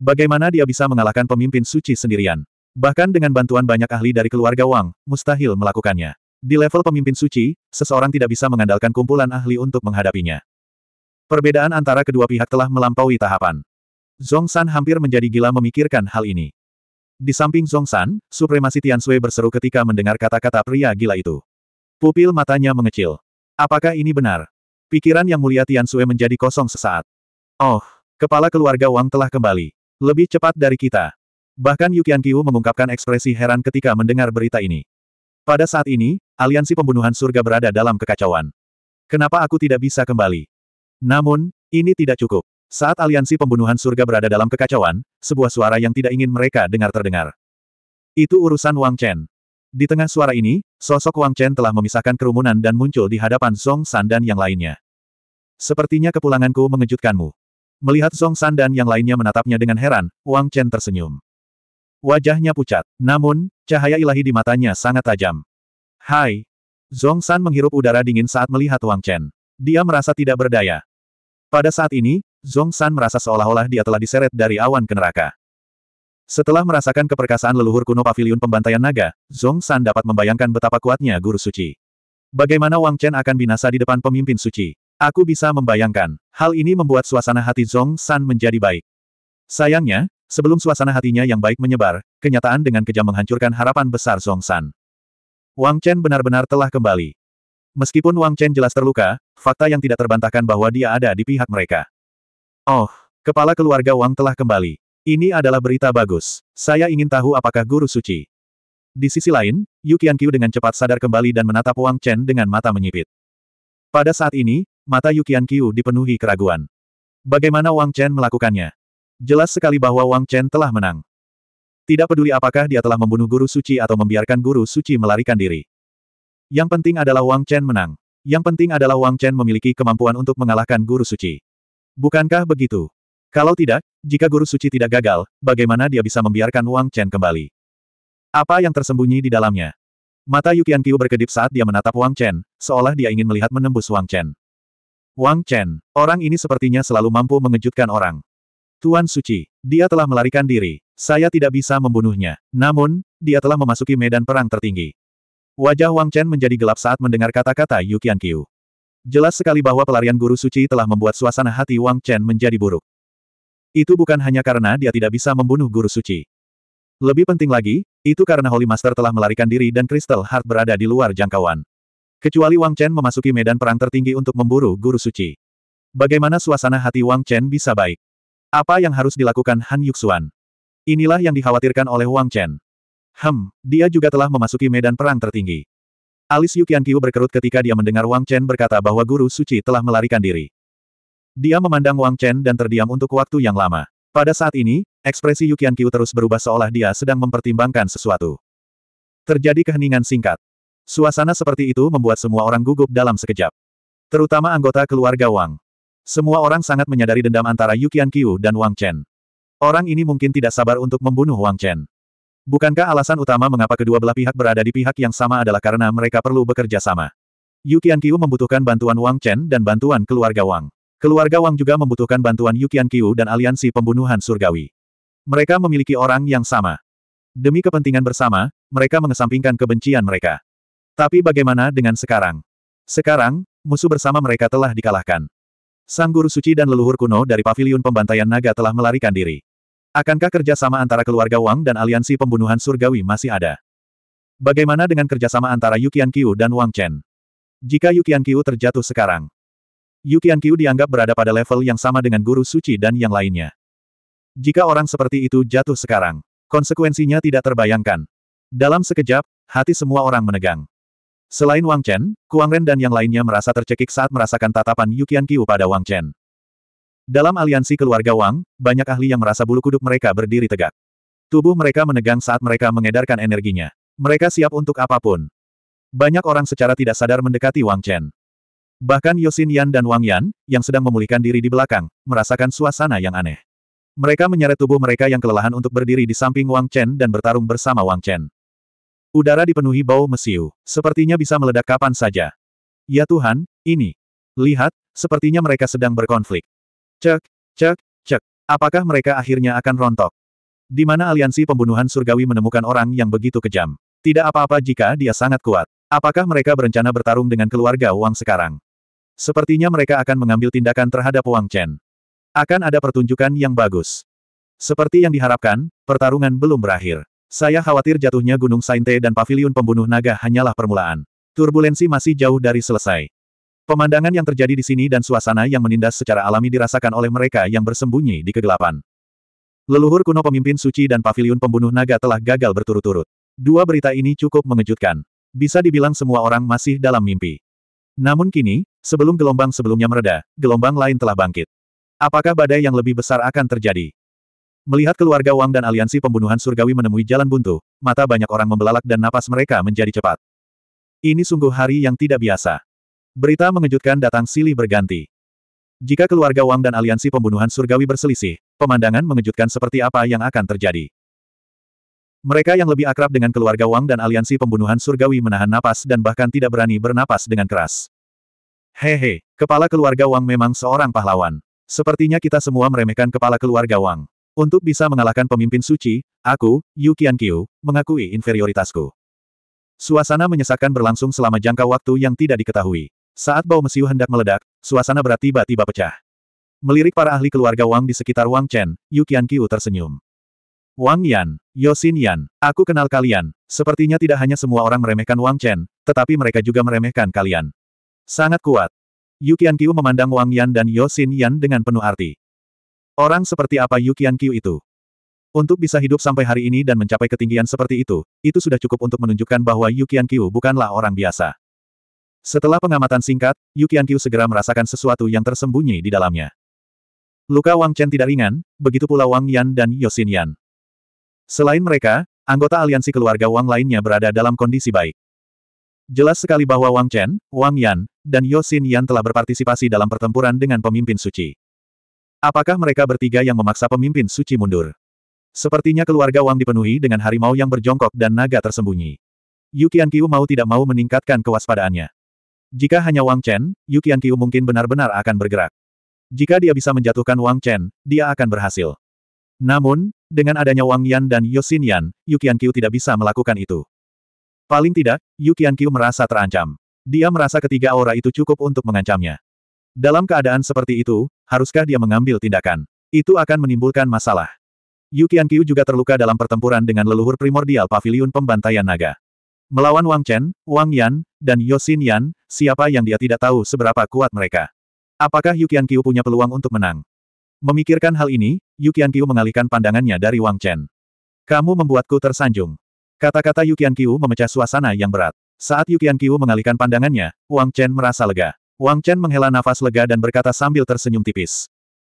Speaker 1: Bagaimana dia bisa mengalahkan pemimpin suci sendirian? Bahkan dengan bantuan banyak ahli dari keluarga Wang, mustahil melakukannya. Di level pemimpin suci, seseorang tidak bisa mengandalkan kumpulan ahli untuk menghadapinya. Perbedaan antara kedua pihak telah melampaui tahapan. Zong San hampir menjadi gila memikirkan hal ini. Di samping Zong San, supremasi Tian Sui berseru ketika mendengar kata-kata pria gila itu. Pupil matanya mengecil. Apakah ini benar? Pikiran yang mulia Tian Sui menjadi kosong sesaat. Oh, kepala keluarga Wang telah kembali. Lebih cepat dari kita. Bahkan Yukian Kiu mengungkapkan ekspresi heran ketika mendengar berita ini. Pada saat ini, aliansi pembunuhan surga berada dalam kekacauan. Kenapa aku tidak bisa kembali? Namun, ini tidak cukup. Saat aliansi pembunuhan surga berada dalam kekacauan, sebuah suara yang tidak ingin mereka dengar terdengar. Itu urusan Wang Chen. Di tengah suara ini, sosok Wang Chen telah memisahkan kerumunan dan muncul di hadapan Song San dan yang lainnya. Sepertinya kepulanganku mengejutkanmu. Melihat Song San dan yang lainnya menatapnya dengan heran, Wang Chen tersenyum. Wajahnya pucat, namun, cahaya ilahi di matanya sangat tajam. Hai! Zong San menghirup udara dingin saat melihat Wang Chen. Dia merasa tidak berdaya. Pada saat ini, Zong San merasa seolah-olah dia telah diseret dari awan ke neraka. Setelah merasakan keperkasaan leluhur kuno pavilion pembantaian naga, Zong San dapat membayangkan betapa kuatnya guru suci. Bagaimana Wang Chen akan binasa di depan pemimpin suci? Aku bisa membayangkan, hal ini membuat suasana hati Zong San menjadi baik. Sayangnya, sebelum suasana hatinya yang baik menyebar, kenyataan dengan kejam menghancurkan harapan besar Zong San. Wang Chen benar-benar telah kembali. Meskipun Wang Chen jelas terluka, fakta yang tidak terbantahkan bahwa dia ada di pihak mereka. Oh, kepala keluarga Wang telah kembali. Ini adalah berita bagus. Saya ingin tahu apakah guru suci. Di sisi lain, Yu Qianqiu dengan cepat sadar kembali dan menatap Wang Chen dengan mata menyipit. Pada saat ini, mata Yukian Qiu dipenuhi keraguan. Bagaimana Wang Chen melakukannya? Jelas sekali bahwa Wang Chen telah menang. Tidak peduli apakah dia telah membunuh guru suci atau membiarkan guru suci melarikan diri. Yang penting adalah Wang Chen menang. Yang penting adalah Wang Chen memiliki kemampuan untuk mengalahkan guru suci. Bukankah begitu? Kalau tidak, jika guru suci tidak gagal, bagaimana dia bisa membiarkan Wang Chen kembali? Apa yang tersembunyi di dalamnya? Mata Yukian Qiu berkedip saat dia menatap Wang Chen, seolah dia ingin melihat menembus Wang Chen. Wang Chen, orang ini sepertinya selalu mampu mengejutkan orang. Tuan Suci, dia telah melarikan diri. Saya tidak bisa membunuhnya. Namun, dia telah memasuki medan perang tertinggi. Wajah Wang Chen menjadi gelap saat mendengar kata-kata Yu Qianqiu. Jelas sekali bahwa pelarian guru suci telah membuat suasana hati Wang Chen menjadi buruk. Itu bukan hanya karena dia tidak bisa membunuh guru suci. Lebih penting lagi, itu karena Holy Master telah melarikan diri dan Crystal Heart berada di luar jangkauan. Kecuali Wang Chen memasuki medan perang tertinggi untuk memburu guru suci. Bagaimana suasana hati Wang Chen bisa baik? Apa yang harus dilakukan Han Yuxuan? Inilah yang dikhawatirkan oleh Wang Chen. Hem, dia juga telah memasuki medan perang tertinggi. Alis Yukiankyu berkerut ketika dia mendengar Wang Chen berkata bahwa guru suci telah melarikan diri. Dia memandang Wang Chen dan terdiam untuk waktu yang lama. Pada saat ini, ekspresi Yukiankyu terus berubah seolah dia sedang mempertimbangkan sesuatu. Terjadi keheningan singkat. Suasana seperti itu membuat semua orang gugup dalam sekejap. Terutama anggota keluarga Wang. Semua orang sangat menyadari dendam antara Yukian Qiu dan Wang Chen. Orang ini mungkin tidak sabar untuk membunuh Wang Chen. Bukankah alasan utama mengapa kedua belah pihak berada di pihak yang sama adalah karena mereka perlu bekerja sama? Yukian Qiu membutuhkan bantuan Wang Chen dan bantuan keluarga Wang. Keluarga Wang juga membutuhkan bantuan Yukian Qiu dan aliansi pembunuhan surgawi. Mereka memiliki orang yang sama. Demi kepentingan bersama, mereka mengesampingkan kebencian mereka. Tapi bagaimana dengan sekarang? Sekarang, musuh bersama mereka telah dikalahkan. Sang guru suci dan leluhur kuno dari paviliun pembantaian naga telah melarikan diri. Akankah kerjasama antara keluarga Wang dan aliansi pembunuhan surgawi masih ada? Bagaimana dengan kerjasama antara Yukian Qiu dan Wang Chen? Jika Yukian Qiu terjatuh sekarang, Yukian Qiu dianggap berada pada level yang sama dengan guru suci dan yang lainnya. Jika orang seperti itu jatuh sekarang, konsekuensinya tidak terbayangkan. Dalam sekejap, hati semua orang menegang. Selain Wang Chen, Kuang Ren dan yang lainnya merasa tercekik saat merasakan tatapan Yukian Qiu pada Wang Chen. Dalam aliansi keluarga Wang, banyak ahli yang merasa bulu kuduk mereka berdiri tegak. Tubuh mereka menegang saat mereka mengedarkan energinya. Mereka siap untuk apapun. Banyak orang secara tidak sadar mendekati Wang Chen. Bahkan Yosin Yan dan Wang Yan, yang sedang memulihkan diri di belakang, merasakan suasana yang aneh. Mereka menyeret tubuh mereka yang kelelahan untuk berdiri di samping Wang Chen dan bertarung bersama Wang Chen. Udara dipenuhi bau mesiu, sepertinya bisa meledak kapan saja. Ya Tuhan, ini. Lihat, sepertinya mereka sedang berkonflik. Cek, cek, cek. Apakah mereka akhirnya akan rontok? Di mana aliansi pembunuhan surgawi menemukan orang yang begitu kejam? Tidak apa-apa jika dia sangat kuat. Apakah mereka berencana bertarung dengan keluarga Wang sekarang? Sepertinya mereka akan mengambil tindakan terhadap Wang Chen. Akan ada pertunjukan yang bagus. Seperti yang diharapkan, pertarungan belum berakhir. Saya khawatir jatuhnya Gunung Sainte dan Paviliun Pembunuh Naga hanyalah permulaan. Turbulensi masih jauh dari selesai. Pemandangan yang terjadi di sini dan suasana yang menindas secara alami dirasakan oleh mereka yang bersembunyi di kegelapan. Leluhur kuno pemimpin suci dan paviliun pembunuh naga telah gagal berturut-turut. Dua berita ini cukup mengejutkan. Bisa dibilang semua orang masih dalam mimpi. Namun kini, sebelum gelombang sebelumnya mereda, gelombang lain telah bangkit. Apakah badai yang lebih besar akan terjadi? Melihat keluarga Wang dan aliansi pembunuhan surgawi menemui jalan buntu, mata banyak orang membelalak dan napas mereka menjadi cepat. Ini sungguh hari yang tidak biasa. Berita mengejutkan datang silih berganti. Jika keluarga Wang dan aliansi pembunuhan surgawi berselisih, pemandangan mengejutkan seperti apa yang akan terjadi. Mereka yang lebih akrab dengan keluarga Wang dan aliansi pembunuhan surgawi menahan napas dan bahkan tidak berani bernapas dengan keras. Hehe, kepala keluarga Wang memang seorang pahlawan. Sepertinya kita semua meremehkan kepala keluarga Wang. Untuk bisa mengalahkan pemimpin suci, aku, Yu mengakui inferioritasku. Suasana menyesakkan berlangsung selama jangka waktu yang tidak diketahui. Saat bau mesiu hendak meledak, suasana berat tiba-tiba pecah. Melirik para ahli keluarga Wang di sekitar Wang Chen, Yu tersenyum. Wang Yan, Yosin Yan, aku kenal kalian, sepertinya tidak hanya semua orang meremehkan Wang Chen, tetapi mereka juga meremehkan kalian. Sangat kuat. Yu memandang Wang Yan dan Yosin Yan dengan penuh arti. Orang seperti apa Yukian Qiu itu? Untuk bisa hidup sampai hari ini dan mencapai ketinggian seperti itu, itu sudah cukup untuk menunjukkan bahwa Yukian Qiu bukanlah orang biasa. Setelah pengamatan singkat, Yukian Qiu segera merasakan sesuatu yang tersembunyi di dalamnya. Luka Wang Chen tidak ringan, begitu pula Wang Yan dan Yosin Yan. Selain mereka, anggota aliansi keluarga Wang lainnya berada dalam kondisi baik. Jelas sekali bahwa Wang Chen, Wang Yan, dan Yosin Yan telah berpartisipasi dalam pertempuran dengan pemimpin suci. Apakah mereka bertiga yang memaksa pemimpin suci mundur? Sepertinya keluarga Wang dipenuhi dengan harimau yang berjongkok dan naga tersembunyi. Yukian Qiu mau tidak mau meningkatkan kewaspadaannya. Jika hanya Wang Chen, Yukian Qiu mungkin benar-benar akan bergerak. Jika dia bisa menjatuhkan Wang Chen, dia akan berhasil. Namun, dengan adanya Wang Yan dan Yosin Yan, Yukian Qiu tidak bisa melakukan itu. Paling tidak, Yukian Qiu merasa terancam. Dia merasa ketiga aura itu cukup untuk mengancamnya. Dalam keadaan seperti itu, haruskah dia mengambil tindakan? Itu akan menimbulkan masalah. Yu Qianqiu juga terluka dalam pertempuran dengan leluhur primordial paviliun pembantaian naga. Melawan Wang Chen, Wang Yan, dan Yosin Yan, siapa yang dia tidak tahu seberapa kuat mereka. Apakah Yu Qianqiu punya peluang untuk menang? Memikirkan hal ini, Yu Qianqiu mengalihkan pandangannya dari Wang Chen. Kamu membuatku tersanjung. Kata-kata Yu Qianqiu memecah suasana yang berat. Saat Yu Qianqiu mengalihkan pandangannya, Wang Chen merasa lega. Wang Chen menghela nafas lega dan berkata sambil tersenyum tipis.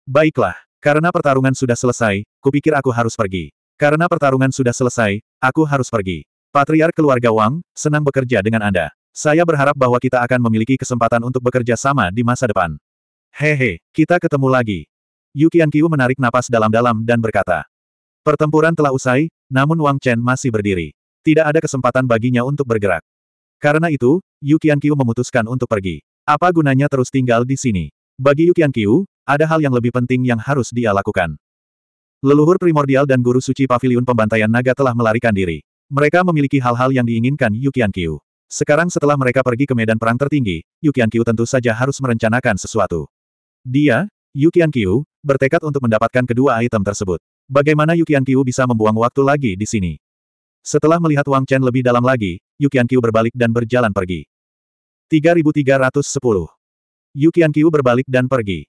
Speaker 1: Baiklah, karena pertarungan sudah selesai, kupikir aku harus pergi. Karena pertarungan sudah selesai, aku harus pergi. Patriark keluarga Wang, senang bekerja dengan Anda. Saya berharap bahwa kita akan memiliki kesempatan untuk bekerja sama di masa depan. Hehe, kita ketemu lagi. Yu Qianqiu menarik napas dalam-dalam dan berkata. Pertempuran telah usai, namun Wang Chen masih berdiri. Tidak ada kesempatan baginya untuk bergerak. Karena itu, Yu Qianqiu memutuskan untuk pergi. Apa gunanya terus tinggal di sini? Bagi Yukian Qiu, ada hal yang lebih penting yang harus dia lakukan. Leluhur primordial dan guru suci Pavilion pembantaian naga telah melarikan diri. Mereka memiliki hal-hal yang diinginkan Yukian Qiu. Sekarang setelah mereka pergi ke medan perang tertinggi, Yukian Qiu tentu saja harus merencanakan sesuatu. Dia, Yukian Qiu, bertekad untuk mendapatkan kedua item tersebut. Bagaimana Yukian Qiu bisa membuang waktu lagi di sini? Setelah melihat Wang Chen lebih dalam lagi, Yukian Qiu berbalik dan berjalan pergi. 3310. Yukian Kiu berbalik dan pergi.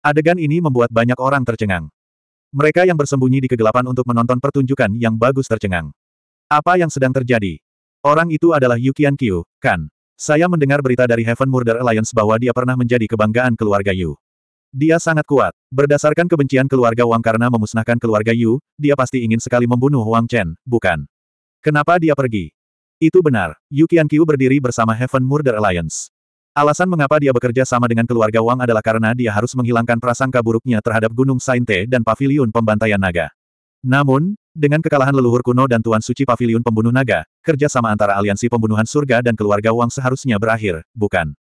Speaker 1: Adegan ini membuat banyak orang tercengang. Mereka yang bersembunyi di kegelapan untuk menonton pertunjukan yang bagus tercengang. Apa yang sedang terjadi? Orang itu adalah Yukian Kiu, kan? Saya mendengar berita dari Heaven Murder Alliance bahwa dia pernah menjadi kebanggaan keluarga Yu. Dia sangat kuat. Berdasarkan kebencian keluarga Wang karena memusnahkan keluarga Yu, dia pasti ingin sekali membunuh Wang Chen, bukan? Kenapa dia pergi? Itu benar, Yu Qiu berdiri bersama Heaven Murder Alliance. Alasan mengapa dia bekerja sama dengan keluarga Wang adalah karena dia harus menghilangkan prasangka buruknya terhadap Gunung Sainte dan Paviliun Pembantaian Naga. Namun, dengan kekalahan leluhur kuno dan Tuan Suci Paviliun Pembunuh Naga, kerjasama antara aliansi pembunuhan surga dan keluarga Wang seharusnya berakhir, bukan?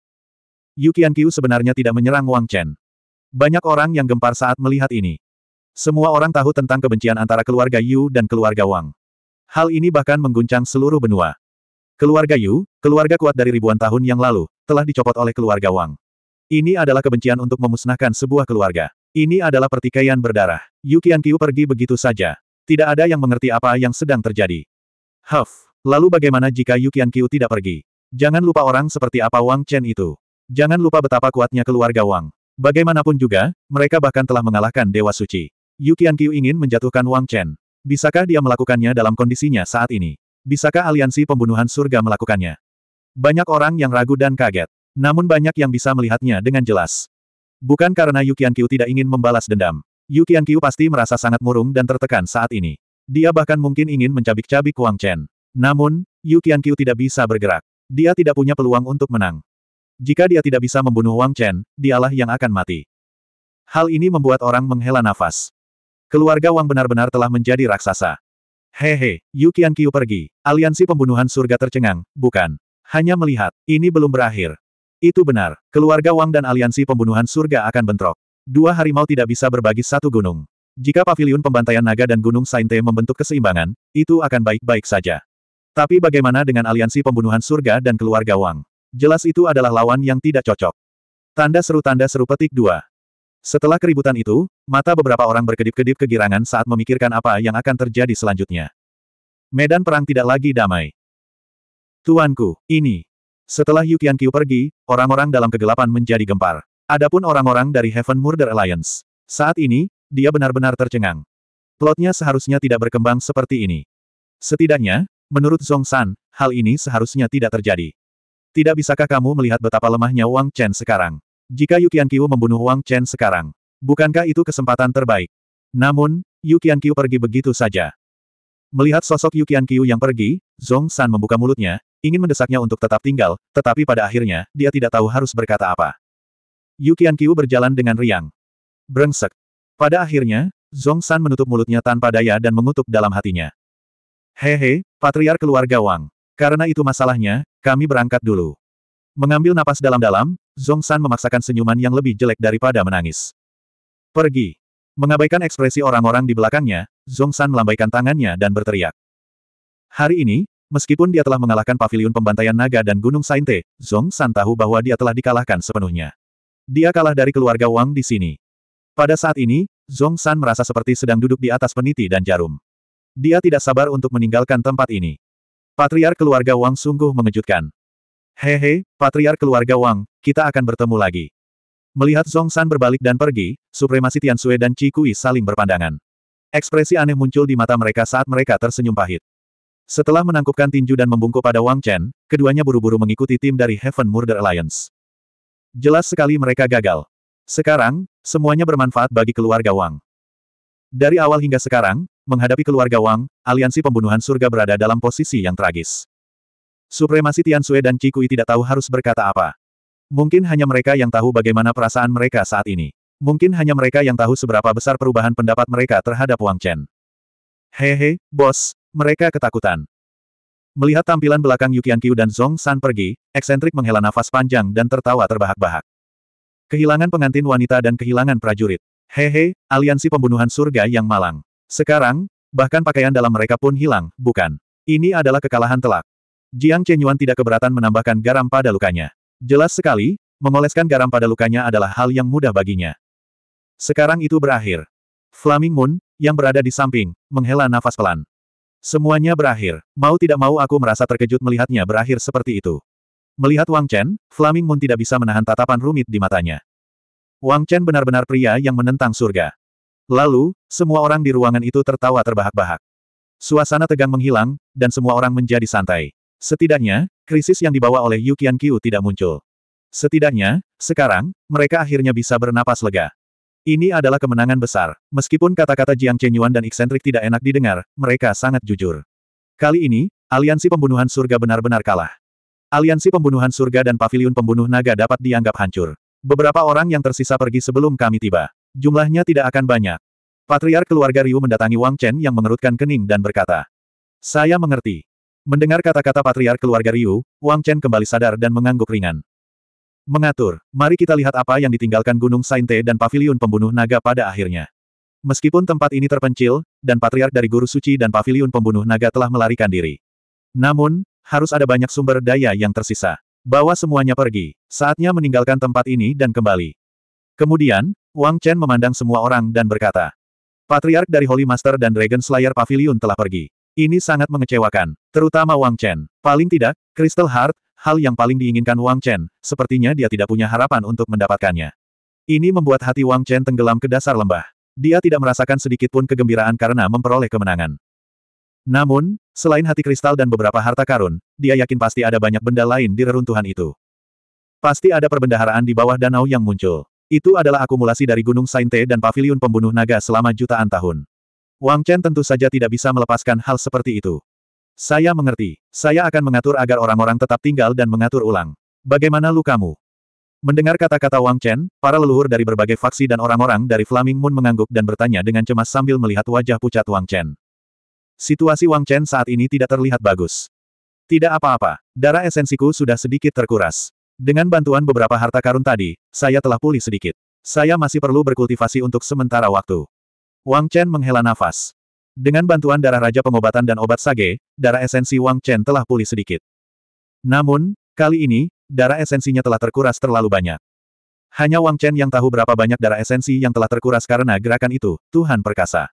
Speaker 1: Yu Qiu sebenarnya tidak menyerang Wang Chen. Banyak orang yang gempar saat melihat ini. Semua orang tahu tentang kebencian antara keluarga Yu dan keluarga Wang. Hal ini bahkan mengguncang seluruh benua. Keluarga Yu, keluarga kuat dari ribuan tahun yang lalu, telah dicopot oleh keluarga Wang. Ini adalah kebencian untuk memusnahkan sebuah keluarga. Ini adalah pertikaian berdarah. Yu Qianqiu pergi begitu saja. Tidak ada yang mengerti apa yang sedang terjadi. Huff, lalu bagaimana jika Yu Qianqiu tidak pergi? Jangan lupa orang seperti apa Wang Chen itu. Jangan lupa betapa kuatnya keluarga Wang. Bagaimanapun juga, mereka bahkan telah mengalahkan Dewa Suci. Yu Qianqiu ingin menjatuhkan Wang Chen. Bisakah dia melakukannya dalam kondisinya saat ini? Bisakah aliansi pembunuhan surga melakukannya? Banyak orang yang ragu dan kaget. Namun banyak yang bisa melihatnya dengan jelas. Bukan karena Yu Qiu tidak ingin membalas dendam. Yu Qiu pasti merasa sangat murung dan tertekan saat ini. Dia bahkan mungkin ingin mencabik-cabik Wang Chen. Namun, Yu Qiu tidak bisa bergerak. Dia tidak punya peluang untuk menang. Jika dia tidak bisa membunuh Wang Chen, dialah yang akan mati. Hal ini membuat orang menghela nafas. Keluarga Wang benar-benar telah menjadi raksasa. Hehe, Yu Qian Qiu pergi. Aliansi pembunuhan surga tercengang, bukan. Hanya melihat, ini belum berakhir. Itu benar, keluarga Wang dan aliansi pembunuhan surga akan bentrok. Dua harimau tidak bisa berbagi satu gunung. Jika pavilion pembantaian naga dan gunung Sainte membentuk keseimbangan, itu akan baik-baik saja. Tapi bagaimana dengan aliansi pembunuhan surga dan keluarga Wang? Jelas itu adalah lawan yang tidak cocok. Tanda seru tanda seru petik dua. Setelah keributan itu, mata beberapa orang berkedip-kedip kegirangan saat memikirkan apa yang akan terjadi selanjutnya. Medan perang tidak lagi damai. Tuanku, ini. Setelah Yukian Qiu pergi, orang-orang dalam kegelapan menjadi gempar. Adapun orang-orang dari Heaven Murder Alliance. Saat ini, dia benar-benar tercengang. Plotnya seharusnya tidak berkembang seperti ini. Setidaknya, menurut Zong San, hal ini seharusnya tidak terjadi. Tidak bisakah kamu melihat betapa lemahnya Wang Chen sekarang? Jika Yukian Qianqiu membunuh Wang Chen sekarang, bukankah itu kesempatan terbaik? Namun, Yukian Qianqiu pergi begitu saja. Melihat sosok Yukian Qianqiu yang pergi, Zong San membuka mulutnya, ingin mendesaknya untuk tetap tinggal, tetapi pada akhirnya, dia tidak tahu harus berkata apa. Yukian Qianqiu berjalan dengan riang. Brengsek. Pada akhirnya, Zong San menutup mulutnya tanpa daya dan mengutuk dalam hatinya. Hehe, patriar keluarga Wang. Karena itu masalahnya, kami berangkat dulu. Mengambil napas dalam-dalam, Zong San memaksakan senyuman yang lebih jelek daripada menangis. Pergi. Mengabaikan ekspresi orang-orang di belakangnya, Zong San melambaikan tangannya dan berteriak. Hari ini, meskipun dia telah mengalahkan pavilion pembantaian naga dan Gunung Sainte, Zong San tahu bahwa dia telah dikalahkan sepenuhnya. Dia kalah dari keluarga Wang di sini. Pada saat ini, Zong San merasa seperti sedang duduk di atas peniti dan jarum. Dia tidak sabar untuk meninggalkan tempat ini. Patriar keluarga Wang sungguh mengejutkan. Hehe, patriar keluarga Wang, kita akan bertemu lagi. Melihat Zong San berbalik dan pergi, supremasi Tian Sui dan Qi Kui saling berpandangan. Ekspresi aneh muncul di mata mereka saat mereka tersenyum pahit. Setelah menangkupkan tinju dan membungkuk pada Wang Chen, keduanya buru-buru mengikuti tim dari Heaven Murder Alliance. Jelas sekali mereka gagal. Sekarang, semuanya bermanfaat bagi keluarga Wang. Dari awal hingga sekarang, menghadapi keluarga Wang, aliansi pembunuhan surga berada dalam posisi yang tragis. Supremasi Tian Sui dan Cikui tidak tahu harus berkata apa. Mungkin hanya mereka yang tahu bagaimana perasaan mereka saat ini. Mungkin hanya mereka yang tahu seberapa besar perubahan pendapat mereka terhadap Wang Chen. Hehe, bos, mereka ketakutan. Melihat tampilan belakang Yukian Qiu dan Zhong San pergi, eksentrik menghela nafas panjang dan tertawa terbahak-bahak. Kehilangan pengantin wanita dan kehilangan prajurit. Hehe, aliansi pembunuhan surga yang malang. Sekarang, bahkan pakaian dalam mereka pun hilang, bukan? Ini adalah kekalahan telak. Jiang Chenyuan tidak keberatan menambahkan garam pada lukanya. Jelas sekali, mengoleskan garam pada lukanya adalah hal yang mudah baginya. Sekarang itu berakhir. Flaming Moon, yang berada di samping, menghela nafas pelan. Semuanya berakhir. Mau tidak mau aku merasa terkejut melihatnya berakhir seperti itu. Melihat Wang Chen, Flaming Moon tidak bisa menahan tatapan rumit di matanya. Wang Chen benar-benar pria yang menentang surga. Lalu, semua orang di ruangan itu tertawa terbahak-bahak. Suasana tegang menghilang, dan semua orang menjadi santai. Setidaknya, krisis yang dibawa oleh Yu Qiu tidak muncul. Setidaknya, sekarang, mereka akhirnya bisa bernapas lega. Ini adalah kemenangan besar. Meskipun kata-kata Jiang Chenyuan dan eksentrik tidak enak didengar, mereka sangat jujur. Kali ini, aliansi pembunuhan surga benar-benar kalah. Aliansi pembunuhan surga dan paviliun pembunuh naga dapat dianggap hancur. Beberapa orang yang tersisa pergi sebelum kami tiba. Jumlahnya tidak akan banyak. Patriar keluarga Ryu mendatangi Wang Chen yang mengerutkan kening dan berkata, Saya mengerti. Mendengar kata-kata patriark keluarga Ryu, Wang Chen kembali sadar dan mengangguk ringan. Mengatur, mari kita lihat apa yang ditinggalkan Gunung Sainte dan Paviliun Pembunuh Naga pada akhirnya. Meskipun tempat ini terpencil, dan patriark dari Guru Suci dan Paviliun Pembunuh Naga telah melarikan diri. Namun, harus ada banyak sumber daya yang tersisa. Bawa semuanya pergi. Saatnya meninggalkan tempat ini dan kembali. Kemudian, Wang Chen memandang semua orang dan berkata, Patriark dari Holy Master dan Dragon Slayer Pavilion telah pergi. Ini sangat mengecewakan, terutama Wang Chen. Paling tidak, Crystal Heart, hal yang paling diinginkan Wang Chen, sepertinya dia tidak punya harapan untuk mendapatkannya. Ini membuat hati Wang Chen tenggelam ke dasar lembah. Dia tidak merasakan sedikit pun kegembiraan karena memperoleh kemenangan. Namun, selain hati kristal dan beberapa harta karun, dia yakin pasti ada banyak benda lain di reruntuhan itu. Pasti ada perbendaharaan di bawah danau yang muncul. Itu adalah akumulasi dari Gunung Sainte dan Paviliun Pembunuh Naga selama jutaan tahun. Wang Chen tentu saja tidak bisa melepaskan hal seperti itu. Saya mengerti. Saya akan mengatur agar orang-orang tetap tinggal dan mengatur ulang. Bagaimana lukamu? Mendengar kata-kata Wang Chen, para leluhur dari berbagai faksi dan orang-orang dari Flaming Moon mengangguk dan bertanya dengan cemas sambil melihat wajah pucat Wang Chen. Situasi Wang Chen saat ini tidak terlihat bagus. Tidak apa-apa, darah esensiku sudah sedikit terkuras. Dengan bantuan beberapa harta karun tadi, saya telah pulih sedikit. Saya masih perlu berkultivasi untuk sementara waktu. Wang Chen menghela nafas. Dengan bantuan darah Raja Pengobatan dan obat sage, darah esensi Wang Chen telah pulih sedikit. Namun, kali ini, darah esensinya telah terkuras terlalu banyak. Hanya Wang Chen yang tahu berapa banyak darah esensi yang telah terkuras karena gerakan itu, Tuhan Perkasa.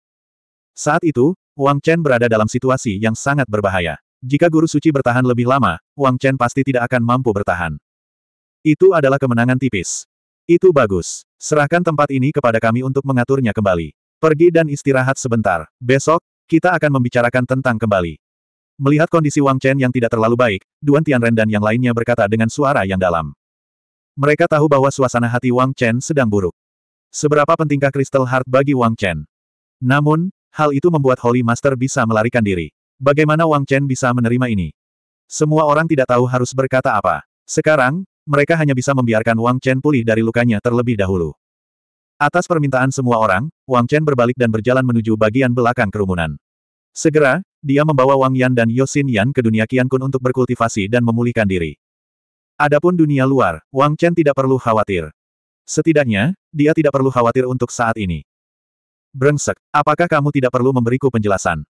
Speaker 1: Saat itu, Wang Chen berada dalam situasi yang sangat berbahaya. Jika Guru Suci bertahan lebih lama, Wang Chen pasti tidak akan mampu bertahan. Itu adalah kemenangan tipis. Itu bagus. Serahkan tempat ini kepada kami untuk mengaturnya kembali. Pergi dan istirahat sebentar. Besok, kita akan membicarakan tentang kembali. Melihat kondisi Wang Chen yang tidak terlalu baik, Duan Tianren dan yang lainnya berkata dengan suara yang dalam. Mereka tahu bahwa suasana hati Wang Chen sedang buruk. Seberapa pentingkah Crystal Heart bagi Wang Chen? Namun, hal itu membuat Holy Master bisa melarikan diri. Bagaimana Wang Chen bisa menerima ini? Semua orang tidak tahu harus berkata apa. Sekarang, mereka hanya bisa membiarkan Wang Chen pulih dari lukanya terlebih dahulu. Atas permintaan semua orang, Wang Chen berbalik dan berjalan menuju bagian belakang kerumunan. Segera, dia membawa Wang Yan dan Yosin Yan ke dunia Qian Kun untuk berkultivasi dan memulihkan diri. Adapun dunia luar, Wang Chen tidak perlu khawatir. Setidaknya, dia tidak perlu khawatir untuk saat ini. Brengsek, apakah kamu tidak perlu memberiku penjelasan?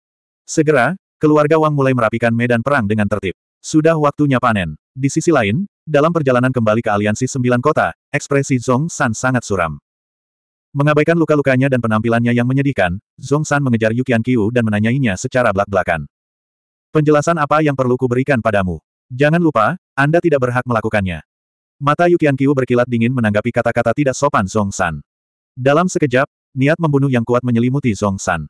Speaker 1: Segera, keluarga Wang mulai merapikan medan perang dengan tertib. Sudah waktunya panen. Di sisi lain, dalam perjalanan kembali ke aliansi sembilan kota, ekspresi Zong San sangat suram. Mengabaikan luka-lukanya dan penampilannya yang menyedihkan, Zong San mengejar Yukian Qiu dan menanyainya secara belak-belakan. Penjelasan apa yang perlu kuberikan padamu? Jangan lupa, Anda tidak berhak melakukannya. Mata Yukian Qiu berkilat dingin menanggapi kata-kata tidak sopan Zong San. Dalam sekejap, niat membunuh yang kuat menyelimuti Zong San.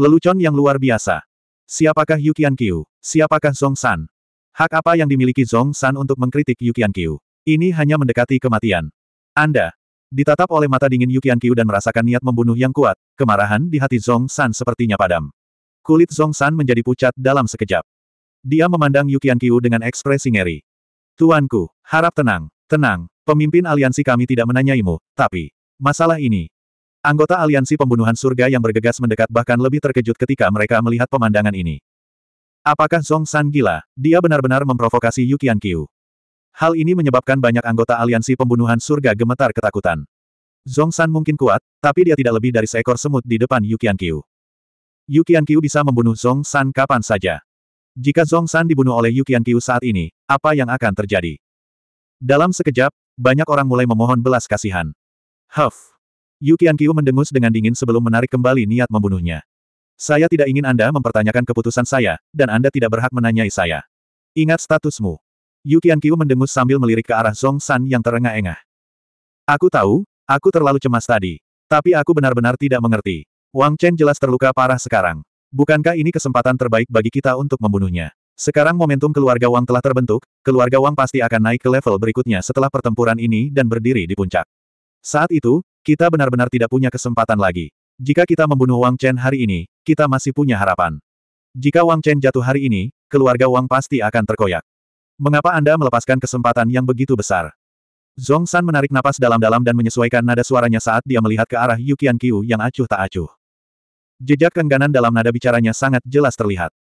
Speaker 1: Lelucon yang luar biasa. Siapakah Yukian Qiu? Siapakah Zong San? Hak apa yang dimiliki Zong San untuk mengkritik Yukian Qiu? Ini hanya mendekati kematian. Anda, Ditatap oleh mata dingin Yukian Qiu dan merasakan niat membunuh yang kuat, kemarahan di hati Zong San sepertinya padam. Kulit Zong San menjadi pucat dalam sekejap. Dia memandang Yukian Qiu dengan ekspresi ngeri. Tuanku, harap tenang, tenang, pemimpin aliansi kami tidak menanyaimu, tapi, masalah ini. Anggota aliansi pembunuhan surga yang bergegas mendekat bahkan lebih terkejut ketika mereka melihat pemandangan ini. Apakah Zong San gila? Dia benar-benar memprovokasi Yukian Qiu. Hal ini menyebabkan banyak anggota aliansi pembunuhan surga gemetar ketakutan. Zong San mungkin kuat, tapi dia tidak lebih dari seekor semut di depan Yukian Qiu. Qiu bisa membunuh Zong San kapan saja. Jika Zong San dibunuh oleh Yukian Qiu saat ini, apa yang akan terjadi? Dalam sekejap, banyak orang mulai memohon belas kasihan. Huff! Yukian Qiu mendengus dengan dingin sebelum menarik kembali niat membunuhnya. Saya tidak ingin Anda mempertanyakan keputusan saya, dan Anda tidak berhak menanyai saya. Ingat statusmu. Yu Qianqiu mendengus sambil melirik ke arah Song San yang terengah-engah. Aku tahu, aku terlalu cemas tadi. Tapi aku benar-benar tidak mengerti. Wang Chen jelas terluka parah sekarang. Bukankah ini kesempatan terbaik bagi kita untuk membunuhnya? Sekarang momentum keluarga Wang telah terbentuk, keluarga Wang pasti akan naik ke level berikutnya setelah pertempuran ini dan berdiri di puncak. Saat itu, kita benar-benar tidak punya kesempatan lagi. Jika kita membunuh Wang Chen hari ini, kita masih punya harapan. Jika Wang Chen jatuh hari ini, keluarga Wang pasti akan terkoyak. Mengapa Anda melepaskan kesempatan yang begitu besar? Zong San menarik napas dalam-dalam dan menyesuaikan nada suaranya saat dia melihat ke arah Yukian Qiu yang acuh tak acuh. Jejak kengganan dalam nada bicaranya sangat jelas terlihat.